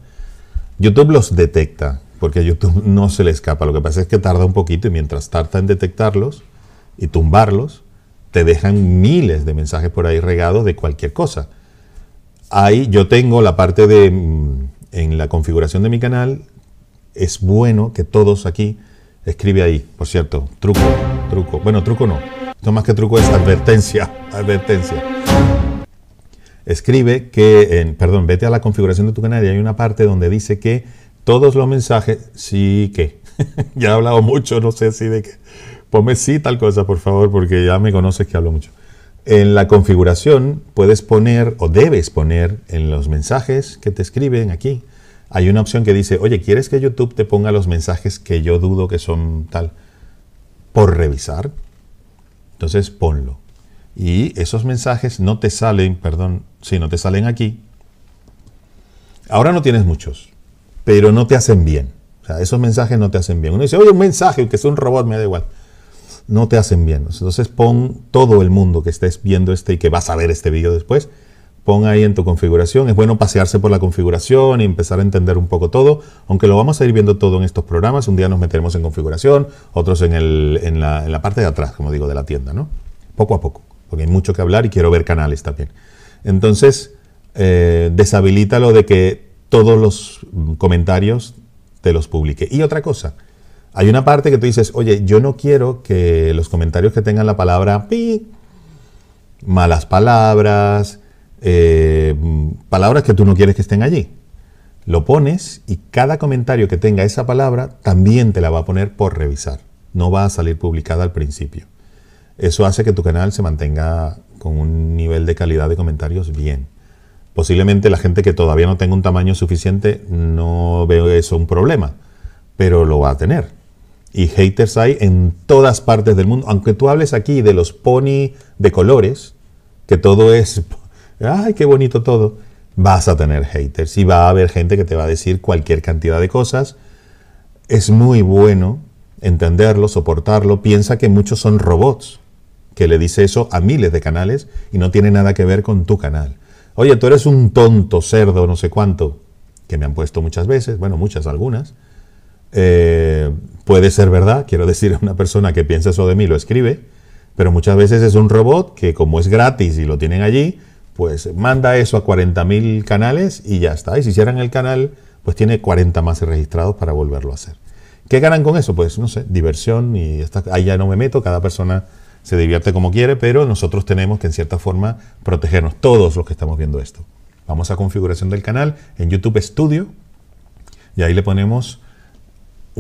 YouTube los detecta, porque a YouTube no se le escapa. Lo que pasa es que tarda un poquito y mientras tarda en detectarlos y tumbarlos, te dejan miles de mensajes por ahí regados de cualquier cosa. Ahí yo tengo la parte de mm, en la configuración de mi canal, es bueno que todos aquí escribe ahí, por cierto, truco, truco. Bueno, truco no. no más que truco es advertencia, advertencia. Escribe que, en, perdón, vete a la configuración de tu canal y hay una parte donde dice que todos los mensajes, sí que. ya he hablado mucho, no sé si de qué. Ponme sí tal cosa, por favor, porque ya me conoces que hablo mucho. En la configuración puedes poner o debes poner en los mensajes que te escriben aquí. Hay una opción que dice, oye, ¿quieres que YouTube te ponga los mensajes que yo dudo que son tal por revisar? Entonces ponlo. Y esos mensajes no te salen, perdón, si no te salen aquí. Ahora no tienes muchos, pero no te hacen bien. O sea, esos mensajes no te hacen bien. Uno dice, oye, un mensaje, que es un robot, me da igual no te hacen bien. Entonces pon todo el mundo que estés viendo este y que vas a ver este vídeo después, pon ahí en tu configuración. Es bueno pasearse por la configuración y empezar a entender un poco todo, aunque lo vamos a ir viendo todo en estos programas. Un día nos meteremos en configuración, otros en, el, en, la, en la, parte de atrás, como digo, de la tienda, ¿no? Poco a poco, porque hay mucho que hablar y quiero ver canales también. Entonces, eh, deshabilita lo de que todos los mm, comentarios te los publique. Y otra cosa, hay una parte que tú dices, oye, yo no quiero que los comentarios que tengan la palabra pi, malas palabras, eh, palabras que tú no quieres que estén allí. Lo pones y cada comentario que tenga esa palabra también te la va a poner por revisar. No va a salir publicada al principio. Eso hace que tu canal se mantenga con un nivel de calidad de comentarios bien. Posiblemente la gente que todavía no tenga un tamaño suficiente no veo eso un problema, pero lo va a tener. Y haters hay en todas partes del mundo. Aunque tú hables aquí de los pony de colores, que todo es, ay, qué bonito todo, vas a tener haters y va a haber gente que te va a decir cualquier cantidad de cosas. Es muy bueno entenderlo, soportarlo. Piensa que muchos son robots, que le dice eso a miles de canales y no tiene nada que ver con tu canal. Oye, tú eres un tonto cerdo, no sé cuánto, que me han puesto muchas veces, bueno, muchas algunas. Eh, puede ser verdad, quiero decir, una persona que piensa eso de mí lo escribe, pero muchas veces es un robot que como es gratis y lo tienen allí, pues manda eso a 40.000 canales y ya está. Y si cierran el canal, pues tiene 40 más registrados para volverlo a hacer. ¿Qué ganan con eso? Pues no sé, diversión y está ahí ya no me meto, cada persona se divierte como quiere, pero nosotros tenemos que en cierta forma protegernos, todos los que estamos viendo esto. Vamos a configuración del canal, en YouTube Studio, y ahí le ponemos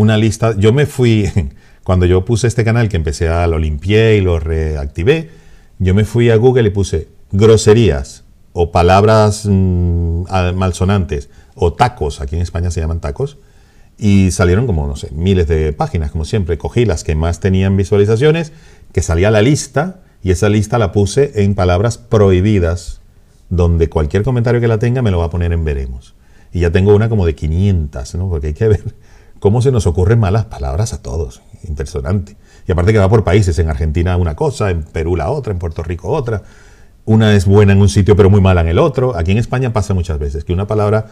una lista. Yo me fui, cuando yo puse este canal, que empecé a lo limpié y lo reactivé, yo me fui a Google y puse groserías o palabras mm, malsonantes o tacos, aquí en España se llaman tacos, y salieron como, no sé, miles de páginas, como siempre. Cogí las que más tenían visualizaciones, que salía la lista, y esa lista la puse en palabras prohibidas, donde cualquier comentario que la tenga me lo va a poner en veremos. Y ya tengo una como de 500, ¿no? Porque hay que ver cómo se nos ocurren malas palabras a todos. Impresionante. Y aparte que va por países, en Argentina una cosa, en Perú la otra, en Puerto Rico otra. Una es buena en un sitio pero muy mala en el otro. Aquí en España pasa muchas veces que una palabra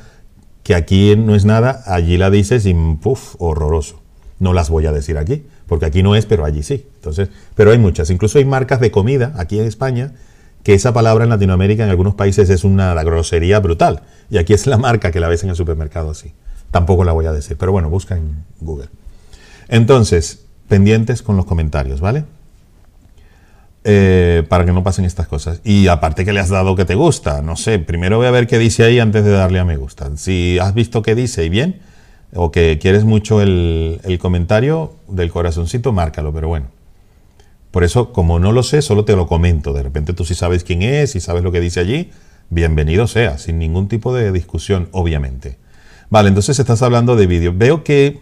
que aquí no es nada, allí la dices y puff, horroroso. No las voy a decir aquí, porque aquí no es, pero allí sí. Entonces, pero hay muchas. Incluso hay marcas de comida aquí en España que esa palabra en Latinoamérica en algunos países es una grosería brutal. Y aquí es la marca que la ves en el supermercado así. Tampoco la voy a decir, pero bueno, busca en Google. Entonces, pendientes con los comentarios, ¿vale? Eh, para que no pasen estas cosas. Y aparte que le has dado que te gusta, no sé, primero voy a ver qué dice ahí antes de darle a me gusta. Si has visto qué dice y bien, o que quieres mucho el, comentario del corazoncito, márcalo, pero bueno. Por eso, como no lo sé, solo te lo comento. De repente tú sí sabes quién es y sabes lo que dice allí, bienvenido sea, sin ningún tipo de discusión, obviamente. Vale, entonces estás hablando de vídeo. Veo que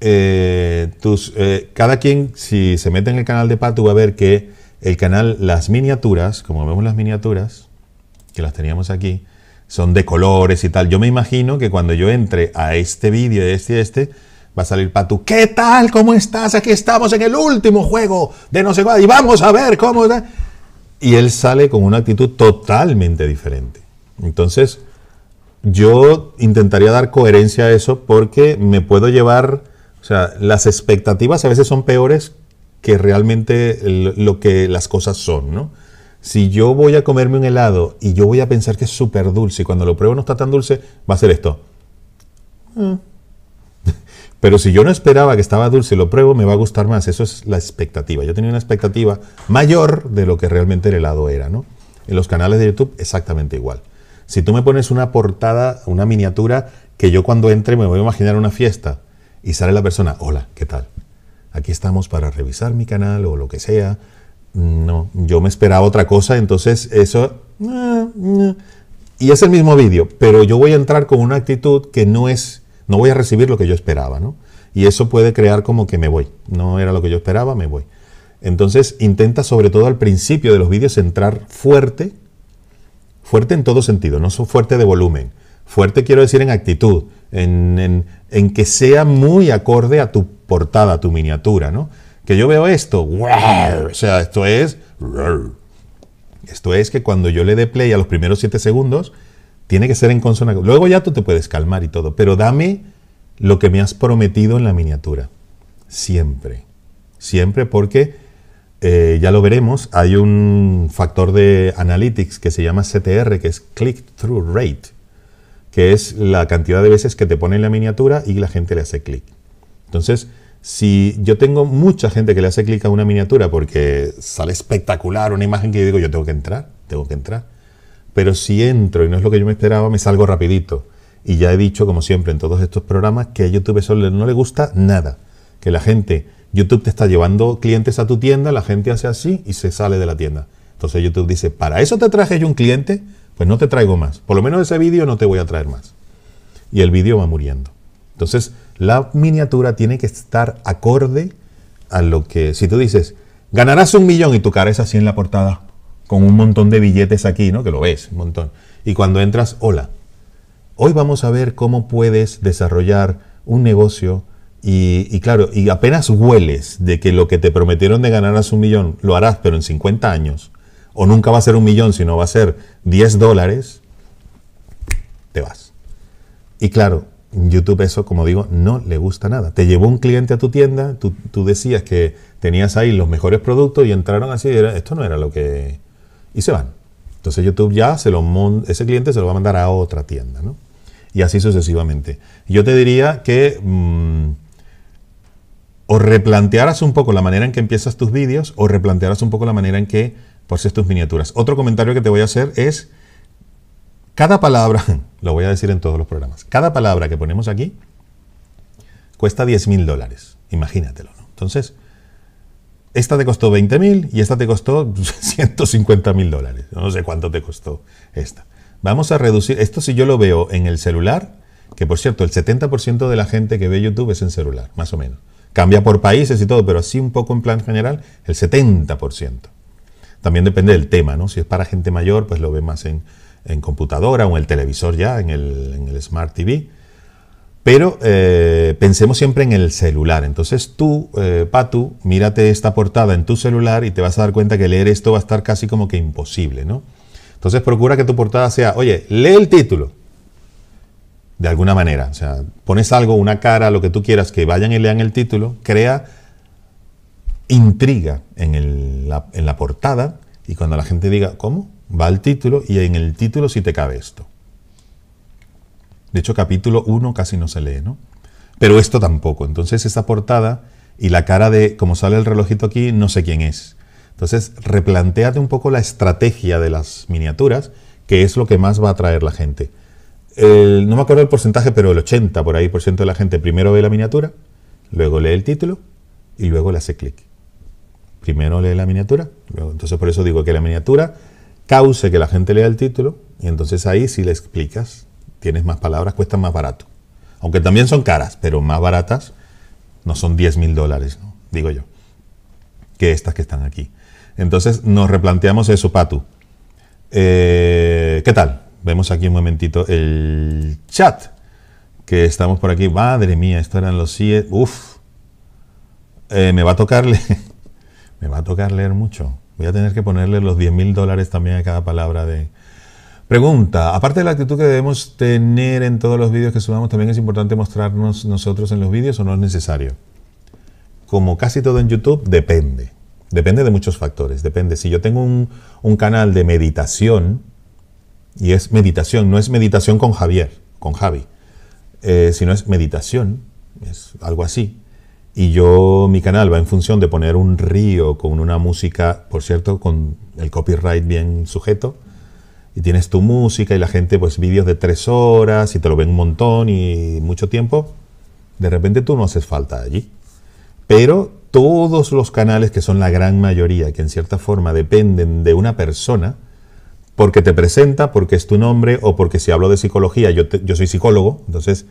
eh, eh, cada quien, si se mete en el canal de Patu, va a ver que el canal, las miniaturas, como vemos las miniaturas, que las teníamos aquí, son de colores y tal. Yo me imagino que cuando yo entre a este vídeo, este y este, va a salir Patu. ¿Qué tal? ¿Cómo estás? Aquí estamos en el último juego de no sé cuál. Y vamos a ver cómo está. Y él sale con una actitud totalmente diferente. Entonces, yo intentaría dar coherencia a eso porque me puedo llevar, o sea, las expectativas a veces son peores que realmente lo que las cosas son, ¿no? Si yo voy a comerme un helado y yo voy a pensar que es súper dulce y cuando lo pruebo no está tan dulce, va a ser esto. Mm. Pero si yo no esperaba que estaba dulce y lo pruebo, me va a gustar más. Eso es la expectativa. Yo tenía una expectativa mayor de lo que realmente el helado era, ¿no? En los canales de YouTube exactamente igual. Si tú me pones una portada, una miniatura, que yo cuando entre me voy a imaginar una fiesta y sale la persona, hola, ¿qué tal? Aquí estamos para revisar mi canal o lo que sea. Mm, no, yo me esperaba otra cosa, entonces eso... Ah, ah". Y es el mismo vídeo, pero yo voy a entrar con una actitud que no es... No voy a recibir lo que yo esperaba, ¿no? Y eso puede crear como que me voy. No era lo que yo esperaba, me voy. Entonces intenta sobre todo al principio de los vídeos entrar fuerte Fuerte en todo sentido, no fuerte de volumen. Fuerte quiero decir en actitud, en, en, en que sea muy acorde a tu portada, a tu miniatura, ¿no? Que yo veo esto, o sea, esto es... Esto es que cuando yo le dé play a los primeros 7 segundos, tiene que ser en consonancia. Luego ya tú te puedes calmar y todo, pero dame lo que me has prometido en la miniatura. Siempre. Siempre porque eh, ya lo veremos, hay un factor de Analytics que se llama CTR, que es Click-Through Rate, que es la cantidad de veces que te ponen la miniatura y la gente le hace clic. Entonces, si yo tengo mucha gente que le hace clic a una miniatura porque sale espectacular una imagen que yo digo, yo tengo que entrar, tengo que entrar. Pero si entro y no es lo que yo me esperaba, me salgo rapidito. Y ya he dicho, como siempre, en todos estos programas, que a YouTube solo no le gusta nada. Que la gente YouTube te está llevando clientes a tu tienda, la gente hace así y se sale de la tienda. Entonces YouTube dice, para eso te traje yo un cliente, pues no te traigo más. Por lo menos ese vídeo no te voy a traer más. Y el vídeo va muriendo. Entonces la miniatura tiene que estar acorde a lo que... Si tú dices, ganarás un millón y tu cara es así en la portada, con un montón de billetes aquí, ¿no? Que lo ves, un montón. Y cuando entras, hola. Hoy vamos a ver cómo puedes desarrollar un negocio y, claro, y apenas hueles de que lo que te prometieron de ganarás un millón, lo harás, pero en 50 años, o nunca va a ser un millón, sino va a ser 10 dólares, te vas. Y claro, YouTube eso, como digo, no le gusta nada. Te llevó un cliente a tu tienda, tú, decías que tenías ahí los mejores productos y entraron así, y era, esto no era lo que... Y se van. Entonces YouTube ya se lo ese cliente se lo va a mandar a otra tienda, ¿no? Y así sucesivamente. Yo te diría que... Mm, o replantearás un poco la manera en que empiezas tus vídeos o replantearás un poco la manera en que poses tus miniaturas. Otro comentario que te voy a hacer es, cada palabra, lo voy a decir en todos los programas, cada palabra que ponemos aquí cuesta 10.000 mil dólares, imagínatelo. ¿no? Entonces, esta te costó 20.000 y esta te costó 150.000 mil dólares. No sé cuánto te costó esta. Vamos a reducir, esto si yo lo veo en el celular, que por cierto, el 70% de la gente que ve YouTube es en celular, más o menos. Cambia por países y todo, pero así un poco en plan general, el 70%. También depende del tema, ¿no? Si es para gente mayor, pues lo ve más en, computadora o en el televisor ya, en el, Smart TV. Pero eh, pensemos siempre en el celular. Entonces tú, eh, Patu, mírate esta portada en tu celular y te vas a dar cuenta que leer esto va a estar casi como que imposible, ¿no? Entonces procura que tu portada sea, oye, lee el título, de alguna manera. O sea, pones algo, una cara, lo que tú quieras, que vayan y lean el título, crea intriga en, la, portada y cuando la gente diga, ¿cómo? Va al título y en el título sí te cabe esto. De hecho, capítulo 1 casi no se lee, ¿no? Pero esto tampoco. Entonces, esa portada y la cara de, como sale el relojito aquí, no sé quién es. Entonces, replanteate un poco la estrategia de las miniaturas, que es lo que más va a atraer la gente no me acuerdo el porcentaje, pero el 80 por ahí por ciento de la gente primero ve la miniatura, luego lee el título y luego le hace clic. Primero lee la miniatura, luego, entonces por eso digo que la miniatura cause que la gente lea el título y entonces ahí si le explicas, tienes más palabras, cuesta más barato. Aunque también son caras, pero más baratas no son 10 mil dólares, digo yo, que estas que están aquí. Entonces nos replanteamos eso, Patu. Eh, ¿Qué tal? Vemos aquí un momentito el chat que estamos por aquí. Madre mía, esto eran los CIE. Uf, eh, me va a tocarle. me va a tocar leer mucho. Voy a tener que ponerle los 10 mil dólares también a cada palabra de. Pregunta, aparte de la actitud que debemos tener en todos los vídeos que subamos, también es importante mostrarnos nosotros en los vídeos o no es necesario. Como casi todo en YouTube, depende. Depende de muchos factores. Depende. Si yo tengo un, un canal de meditación, y es meditación, no es meditación con Javier, con Javi, eh, sino es meditación, es algo así. Y yo, mi canal va en función de poner un río con una música, por cierto, con el copyright bien sujeto. Y tienes tu música y la gente, pues vídeos de tres horas y te lo ven un montón y mucho tiempo. De repente tú no haces falta allí. Pero todos los canales, que son la gran mayoría, que en cierta forma dependen de una persona, porque te presenta, porque es tu nombre o porque si hablo de psicología, yo, soy psicólogo, entonces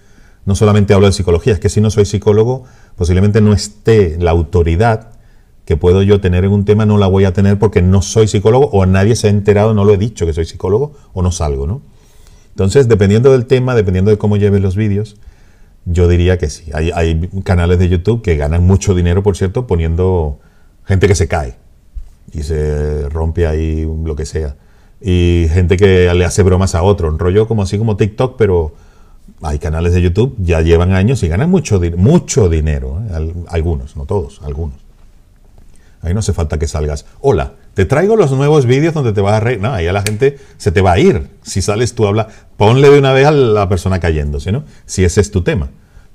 no solamente hablo de psicología, es que si no soy psicólogo, posiblemente no esté la autoridad que puedo yo tener en un tema, no la voy a tener porque no soy psicólogo o nadie se ha enterado, no lo he dicho que soy psicólogo o no salgo, ¿no? Entonces, dependiendo del tema, dependiendo de cómo lleves los vídeos, yo diría que sí. hay, canales de YouTube que ganan mucho dinero, por cierto, poniendo gente que se cae y se rompe ahí lo que sea y gente que le hace bromas a otro. Un rollo como así como TikTok, pero hay canales de YouTube, ya llevan años y ganan mucho, mucho dinero. ¿eh? Algunos, no todos, algunos. Ahí no hace falta que salgas. Hola, te traigo los nuevos vídeos donde te vas a reír. No, ahí a la gente se te va a ir. Si sales tú habla, ponle de una vez a la persona cayéndose, ¿no? Si ese es tu tema.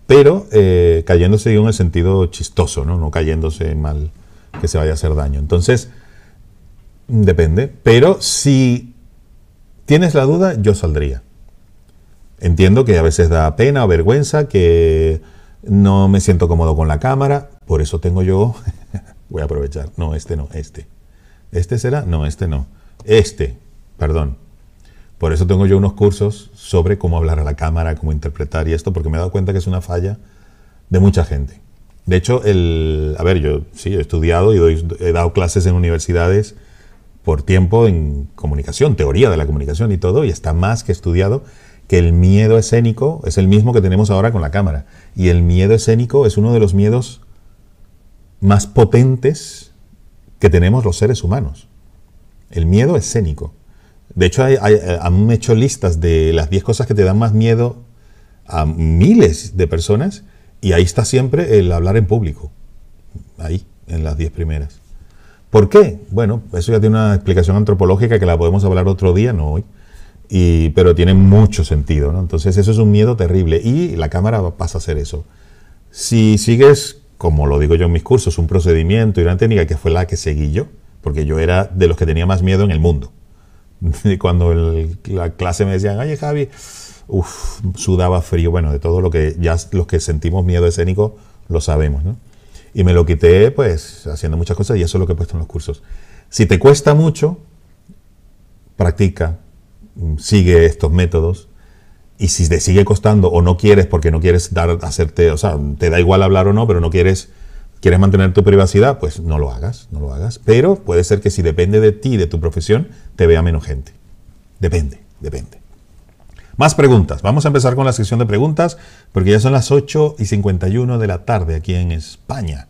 Pero eh, cayéndose en el sentido chistoso, ¿no? No cayéndose mal que se vaya a hacer daño. Entonces, Depende. Pero si tienes la duda, yo saldría. Entiendo que a veces da pena o vergüenza, que no me siento cómodo con la cámara. Por eso tengo yo. voy a aprovechar. No, este no, este. ¿Este será? No, este no. Este, perdón. Por eso tengo yo unos cursos sobre cómo hablar a la cámara, cómo interpretar y esto, porque me he dado cuenta que es una falla de mucha gente. De hecho, el, a ver, yo sí, he estudiado y he dado clases en universidades por tiempo en comunicación, teoría de la comunicación y todo, y está más que estudiado que el miedo escénico es el mismo que tenemos ahora con la cámara. Y el miedo escénico es uno de los miedos más potentes que tenemos los seres humanos. El miedo escénico. De hecho, eh, han hecho listas de las 10 cosas que te dan más miedo a miles de personas y ahí está siempre el hablar en público. Ahí, en las 10 primeras. ¿Por qué? Bueno, eso ya tiene una explicación antropológica que la podemos hablar otro día, no hoy, y, pero tiene mucho sentido. ¿no? Entonces eso es un miedo terrible y la cámara pasa a hacer eso. Si sigues, como lo digo yo en mis cursos, un procedimiento y una técnica que fue la que seguí yo, porque yo era de los que tenía más miedo en el mundo. Cuando el, la clase me decían, oye Javi, sudaba frío, bueno, de todo lo que ya los que sentimos miedo escénico lo sabemos, ¿no? Y me lo quité pues haciendo muchas cosas y eso es lo que he puesto en los cursos. Si te cuesta mucho, practica, mm, sigue estos métodos. Y si te sigue costando o no quieres, porque no quieres dar, hacerte, o sea, te da igual hablar o no, pero no quieres, quieres mantener tu privacidad, pues no lo hagas, no lo hagas. Pero puede ser que si depende de ti, de tu profesión, te vea menos gente. Depende, depende. Más preguntas. Vamos a empezar con la sección de preguntas porque ya son las 8 y 51 de la tarde aquí en España.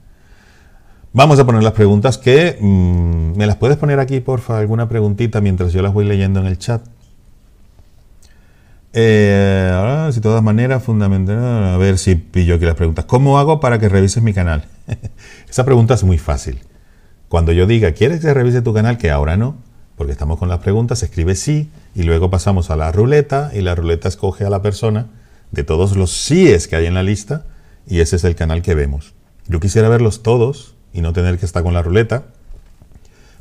Vamos a poner las preguntas que... Mm, ¿Me las puedes poner aquí, porfa? Alguna preguntita mientras yo las voy leyendo en el chat. Eh, ahora, de todas maneras, fundamental... A ver si pillo aquí las preguntas. ¿Cómo hago para que revises mi canal? Esa pregunta es muy fácil. Cuando yo diga, ¿quieres que revise tu canal? Que ahora no porque estamos con las preguntas, se escribe sí y luego pasamos a la ruleta y la ruleta escoge a la persona de todos los síes que hay en la lista y ese es el canal que vemos. Yo quisiera verlos todos y no tener que estar con la ruleta,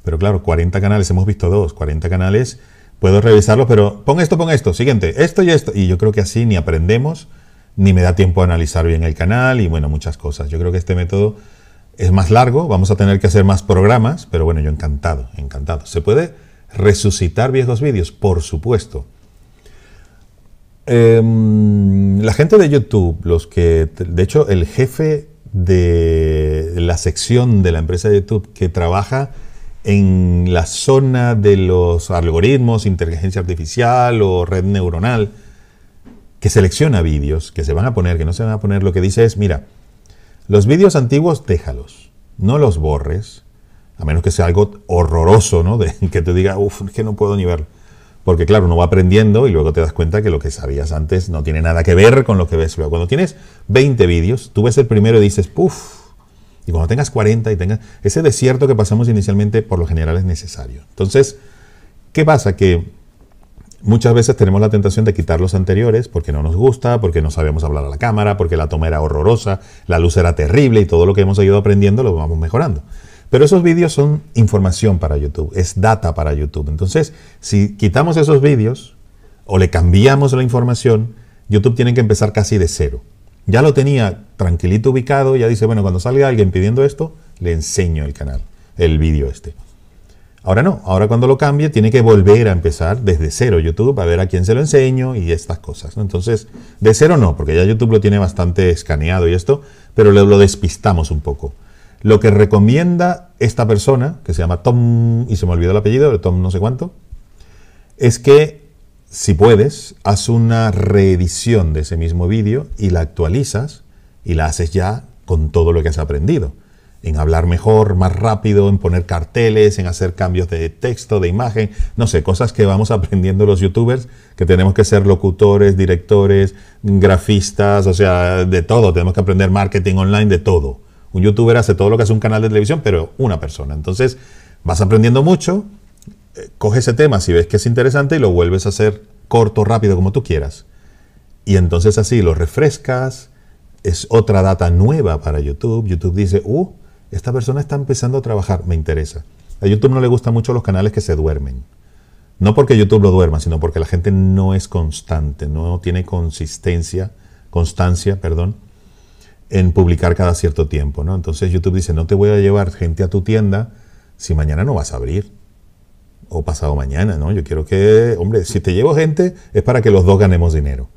pero claro, 40 canales, hemos visto dos, 40 canales, puedo revisarlos, pero pon esto, pon esto, siguiente, esto y esto. Y yo creo que así ni aprendemos, ni me da tiempo a analizar bien el canal y bueno, muchas cosas. Yo creo que este método es más largo, vamos a tener que hacer más programas, pero bueno, yo encantado, encantado. ¿Se puede resucitar viejos vídeos? Por supuesto. Em, la gente de YouTube, los que, de hecho, el jefe de la sección de la empresa de YouTube que trabaja en la zona de los algoritmos, inteligencia artificial o red neuronal, que selecciona vídeos que se van a poner, que no se van a poner, lo que dice es, mira, los vídeos antiguos, déjalos. No los borres. A menos que sea algo horroroso, ¿no? De, que te diga, uff, es que no puedo ni verlo. Porque claro, uno va aprendiendo y luego te das cuenta que lo que sabías antes no tiene nada que ver con lo que ves luego. Cuando tienes 20 vídeos, tú ves el primero y dices, puff. Y cuando tengas 40 y tengas... Ese desierto que pasamos inicialmente por lo general es necesario. Entonces, ¿qué pasa? Que Muchas veces tenemos la tentación de quitar los anteriores porque no nos gusta, porque no sabemos hablar a la cámara, porque la toma era horrorosa, la luz era terrible y todo lo que hemos ido aprendiendo lo vamos mejorando. Pero esos vídeos son información para YouTube, es data para YouTube. Entonces, si quitamos esos vídeos o le cambiamos la información, YouTube tiene que empezar casi de cero. Ya lo tenía tranquilito ubicado, ya dice, bueno, cuando salga alguien pidiendo esto, le enseño el canal, el vídeo este. Ahora no, ahora cuando lo cambie tiene que volver a empezar desde cero YouTube a ver a quién se lo enseño y estas cosas. Entonces, de cero no, porque ya YouTube lo tiene bastante escaneado y esto, pero lo, lo despistamos un poco. Lo que recomienda esta persona, que se llama Tom, y se me olvidó el apellido, Tom no sé cuánto, es que si puedes, haz una reedición de ese mismo vídeo y la actualizas y la haces ya con todo lo que has aprendido en hablar mejor, más rápido, en poner carteles, en hacer cambios de texto, de imagen, no sé, cosas que vamos aprendiendo los youtubers, que tenemos que ser locutores, directores, grafistas, o sea, de todo, tenemos que aprender marketing online, de todo. Un youtuber hace todo lo que hace un canal de televisión, pero una persona. Entonces, vas aprendiendo mucho, eh, coge ese tema si ves que es interesante y lo vuelves a hacer corto, rápido, como tú quieras. Y entonces así lo refrescas, es otra data nueva para YouTube. YouTube dice, uh, esta persona está empezando a trabajar, me interesa. A YouTube no le gustan mucho los canales que se duermen. No porque YouTube lo duerma, sino porque la gente no es constante, no tiene consistencia, constancia, perdón, en publicar cada cierto tiempo, ¿no? Entonces YouTube dice, no te voy a llevar gente a tu tienda si mañana no vas a abrir. O pasado mañana, ¿no? Yo quiero que, hombre, si te llevo gente es para que los dos ganemos dinero.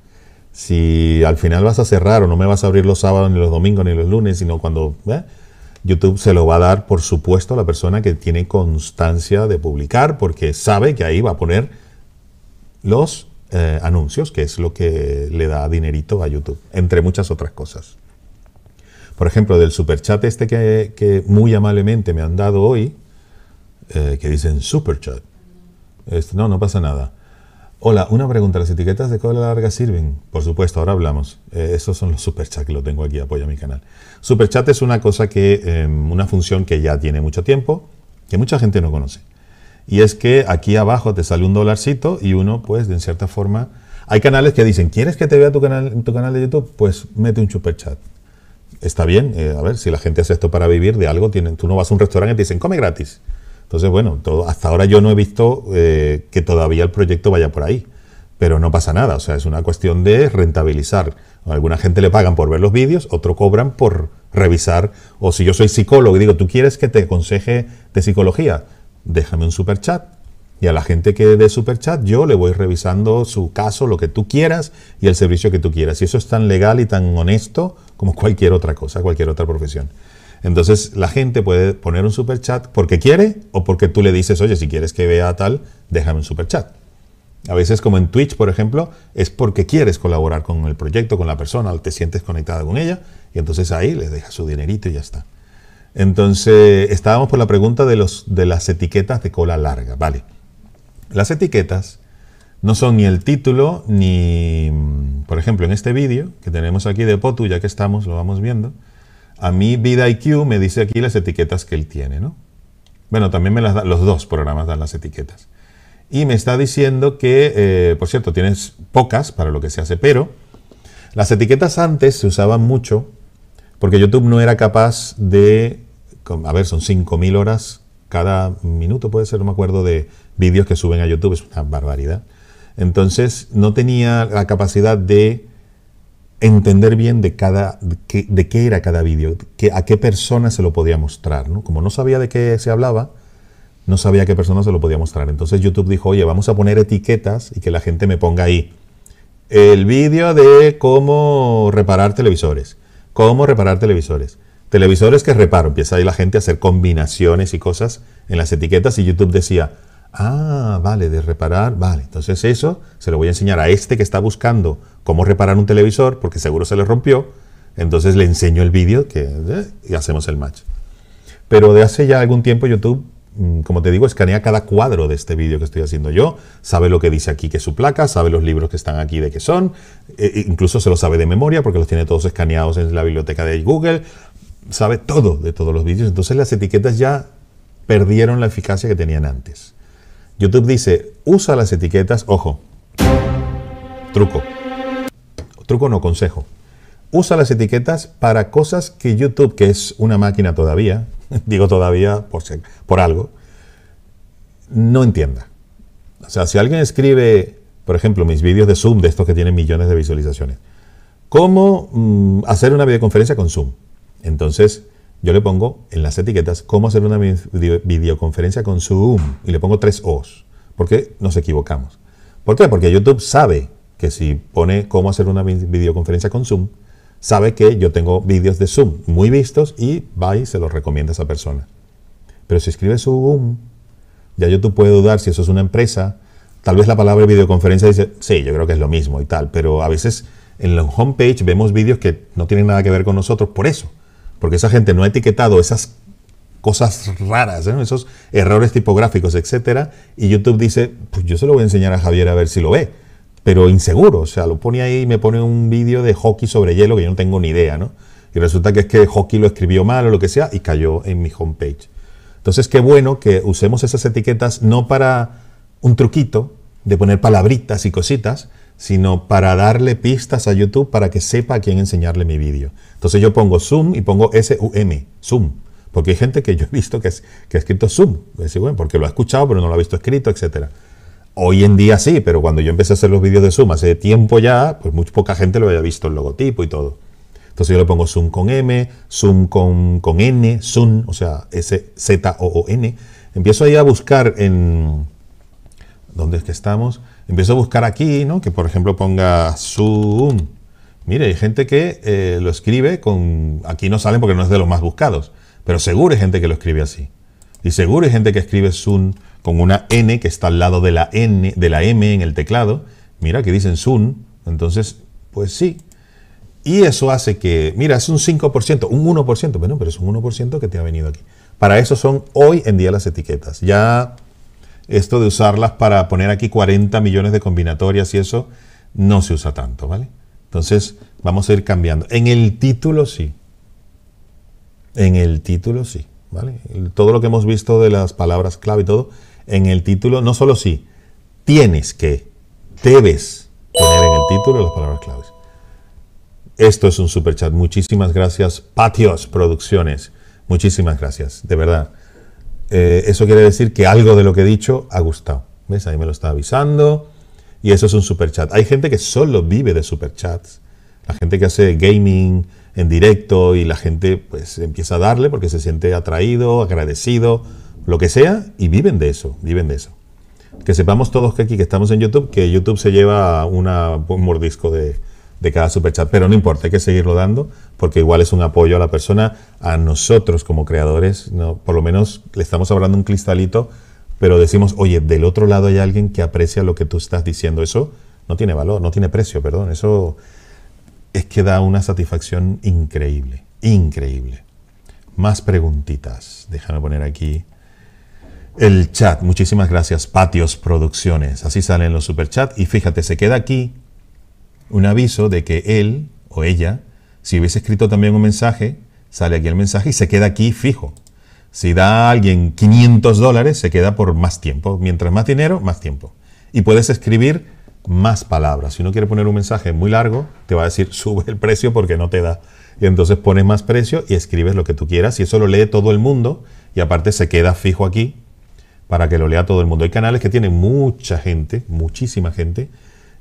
Si al final vas a cerrar o no me vas a abrir los sábados, ni los domingos, ni los lunes, sino cuando... ¿eh? YouTube se lo va a dar, por supuesto, a la persona que tiene constancia de publicar, porque sabe que ahí va a poner los eh, anuncios, que es lo que le da dinerito a YouTube, entre muchas otras cosas. Por ejemplo, del superchat este que, muy amablemente me han dado hoy, eh, que dicen superchat. Este, no, no pasa nada. Hola, una pregunta. ¿Las etiquetas de cola larga sirven? Por supuesto, ahora hablamos. Eh, esos son los superchats que lo tengo aquí, apoyo a mi canal. Superchat es una cosa que, em, una función que ya tiene mucho tiempo, que mucha gente no conoce. Y es que aquí abajo te sale un dolarcito y uno, pues, de cierta forma... Hay canales que dicen, ¿quieres que te vea tu canal, tu canal de YouTube? Pues mete un superchat. Está bien, eh, a ver, si la gente hace esto para vivir de algo, tienen, tú no vas a un restaurante y te dicen, come gratis. Entonces, bueno, todo, hasta ahora yo no he visto eh, que todavía el proyecto vaya por ahí, pero no pasa nada, o sea, es una cuestión de rentabilizar. alguna gente le pagan por ver los vídeos, otro cobran por revisar, o si yo soy psicólogo y digo, ¿tú quieres que te aconseje de psicología? Déjame un super chat. Y a la gente que dé super chat, yo le voy revisando su caso, lo que tú quieras y el servicio que tú quieras. Y eso es tan legal y tan honesto como cualquier otra cosa, cualquier otra profesión. Entonces la gente puede poner un super chat porque quiere o porque tú le dices, oye, si quieres que vea tal, déjame un super chat. A veces, como en Twitch, por ejemplo, es porque quieres colaborar con el proyecto, con la persona, o te sientes conectada con ella, y entonces ahí le dejas su dinerito y ya está. Entonces, estábamos por la pregunta de, de las etiquetas de cola larga. Vale. Las etiquetas no son ni el título, ni, por ejemplo, en este vídeo que tenemos aquí de Potu, ya que estamos, lo vamos viendo, a mí Vida IQ me dice aquí las etiquetas que él tiene, ¿no? Bueno, también me las da, los dos programas dan las etiquetas. Y me está diciendo que, eh, por cierto, tienes pocas para lo que se hace, pero las etiquetas antes se usaban mucho porque YouTube no era capaz de, a ver, son 5.000 horas cada minuto, puede ser, no me acuerdo, de vídeos que suben a YouTube, es una barbaridad. Entonces no tenía la capacidad de entender bien de, cada, qué, era cada vídeo, a qué persona se lo podía mostrar. Como no sabía de qué se hablaba, no sabía a qué persona se lo podía mostrar. Entonces YouTube dijo, oye, vamos a poner etiquetas y que la gente me ponga ahí. El vídeo de cómo reparar televisores. Cómo reparar televisores. Televisores que reparo. Empieza ahí la gente a hacer combinaciones y cosas en las etiquetas y YouTube decía, Ah, vale, de reparar, vale. Entonces eso se lo voy a enseñar a este que está buscando cómo reparar un televisor, porque seguro se le rompió. Entonces le enseño el vídeo eh, y hacemos el match. Pero de hace ya algún tiempo YouTube, mm, como te digo, escanea cada cuadro de este vídeo que estoy haciendo yo, sabe lo que dice aquí que es su placa, sabe los libros que están aquí de qué son, e, e, incluso se lo sabe de memoria porque los tiene todos escaneados en la biblioteca de Google, sabe todo de todos los vídeos, entonces las etiquetas ya perdieron la eficacia que tenían antes. YouTube dice, usa las etiquetas, ojo, truco, truco no consejo, usa las etiquetas para cosas que YouTube, que es una máquina todavía, digo todavía por, por algo, no entienda. O sea, si alguien escribe, por ejemplo, mis vídeos de Zoom, de estos que tienen millones de visualizaciones, ¿cómo mm, hacer una videoconferencia con Zoom? Entonces, yo le pongo en las etiquetas cómo hacer una videoconferencia con Zoom y le pongo tres O's, porque nos equivocamos. ¿Por qué? Porque YouTube sabe que si pone cómo hacer una videoconferencia con Zoom, sabe que yo tengo vídeos de Zoom muy vistos y va y se los recomienda a esa persona. Pero si escribe Zoom, ya YouTube puede dudar si eso es una empresa. Tal vez la palabra videoconferencia dice, sí, yo creo que es lo mismo y tal, pero a veces en la homepage vemos vídeos que no tienen nada que ver con nosotros por eso porque esa gente no ha etiquetado esas cosas raras, ¿eh? esos errores tipográficos, etc. y YouTube dice, pues yo se lo voy a enseñar a Javier a ver si lo ve, pero inseguro, o sea, lo pone ahí y me pone un vídeo de hockey sobre hielo que yo no tengo ni idea, ¿no? Y resulta que es que hockey lo escribió mal o lo que sea y cayó en mi homepage. Entonces, qué bueno que usemos esas etiquetas no para un truquito de poner palabritas y cositas, sino para darle pistas a YouTube para que sepa a quién enseñarle mi vídeo. Entonces yo pongo Zoom y pongo S-U-M, Zoom, porque hay gente que yo he visto que, que ha escrito Zoom, porque lo ha escuchado pero no lo ha visto escrito, etc. Hoy en día sí, pero cuando yo empecé a hacer los vídeos de Zoom hace tiempo ya, pues muy poca gente lo había visto el logotipo y todo. Entonces yo le pongo Zoom con M, Zoom con, con N, Zoom, o sea, S-Z-O-O-N. Empiezo ahí a buscar en... ¿Dónde es que estamos? Empiezo a buscar aquí, ¿no? Que por ejemplo ponga Zoom. Mire, hay gente que eh, lo escribe con... Aquí no salen porque no es de los más buscados, pero seguro hay gente que lo escribe así. Y seguro hay gente que escribe Zoom con una N que está al lado de la N, de la M en el teclado. Mira, que dicen Zoom. Entonces, pues sí. Y eso hace que, mira, es un 5%, un 1%, bueno, pero es un 1% que te ha venido aquí. Para eso son hoy en día las etiquetas. Ya esto de usarlas para poner aquí 40 millones de combinatorias y eso no se usa tanto, ¿vale? Entonces vamos a ir cambiando. En el título sí. En el título sí, ¿vale? Todo lo que hemos visto de las palabras clave y todo, en el título no solo sí, tienes que, debes poner en el título las palabras claves. Esto es un super chat, Muchísimas gracias, Patios Producciones. Muchísimas gracias, de verdad. Eh, eso quiere decir que algo de lo que he dicho ha gustado. ¿Ves? Ahí me lo está avisando. Y eso es un super chat Hay gente que solo vive de super chats La gente que hace gaming en directo y la gente pues empieza a darle porque se siente atraído, agradecido, lo que sea, y viven de eso, viven de eso. Que sepamos todos que aquí que estamos en YouTube, que YouTube se lleva un mordisco de, de cada superchat. Pero no importa, hay que seguirlo dando porque igual es un apoyo a la persona, a nosotros como creadores, ¿no? por lo menos le estamos hablando un cristalito, pero decimos, oye, del otro lado hay alguien que aprecia lo que tú estás diciendo. Eso no tiene valor, no tiene precio, perdón. Eso es que da una satisfacción increíble, increíble. Más preguntitas. Déjame poner aquí el chat. Muchísimas gracias, Patios Producciones. Así salen los superchats. Y fíjate, se queda aquí un aviso de que él o ella, si hubiese escrito también un mensaje, sale aquí el mensaje y se queda aquí fijo. Si da a alguien 500 dólares, se queda por más tiempo. Mientras más dinero, más tiempo. Y puedes escribir más palabras. Si uno quiere poner un mensaje muy largo, te va a decir sube el precio porque no te da. Y entonces pones más precio y escribes lo que tú quieras. Y eso lo lee todo el mundo. Y aparte se queda fijo aquí para que lo lea todo el mundo. Hay canales que tienen mucha gente, muchísima gente,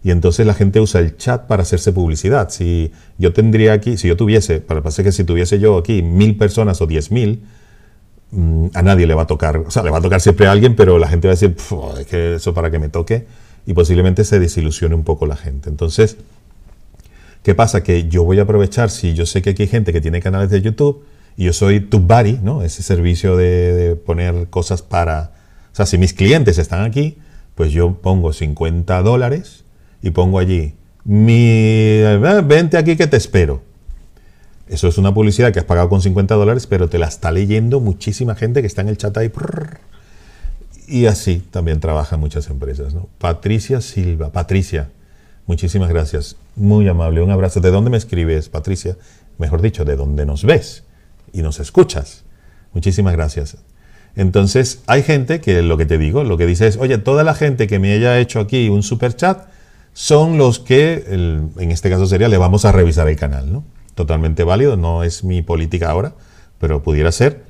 y entonces la gente usa el chat para hacerse publicidad. Si yo tendría aquí, si yo tuviese, para que si tuviese yo aquí mil personas o diez mil, mm, a nadie le va a tocar, o sea, le va a tocar siempre a alguien, pero la gente va a decir, oh, es que eso para que me toque, y posiblemente se desilusione un poco la gente. Entonces, ¿qué pasa? Que yo voy a aprovechar, si yo sé que aquí hay gente que tiene canales de YouTube, y yo soy TubeBuddy, ¿no? Ese servicio de, de poner cosas para, o sea, si mis clientes están aquí, pues yo pongo 50 dólares y pongo allí, mi, eh, vente aquí que te espero. Eso es una publicidad que has pagado con 50 dólares, pero te la está leyendo muchísima gente que está en el chat ahí. Y así también trabajan muchas empresas. Patricia Silva, Patricia, muchísimas gracias. Muy amable, un abrazo. ¿De dónde me escribes, Patricia? Mejor dicho, de dónde nos ves y nos escuchas. Muchísimas gracias. Entonces, hay gente que lo que te digo, lo que dice es, oye, toda la gente que me haya hecho aquí un super chat, son los que, en este caso sería, le vamos a revisar el canal, ¿no? Totalmente válido, no es mi política ahora, pero pudiera ser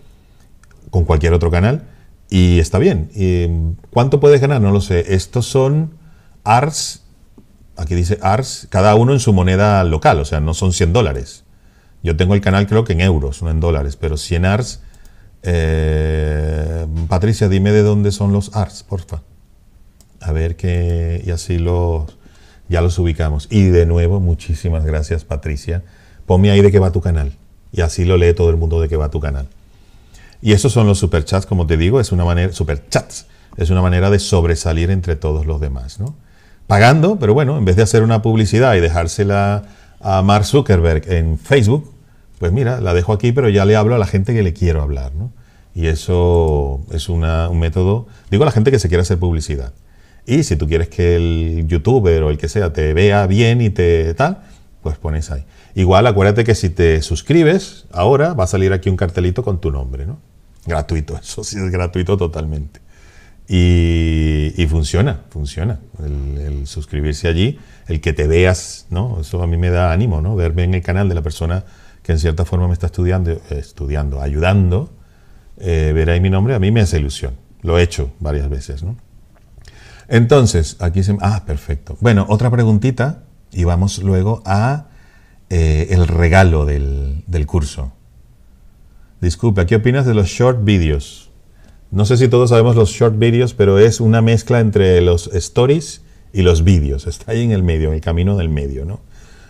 con cualquier otro canal y está bien. ¿Cuánto puedes ganar? No lo sé. Estos son ARS, aquí dice ARS, cada uno en su moneda local, o sea, no son 100 dólares. Yo tengo el canal creo que en euros, no en dólares, pero 100 ARS. Eh, Patricia, dime de dónde son los ARS, porfa. A ver qué... Y así los ya los ubicamos. Y de nuevo, muchísimas gracias Patricia. Ponme ahí de qué va tu canal. Y así lo lee todo el mundo de qué va tu canal. Y esos son los superchats, como te digo, es una manera, es una manera de sobresalir entre todos los demás, Pagando, pero bueno, en vez de hacer una publicidad y dejársela a Mark Zuckerberg en Facebook, pues mira, la dejo aquí, pero ya le hablo a la gente que le quiero hablar, Y eso es una, un método, digo a la gente que se quiere hacer publicidad. Y si tú quieres que el youtuber o el que sea te vea bien y te tal, pues pones ahí. Igual acuérdate que si te suscribes, ahora va a salir aquí un cartelito con tu nombre, ¿no? Gratuito, eso sí es gratuito totalmente. Y, funciona, funciona. El, suscribirse allí, el que te veas, ¿no? Eso a mí me da ánimo, ¿no? Verme en el canal de la persona que en cierta forma me está estudiando, estudiando, ayudando, eh, ver ahí mi nombre, a mí me hace ilusión. Lo he hecho varias veces, ¿no? Entonces, aquí se... Ah, perfecto. Bueno, otra preguntita y vamos luego a eh, el regalo del, curso. Disculpe, ¿qué opinas de los short videos? No sé si todos sabemos los short videos, pero es una mezcla entre los stories y los videos. Está ahí en el medio, en el camino del medio, ¿no?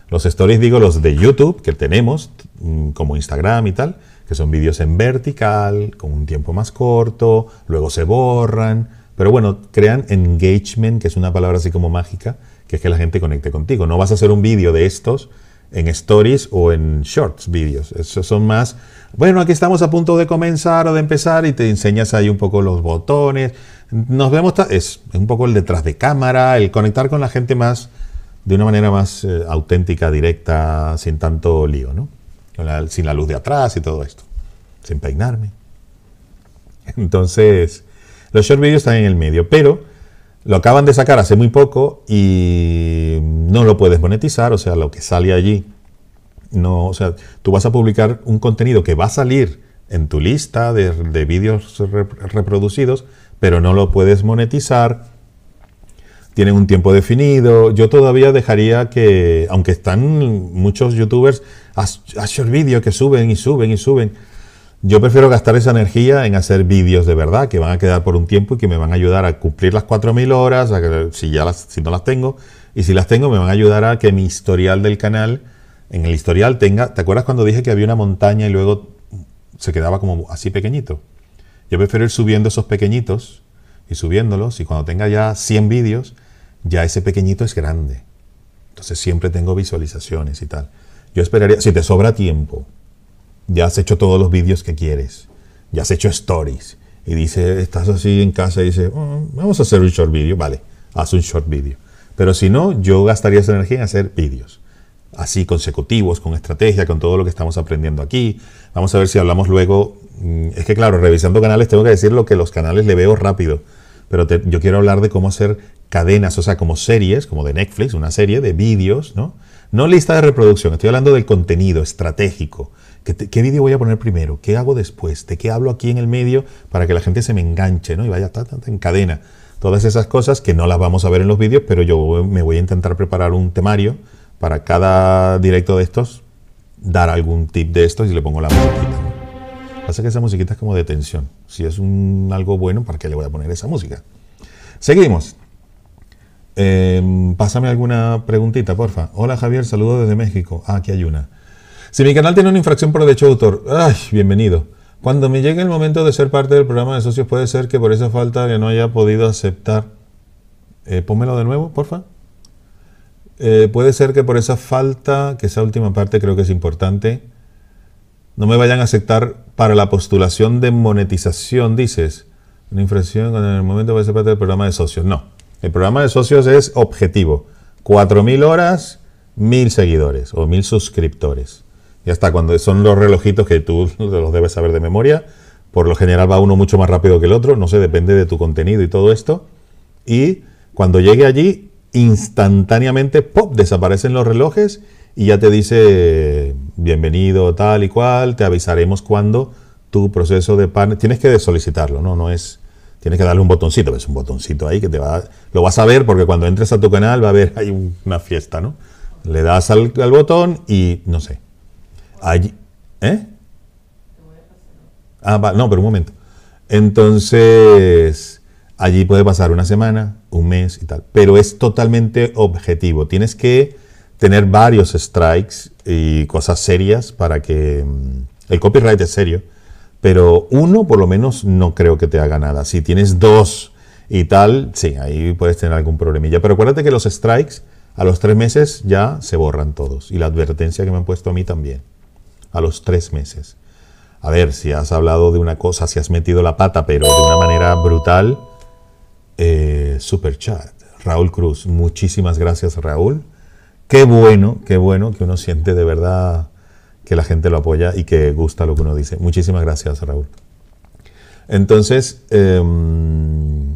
Los stories digo los de YouTube que tenemos, mm, como Instagram y tal, que son vídeos en vertical, con un tiempo más corto, luego se borran, pero bueno, crean engagement, que es una palabra así como mágica, que es que la gente conecte contigo. No vas a hacer un vídeo de estos en stories o en shorts vídeos. Esos son más, bueno, aquí estamos a punto de comenzar o de empezar y te enseñas ahí un poco los botones. Nos vemos, es un poco el detrás de cámara, el conectar con la gente más, de una manera más eh, auténtica, directa, sin tanto lío, ¿no? sin la luz de atrás y todo esto, sin peinarme. Entonces, los short videos están en el medio, pero lo acaban de sacar hace muy poco y no lo puedes monetizar, o sea, lo que sale allí. No, o sea, tú vas a publicar un contenido que va a salir en tu lista de, videos vídeos reproducidos, pero no lo puedes monetizar. Tienen un tiempo definido. Yo todavía dejaría que, aunque están muchos youtubers a, a short video que suben y suben y suben, yo prefiero gastar esa energía en hacer vídeos de verdad que van a quedar por un tiempo y que me van a ayudar a cumplir las 4.000 horas, si, ya las, si no las tengo, y si las tengo me van a ayudar a que mi historial del canal, en el historial tenga, ¿te acuerdas cuando dije que había una montaña y luego se quedaba como así pequeñito? Yo prefiero ir subiendo esos pequeñitos y subiéndolos y cuando tenga ya 100 vídeos, ya ese pequeñito es grande. Entonces siempre tengo visualizaciones y tal. Yo esperaría, si te sobra tiempo, ya has hecho todos los vídeos que quieres, ya has hecho stories, y dice, estás así en casa y dice, oh, vamos a hacer un short video, vale, haz un short video. Pero si no, yo gastaría esa energía en hacer vídeos, así consecutivos, con estrategia, con todo lo que estamos aprendiendo aquí. Vamos a ver si hablamos luego. Mm, es que claro, revisando canales tengo que decir lo que los canales le veo rápido, pero yo quiero hablar de cómo hacer cadenas, o sea, como series, como de Netflix, una serie de vídeos, ¿no? No lista de reproducción, estoy hablando del contenido estratégico ¿Qué, vídeo voy a poner primero? ¿Qué hago después? ¿De qué hablo aquí en el medio para que la gente se me enganche ¿no? y vaya ta, ta, en cadena? Todas esas cosas que no las vamos a ver en los vídeos, pero yo me voy a intentar preparar un temario para cada directo de estos, dar algún tip de estos y le pongo la musiquita. ¿no? Pasa que esa musiquita es como de tensión. Si es un, algo bueno, ¿para qué le voy a poner esa música? Seguimos. Em, pásame alguna preguntita, porfa. Hola Javier, saludo desde México. Ah, aquí hay una. Si mi canal tiene una infracción por derecho de autor, ¡ay! Bienvenido. Cuando me llegue el momento de ser parte del programa de socios, puede ser que por esa falta que no haya podido aceptar. Eh, pónmelo de nuevo, porfa. Eh, puede ser que por esa falta, que esa última parte creo que es importante, no me vayan a aceptar para la postulación de monetización, dices. Una infracción cuando en el momento a ser parte del programa de socios. No. El programa de socios es objetivo. 4.000 horas, 1.000 seguidores o 1.000 suscriptores. Ya está, cuando son los relojitos que tú los debes saber de memoria, por lo general va uno mucho más rápido que el otro, no sé, depende de tu contenido y todo esto. Y cuando llegue allí, instantáneamente, ¡pop!, desaparecen los relojes y ya te dice, bienvenido, tal y cual, te avisaremos cuando tu proceso de pan... Tienes que solicitarlo, ¿no? No es... Tienes que darle un botoncito, ves un botoncito ahí que te va... lo vas a ver porque cuando entres a tu canal va a haber, hay una fiesta, ¿no? Le das al botón y, no sé, Allí, ¿Eh? Ah, no, pero un momento. Entonces, allí puede pasar una semana, un mes y tal. Pero es totalmente objetivo. Tienes que tener varios strikes y cosas serias para que... Mm, el copyright es serio, pero uno por lo menos no creo que te haga nada. Si tienes dos y tal, sí, ahí puedes tener algún problemilla. Pero acuérdate que los strikes a los tres meses ya se borran todos y la advertencia que me han puesto a mí también a los tres meses. A ver, si has hablado de una cosa, si has metido la pata, pero de una manera brutal, eh, super chat. Raúl Cruz, muchísimas gracias Raúl. Qué bueno, qué bueno que uno siente de verdad que la gente lo apoya y que gusta lo que uno dice. Muchísimas gracias Raúl. Entonces, em,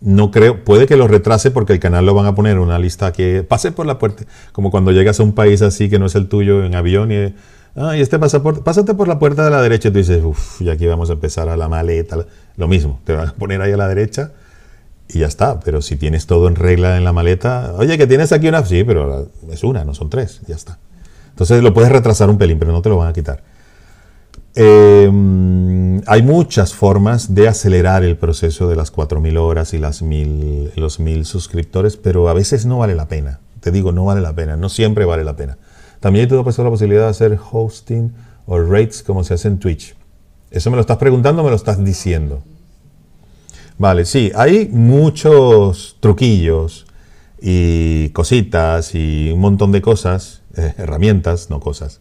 no creo, puede que lo retrase porque el canal lo van a poner una lista que pase por la puerta, como cuando llegas a un país así que no es el tuyo en avión y Ah, y este pasaporte, pásate por la puerta de la derecha y tú dices, uff, y aquí vamos a empezar a la maleta. Lo mismo, te van a poner ahí a la derecha y ya está. Pero si tienes todo en regla en la maleta, oye, que tienes aquí una, sí, pero es una, no son tres, ya está. Entonces lo puedes retrasar un pelín, pero no te lo van a quitar. Em, hay muchas formas de acelerar el proceso de las 4.000 horas y las mil, los 1.000 suscriptores, pero a veces no vale la pena. Te digo, no vale la pena, no siempre vale la pena. También hay todo la posibilidad de hacer hosting o rates como se hace en Twitch. Eso me lo estás preguntando, me lo estás diciendo. Vale, sí, hay muchos truquillos y cositas y un montón de cosas, eh, herramientas, no cosas,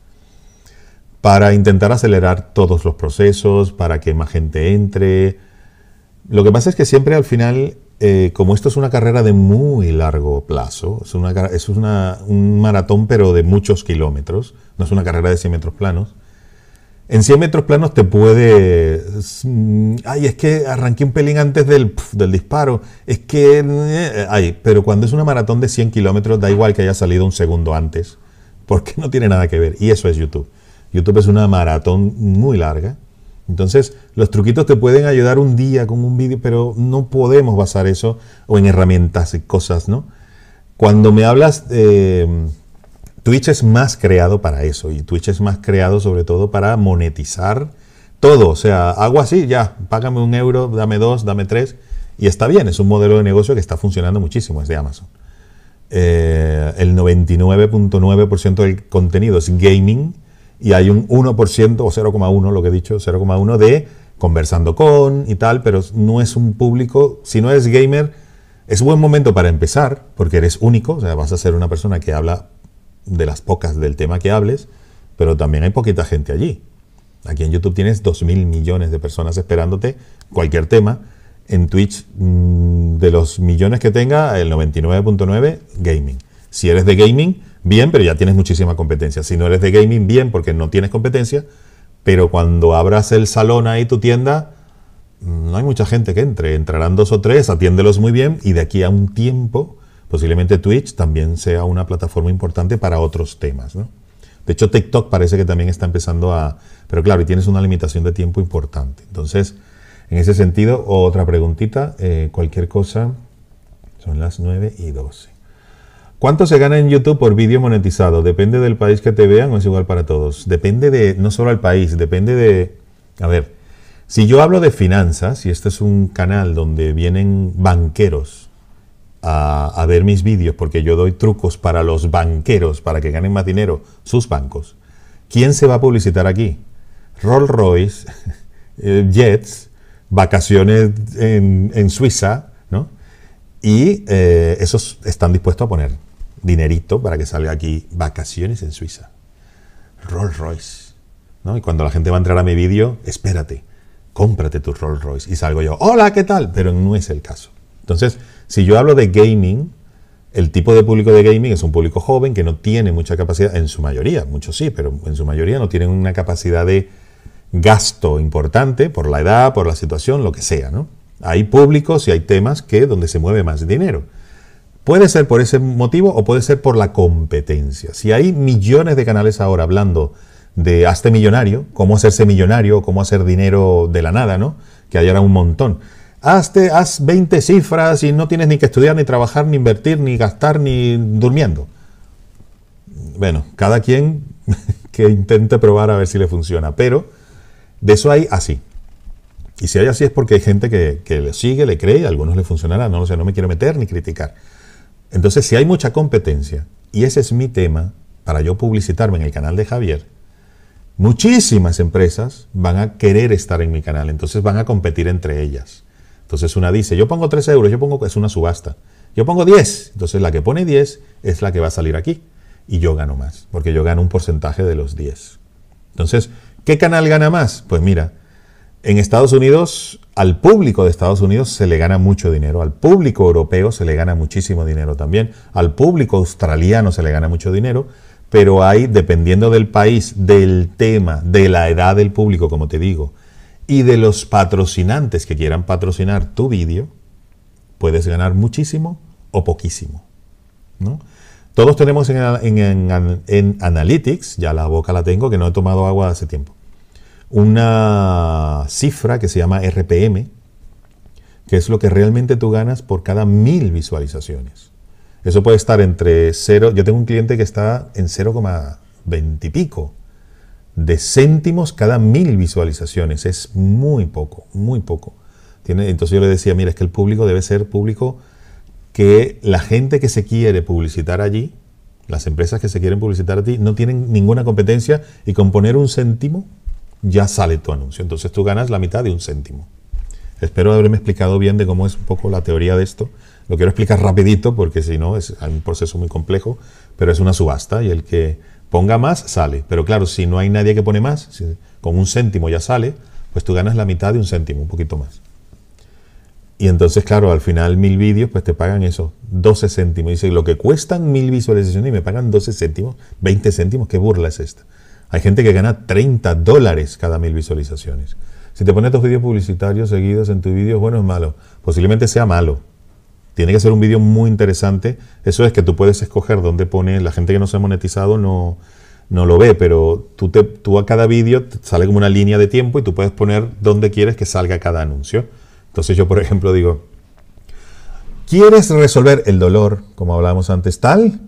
para intentar acelerar todos los procesos, para que más gente entre. Lo que pasa es que siempre al final eh, como esto es una carrera de muy largo plazo, es, una, es un maratón pero de muchos kilómetros, no es una carrera de 100 metros planos, en 100 metros planos te puede... Mm, ay, es que arranqué un pelín antes del, del disparo. Es que... Eh, ay, pero cuando es una maratón de 100 kilómetros, da igual que haya salido un segundo antes, porque no tiene nada que ver. Y eso es YouTube. YouTube es una maratón muy larga entonces, los truquitos te pueden ayudar un día con un vídeo, pero no podemos basar eso o en herramientas y cosas, ¿no? Cuando me hablas, eh, Twitch es más creado para eso y Twitch es más creado sobre todo para monetizar todo. O sea, hago así, ya, págame un euro, dame dos, dame tres y está bien. Es un modelo de negocio que está funcionando muchísimo, es de Amazon. Eh, el 99.9% del contenido es gaming y hay un 1% o 0,1, lo que he dicho, 0,1 de conversando con y tal, pero no es un público, si no eres gamer, es buen momento para empezar, porque eres único, o sea, vas a ser una persona que habla de las pocas del tema que hables, pero también hay poquita gente allí. Aquí en YouTube tienes 2.000 millones de personas esperándote cualquier tema. En Twitch, mm, de los millones que tenga, el 99.9, gaming. Si eres de gaming, bien, pero ya tienes muchísima competencia. Si no eres de gaming, bien, porque no tienes competencia, pero cuando abras el salón ahí, tu tienda, mm, no hay mucha gente que entre. Entrarán dos o tres, atiéndelos muy bien y de aquí a un tiempo, posiblemente Twitch también sea una plataforma importante para otros temas. De hecho, TikTok parece que también está empezando a... Pero claro, y tienes una limitación de tiempo importante. Entonces, en ese sentido, otra preguntita, eh, cualquier cosa, son las 9 y 12. ¿Cuánto se gana en YouTube por vídeo monetizado? ¿Depende del país que te vean o es igual para todos? Depende de, no solo al país, depende de... A ver, si yo hablo de finanzas, y este es un canal donde vienen banqueros a, ver mis vídeos, porque yo doy trucos para los banqueros, para que ganen más dinero, sus bancos, ¿quién se va a publicitar aquí? Rolls Royce, eh, Jets, vacaciones en, Suiza, ¿no? Y eh, esos están dispuestos a poner dinerito para que salga aquí vacaciones en Suiza. Rolls Royce. ¿no? Y cuando la gente va a entrar a mi vídeo, espérate, cómprate tu Rolls Royce. Y salgo yo, hola, ¿qué tal? Pero no es el caso. Entonces, si yo hablo de gaming, el tipo de público de gaming es un público joven que no tiene mucha capacidad, en su mayoría, muchos sí, pero en su mayoría no tienen una capacidad de gasto importante por la edad, por la situación, lo que sea. ¿no? Hay públicos y hay temas que donde se mueve más dinero. Puede ser por ese motivo o puede ser por la competencia. Si hay millones de canales ahora hablando de hazte millonario, cómo hacerse millonario, cómo hacer dinero de la nada, ¿no? Que hay ahora un montón. Hazte, haz 20 cifras y no tienes ni que estudiar, ni trabajar, ni invertir, ni gastar, ni durmiendo. Bueno, cada quien que intente probar a ver si le funciona, pero de eso hay así. Y si hay así es porque hay gente que, le sigue, le cree, algunos le funcionará, no sé, no me quiero meter ni criticar. Entonces, si hay mucha competencia, y ese es mi tema para yo publicitarme en el canal de Javier, muchísimas empresas van a querer estar en mi canal, entonces van a competir entre ellas. Entonces una dice, yo pongo 3 euros, yo pongo, es una subasta, yo pongo 10, entonces la que pone 10 es la que va a salir aquí y yo gano más, porque yo gano un porcentaje de los 10. Entonces, ¿qué canal gana más? Pues mira, en Estados Unidos, al público de Estados Unidos se le gana mucho dinero, al público europeo se le gana muchísimo dinero también, al público australiano se le gana mucho dinero, pero hay, dependiendo del país, del tema, de la edad del público, como te digo, y de los patrocinantes que quieran patrocinar tu vídeo, puedes ganar muchísimo o poquísimo. Todos tenemos en, en Analytics, ya la boca la tengo, que no he tomado agua hace tiempo una cifra que se llama RPM, que es lo que realmente tú ganas por cada mil visualizaciones. Eso puede estar entre cero yo tengo un cliente que está en 0,20 y pico de céntimos cada mil visualizaciones. Es muy poco, muy poco. Tiene, entonces yo le decía, mira, es que el público debe ser público que la gente que se quiere publicitar allí, las empresas que se quieren publicitar allí, ti, no tienen ninguna competencia y con poner un céntimo ya sale tu anuncio. Entonces tú ganas la mitad de un céntimo. Espero haberme explicado bien de cómo es un poco la teoría de esto. Lo quiero explicar rapidito porque si no es un proceso muy complejo, pero es una subasta y el que ponga más sale. Pero claro, si no hay nadie que pone más, con un céntimo ya sale, pues tú ganas la mitad de un céntimo, un poquito más. Y entonces, claro, al final mil vídeos, pues te pagan eso, 12 céntimos. Dice, lo que cuestan mil visualizaciones y me pagan 12 céntimos, 20 céntimos, qué burla es esta. Hay gente que gana 30 dólares cada mil visualizaciones. Si te pones dos vídeos publicitarios seguidos en tu vídeo, bueno, es malo. Posiblemente sea malo. Tiene que ser un vídeo muy interesante. Eso es que tú puedes escoger dónde pone La gente que no se ha monetizado no, no lo ve, pero tú, te, tú a cada vídeo sale como una línea de tiempo y tú puedes poner dónde quieres que salga cada anuncio. Entonces yo, por ejemplo, digo, ¿quieres resolver el dolor, como hablábamos antes, tal?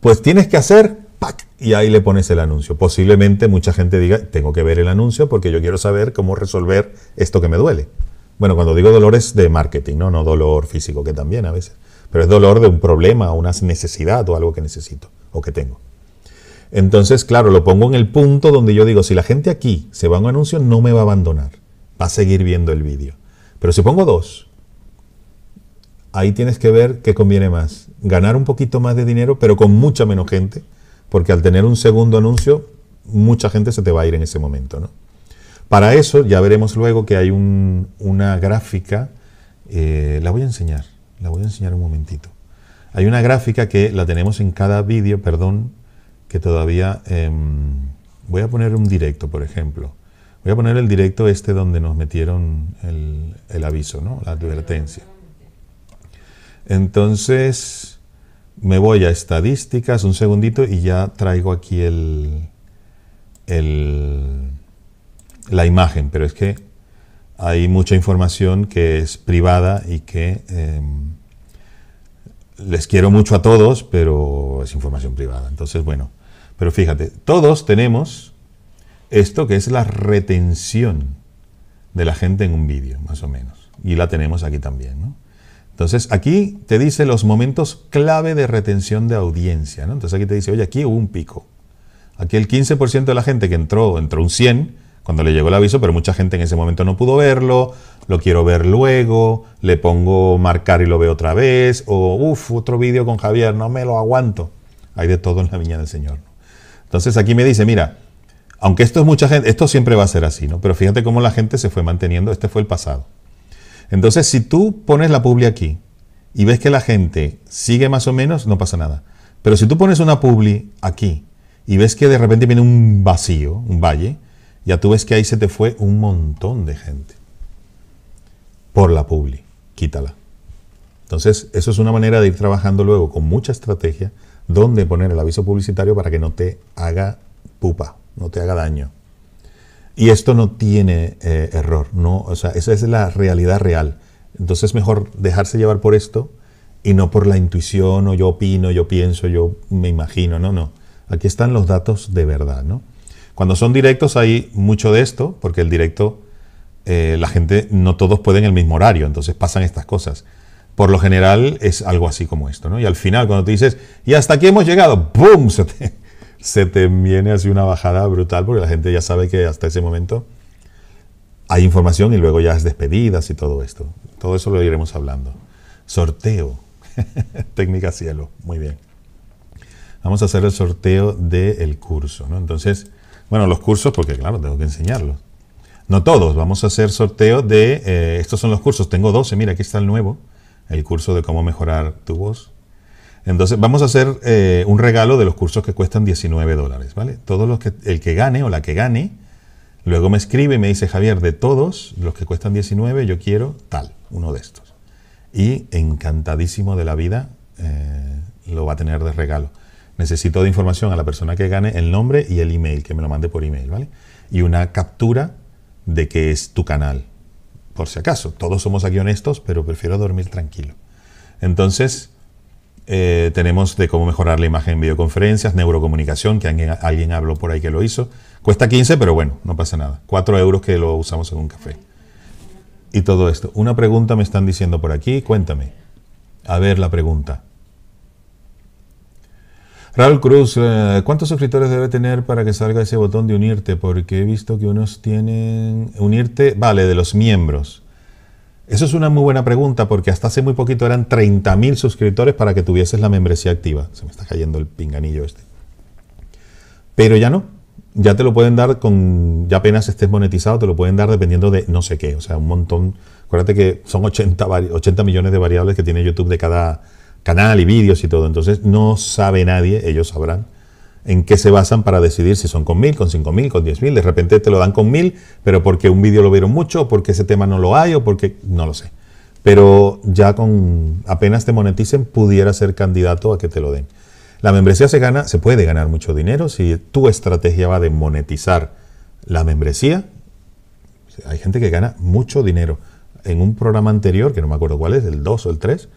Pues tienes que hacer y ahí le pones el anuncio. Posiblemente mucha gente diga, tengo que ver el anuncio porque yo quiero saber cómo resolver esto que me duele. Bueno, cuando digo dolor es de marketing, no, no dolor físico, que también a veces. Pero es dolor de un problema, una necesidad o algo que necesito o que tengo. Entonces, claro, lo pongo en el punto donde yo digo, si la gente aquí se va a un anuncio, no me va a abandonar. Va a seguir viendo el vídeo. Pero si pongo dos, ahí tienes que ver qué conviene más. Ganar un poquito más de dinero, pero con mucha menos gente, porque al tener un segundo anuncio, mucha gente se te va a ir en ese momento. ¿no? Para eso ya veremos luego que hay una gráfica, eh, la voy a enseñar, la voy a enseñar un momentito. Hay una gráfica que la tenemos en cada vídeo, perdón, que todavía... Em, voy a poner un directo, por ejemplo. Voy a poner el directo este donde nos metieron el, el aviso, ¿no? La advertencia. Entonces, me voy a estadísticas, un segundito, y ya traigo aquí el, la imagen, pero es que hay mucha información que es privada y que em, les quiero mucho a todos, pero es información privada. Entonces, bueno, pero fíjate, todos tenemos esto que es la retención de la gente en un vídeo, más o menos. Y la tenemos aquí también, ¿no? Entonces, aquí te dice los momentos clave de retención de audiencia. Entonces, aquí te dice, oye, aquí hubo un pico. Aquí el 15% de la gente que entró, entró un 100 cuando le llegó el aviso, pero mucha gente en ese momento no pudo verlo, lo quiero ver luego, le pongo marcar y lo veo otra vez, o uff, otro vídeo con Javier, no me lo aguanto. Hay de todo en la viña del Señor. Entonces aquí me dice, mira, aunque esto es mucha gente, esto siempre va a ser así, ¿no? Pero fíjate cómo la gente se fue manteniendo, este fue el pasado. Entonces, si tú pones la publi aquí y ves que la gente sigue más o menos, no pasa nada. Pero si tú pones una publi aquí y ves que de repente viene un vacío, un valle, ya tú ves que ahí se te fue un montón de gente. Por la publi, quítala. Entonces, eso es una manera de ir trabajando luego con mucha estrategia dónde poner el aviso publicitario para que no te haga pupa, no te haga daño. Y esto no tiene eh, error, ¿no? O sea, esa es la realidad real. Entonces es mejor dejarse llevar por esto y no por la intuición o yo opino, yo pienso, yo me imagino, no, no. Aquí están los datos de verdad, ¿no? Cuando son directos hay mucho de esto, porque el directo, eh, la gente, no todos pueden el mismo horario, entonces pasan estas cosas. Por lo general es algo así como esto, ¿no? Y al final, cuando te dices, y hasta aquí hemos llegado, ¡boom! Se te, se te viene así una bajada brutal porque la gente ya sabe que hasta ese momento hay información y luego ya es despedidas y todo esto. Todo eso lo iremos hablando. Sorteo. Técnica cielo. Muy bien. Vamos a hacer el sorteo del curso. Entonces, bueno, los cursos, porque claro, tengo que enseñarlos. No todos, vamos a hacer sorteo de... Eh, estos son los cursos, tengo 12, mira, aquí está el nuevo, el curso de cómo mejorar tu voz, entonces vamos a hacer eh, un regalo de los cursos que cuestan 19 dólares, ¿vale? Todos los que, el que gane o la que gane, luego me escribe y me dice, Javier, de todos los que cuestan 19, yo quiero tal, uno de estos. Y encantadísimo de la vida, eh, lo va a tener de regalo. Necesito de información a la persona que gane el nombre y el email, que me lo mande por email, ¿vale? Y una captura de que es tu canal, por si acaso. Todos somos aquí honestos, pero prefiero dormir tranquilo. Entonces, eh, tenemos de cómo mejorar la imagen en videoconferencias, neurocomunicación, que alguien, alguien, habló por ahí que lo hizo. Cuesta 15, pero bueno, no pasa nada. 4 euros que lo usamos en un café. Y todo esto. Una pregunta me están diciendo por aquí, cuéntame. A ver la pregunta. Raúl Cruz, eh, ¿cuántos suscriptores debe tener para que salga ese botón de unirte? Porque he visto que unos tienen unirte, vale, de los miembros. Eso es una muy buena pregunta porque hasta hace muy poquito eran 30.000 suscriptores para que tuvieses la membresía activa. Se me está cayendo el pinganillo este. Pero ya no. Ya te lo pueden dar con. Ya apenas estés monetizado, te lo pueden dar dependiendo de no sé qué. O sea, un montón. Acuérdate que son 80, 80 millones de variables que tiene YouTube de cada canal y vídeos y todo. Entonces no sabe nadie, ellos sabrán en qué se basan para decidir si son con mil, con cinco mil, con diez mil. De repente te lo dan con mil, pero porque un vídeo lo vieron mucho, porque ese tema no lo hay, o porque no lo sé. Pero ya con apenas te moneticen, pudiera ser candidato a que te lo den. La membresía se gana, se puede ganar mucho dinero si tu estrategia va de monetizar la membresía. Hay gente que gana mucho dinero. En un programa anterior, que no me acuerdo cuál es, el 2 o el 3,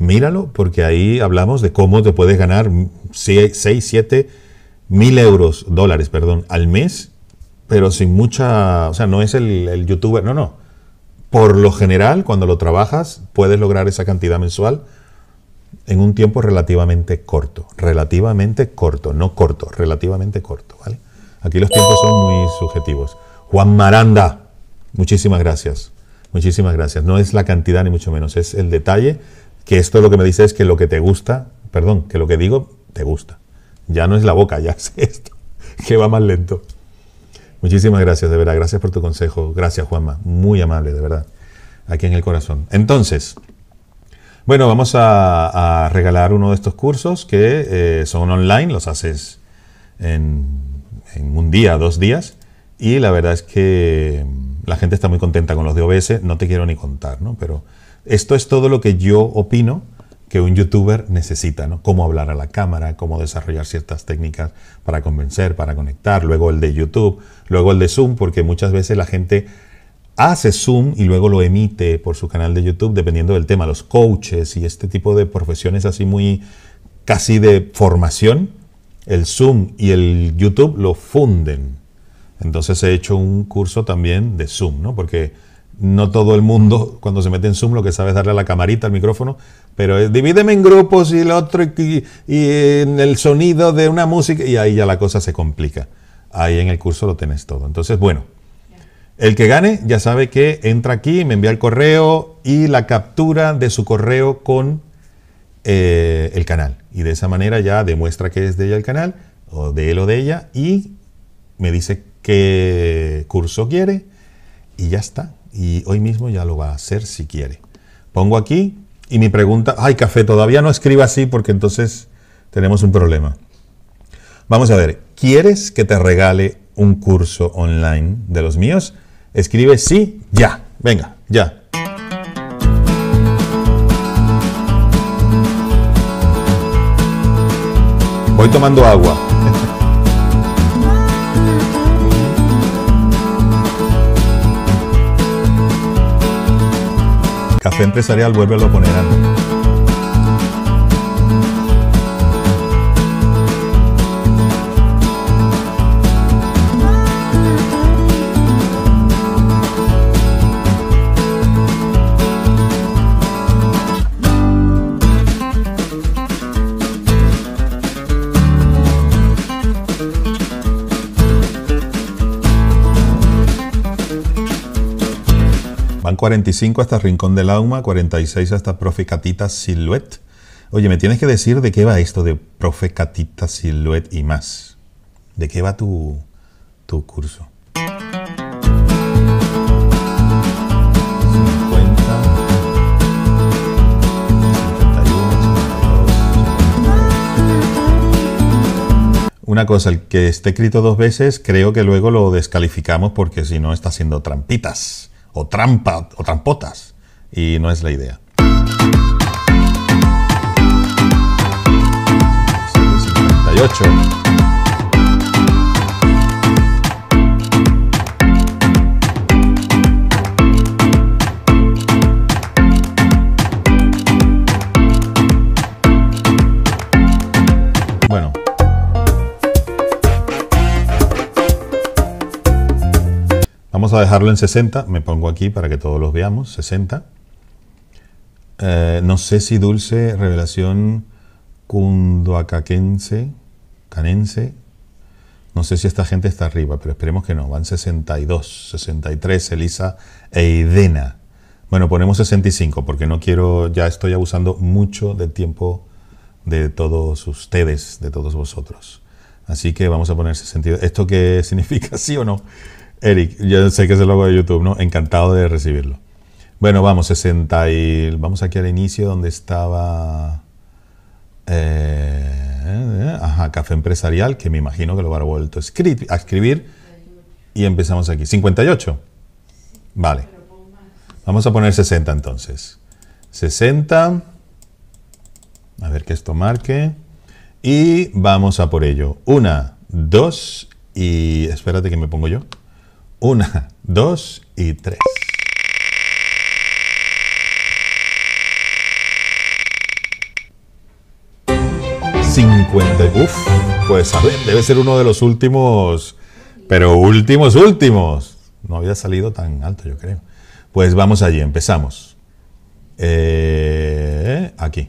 míralo, porque ahí hablamos de cómo te puedes ganar 6, 7, mil euros, dólares, perdón, al mes, pero sin mucha, o sea, no es el, el youtuber, no, no. Por lo general, cuando lo trabajas, puedes lograr esa cantidad mensual en un tiempo relativamente corto, relativamente corto, no corto, relativamente corto, ¿vale? Aquí los tiempos son muy subjetivos. Juan Maranda, muchísimas gracias, muchísimas gracias. No es la cantidad ni mucho menos, es el detalle que esto lo que me dice es que lo que te gusta, perdón, que lo que digo te gusta. Ya no es la boca, ya es esto, que va más lento. Muchísimas gracias, de verdad. Gracias por tu consejo. Gracias, Juanma. Muy amable, de verdad. Aquí en el corazón. Entonces, bueno, vamos a, regalar uno de estos cursos que eh, son online, los haces en, en, un día, dos días. Y la verdad es que la gente está muy contenta con los de OBS. No te quiero ni contar, ¿no? Pero esto es todo lo que yo opino que un youtuber necesita, ¿no? Cómo hablar a la cámara, cómo desarrollar ciertas técnicas para convencer, para conectar, luego el de YouTube, luego el de Zoom, porque muchas veces la gente hace Zoom y luego lo emite por su canal de YouTube, dependiendo del tema, los coaches y este tipo de profesiones así muy casi de formación, el Zoom y el YouTube lo funden. Entonces he hecho un curso también de Zoom, ¿no? Porque no todo el mundo cuando se mete en Zoom lo que sabe es darle a la camarita, al micrófono, pero divídeme en grupos y el otro y, en el sonido de una música y ahí ya la cosa se complica. Ahí en el curso lo tenés todo. Entonces, bueno, el que gane ya sabe que entra aquí, me envía el correo y la captura de su correo con eh, el canal. Y de esa manera ya demuestra que es de ella el canal, o de él o de ella, y me dice qué curso quiere y ya está y hoy mismo ya lo va a hacer si quiere. Pongo aquí y mi pregunta, ay café, todavía no escriba así porque entonces tenemos un problema. Vamos a ver, ¿quieres que te regale un curso online de los míos? Escribe sí, ya. Venga, ya. Voy tomando agua. Café Empresarial vuelve a lo ponerán. 45 hasta Rincón del Auma, 46 hasta Profe Catita Silhouette. Oye, me tienes que decir de qué va esto de Profe Catita Silhouette y más. ¿De qué va tu, tu curso? una cosa, el que esté escrito dos veces, creo que luego lo descalificamos porque si no está haciendo trampitas o trampa o trampotas y no es la idea. Vamos a dejarlo en 60, me pongo aquí para que todos los veamos, 60. Eh, no sé si Dulce, revelación cundoacaquense, canense, no sé si esta gente está arriba, pero esperemos que no, van 62, 63, Elisa e Idena. Bueno, ponemos 65 porque no quiero, ya estoy abusando mucho del tiempo de todos ustedes, de todos vosotros. Así que vamos a poner 62. ¿Esto qué significa, sí o no? Eric, yo sé que es el logo de YouTube, ¿no? Encantado de recibirlo. Bueno, vamos, 60 y... Vamos aquí al inicio donde estaba... Eh, ajá, Café Empresarial, que me imagino que lo habrá vuelto a a escribir. Y empezamos aquí. 58. Vale. Vamos a poner 60 entonces. 60. A ver que esto marque. Y vamos a por ello. Una, dos y... Espérate que me pongo yo. Una, dos y tres. ...50... Uf, pues a ver, debe ser uno de los últimos... ...pero últimos, últimos... ...no había salido tan alto, yo creo... ...pues vamos allí, empezamos... Eh, ...aquí...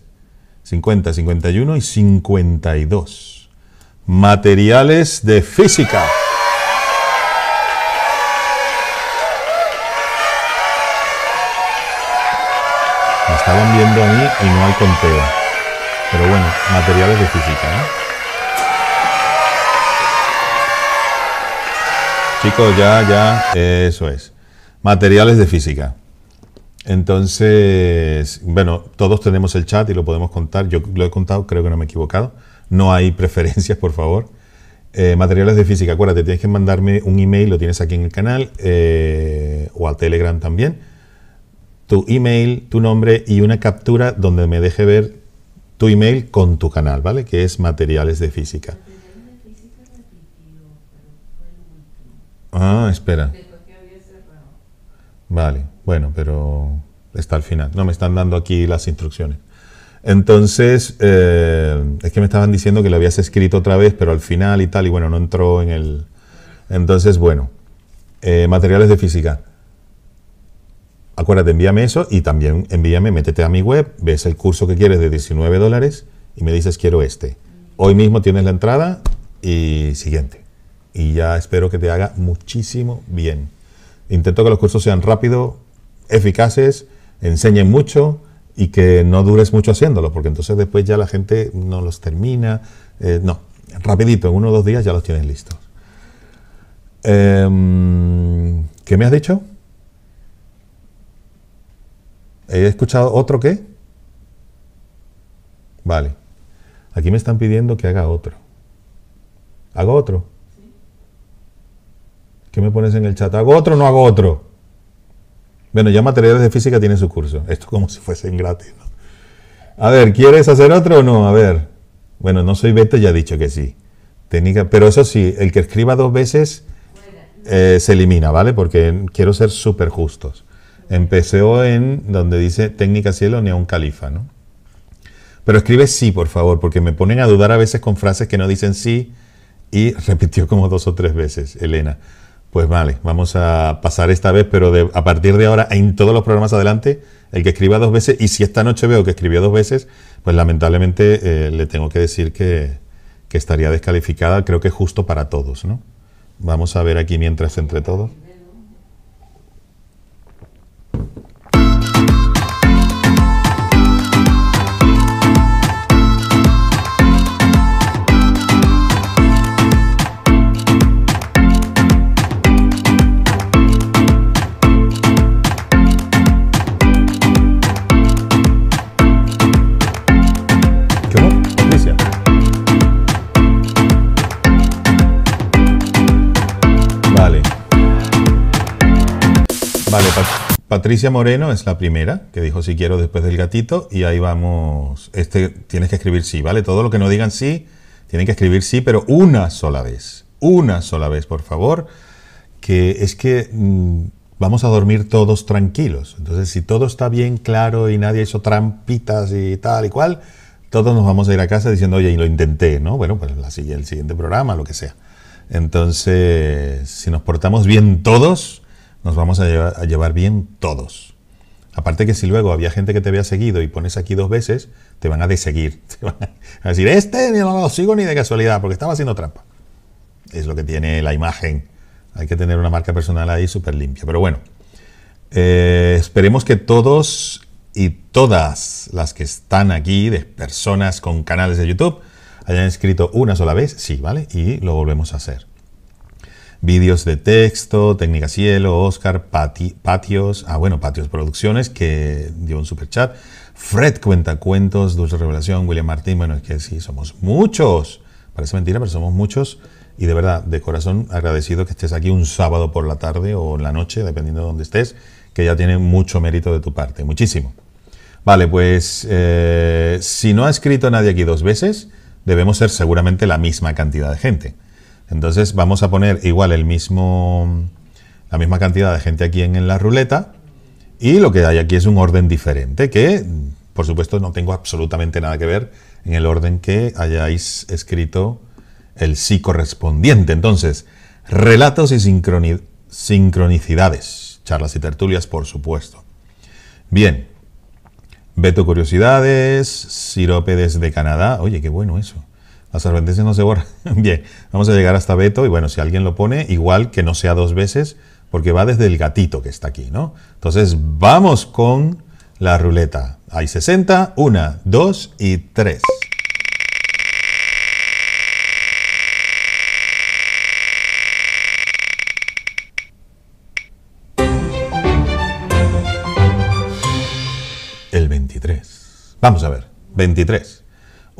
50, 51 y 52. Materiales de física. Me estaban viendo a mí y no hay conteo. Pero bueno, materiales de física. Chicos, ya, ya, eso es. Materiales de física. Entonces, bueno, todos tenemos el chat y lo podemos contar. Yo lo he contado, creo que no me he equivocado. No hay preferencias, por favor. Eh, materiales de física, acuérdate, tienes que mandarme un email, lo tienes aquí en el canal, eh, o al Telegram también. Tu email, tu nombre y una captura donde me deje ver tu email con tu canal, ¿vale? Que es materiales de física. Ah, espera. Vale. Bueno, pero está al final. No me están dando aquí las instrucciones. Entonces, eh, es que me estaban diciendo que lo habías escrito otra vez, pero al final y tal, y bueno, no entró en el... Entonces, bueno, eh, materiales de física. Acuérdate, envíame eso y también envíame, métete a mi web, ves el curso que quieres de 19 dólares y me dices quiero este. Hoy mismo tienes la entrada y siguiente. Y ya espero que te haga muchísimo bien. Intento que los cursos sean rápidos, eficaces, enseñen mucho y que no dures mucho haciéndolo, porque entonces después ya la gente no los termina. Eh, no, rapidito, en uno o dos días ya los tienes listos. Em, ¿Qué me has dicho? ¿He escuchado otro qué? Vale. Aquí me están pidiendo que haga otro. ¿Hago otro? ¿Qué me pones en el chat? ¿Hago otro o no hago otro? Bueno, ya materiales de física tiene su curso. Esto como si fuesen gratis. A ver, ¿quieres hacer otro o no? A ver. Bueno, no soy beta, ya he dicho que sí. Técnica, pero eso sí, el que escriba dos veces eh, se elimina, ¿vale? Porque quiero ser súper justos. Empezó en donde dice técnica cielo ni a un califa, ¿no? Pero escribe sí, por favor, porque me ponen a dudar a veces con frases que no dicen sí y repitió como dos o tres veces, Elena. Pues vale, vamos a pasar esta vez, pero a partir de ahora, en todos los programas adelante, el que escriba dos veces, y si esta noche veo que escribió dos veces, pues lamentablemente eh, le tengo que decir que, estaría descalificada, creo que es justo para todos, ¿no? Vamos a ver aquí mientras entre todos. Patricia Moreno es la primera, que dijo si quiero después del gatito, y ahí vamos. Este tienes que escribir sí, ¿vale? Todo lo que no digan sí, tienen que escribir sí, pero una sola vez. Una sola vez, por favor. Que es que mm, vamos a dormir todos tranquilos. Entonces, si todo está bien claro y nadie hizo trampitas y tal y cual, todos nos vamos a ir a casa diciendo, oye, y lo intenté, ¿no? Bueno, pues la, el siguiente programa, lo que sea. Entonces, si nos portamos bien todos, nos vamos a llevar, bien todos. Aparte que si luego había gente que te había seguido y pones aquí dos veces, te van a deseguir. Te van a decir, este no lo sigo ni de casualidad porque estaba haciendo trampa. Es lo que tiene la imagen. Hay que tener una marca personal ahí súper limpia. Pero bueno, eh, esperemos que todos y todas las que están aquí, de personas con canales de YouTube, hayan escrito una sola vez, sí, ¿vale? Y lo volvemos a hacer vídeos de texto, Técnica Cielo, Oscar, Patios, ah bueno, Patios Producciones, que dio un super chat, Fred cuenta cuentos, Dulce Revelación, William Martín, bueno, es que sí, somos muchos, parece mentira, pero somos muchos. Y de verdad, de corazón agradecido que estés aquí un sábado por la tarde o la noche, dependiendo de dónde estés, que ya tiene mucho mérito de tu parte, muchísimo. Vale, pues eh, si no ha escrito nadie aquí dos veces, debemos ser seguramente la misma cantidad de gente. Entonces vamos a poner igual el mismo, la misma cantidad de gente aquí en, la ruleta y lo que hay aquí es un orden diferente que, por supuesto, no tengo absolutamente nada que ver en el orden que hayáis escrito el sí correspondiente. Entonces, relatos y sincronicidades, charlas y tertulias, por supuesto. Bien, Beto Curiosidades, Sirope de Canadá, oye, qué bueno eso. La serpentencia no se borra. Bien, vamos a llegar hasta Beto y bueno, si alguien lo pone, igual que no sea dos veces, porque va desde el gatito que está aquí, ¿no? Entonces vamos con la ruleta. Hay 60, 1, 2 y 3. El 23. Vamos a ver, 23.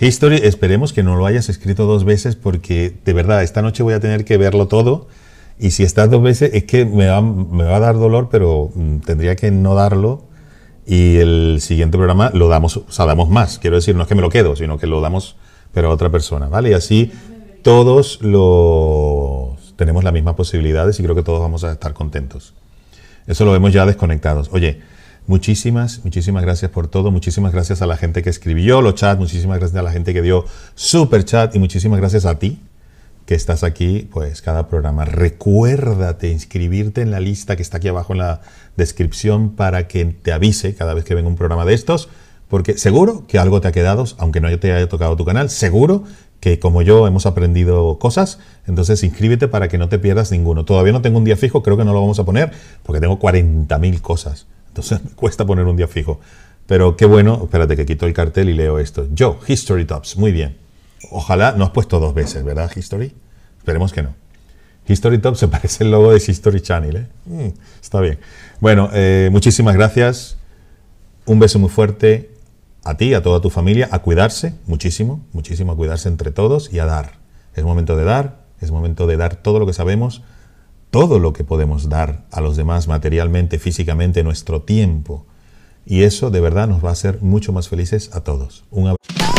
History, esperemos que no lo hayas escrito dos veces porque de verdad esta noche voy a tener que verlo todo y si estás dos veces es que me va, me va a dar dolor, pero mm, tendría que no darlo y el siguiente programa lo damos, o sea, damos más. Quiero decir, no es que me lo quedo, sino que lo damos pero a otra persona, ¿vale? Y así todos los tenemos las mismas posibilidades y creo que todos vamos a estar contentos. Eso lo vemos ya desconectados. Oye, Muchísimas, muchísimas gracias por todo. Muchísimas gracias a la gente que escribió los chats. Muchísimas gracias a la gente que dio super chat. Y muchísimas gracias a ti que estás aquí, pues cada programa. Recuérdate inscribirte en la lista que está aquí abajo en la descripción para que te avise cada vez que venga un programa de estos. Porque seguro que algo te ha quedado, aunque no te haya tocado tu canal, seguro que como yo hemos aprendido cosas, entonces inscríbete para que no te pierdas ninguno. Todavía no tengo un día fijo, creo que no lo vamos a poner porque tengo 40.000 cosas. Entonces me cuesta poner un día fijo. Pero qué bueno, espérate que quito el cartel y leo esto. Yo, History Tops, muy bien. Ojalá, no has puesto dos veces, ¿verdad, History? Esperemos que no. History Tops se parece el logo de History Channel, ¿eh? Mm, está bien. Bueno, eh, muchísimas gracias. Un beso muy fuerte a ti, a toda tu familia, a cuidarse muchísimo, muchísimo a cuidarse entre todos y a dar. Es momento de dar, es momento de dar todo lo que sabemos todo lo que podemos dar a los demás materialmente, físicamente, nuestro tiempo. Y eso de verdad nos va a hacer mucho más felices a todos. Un abrazo.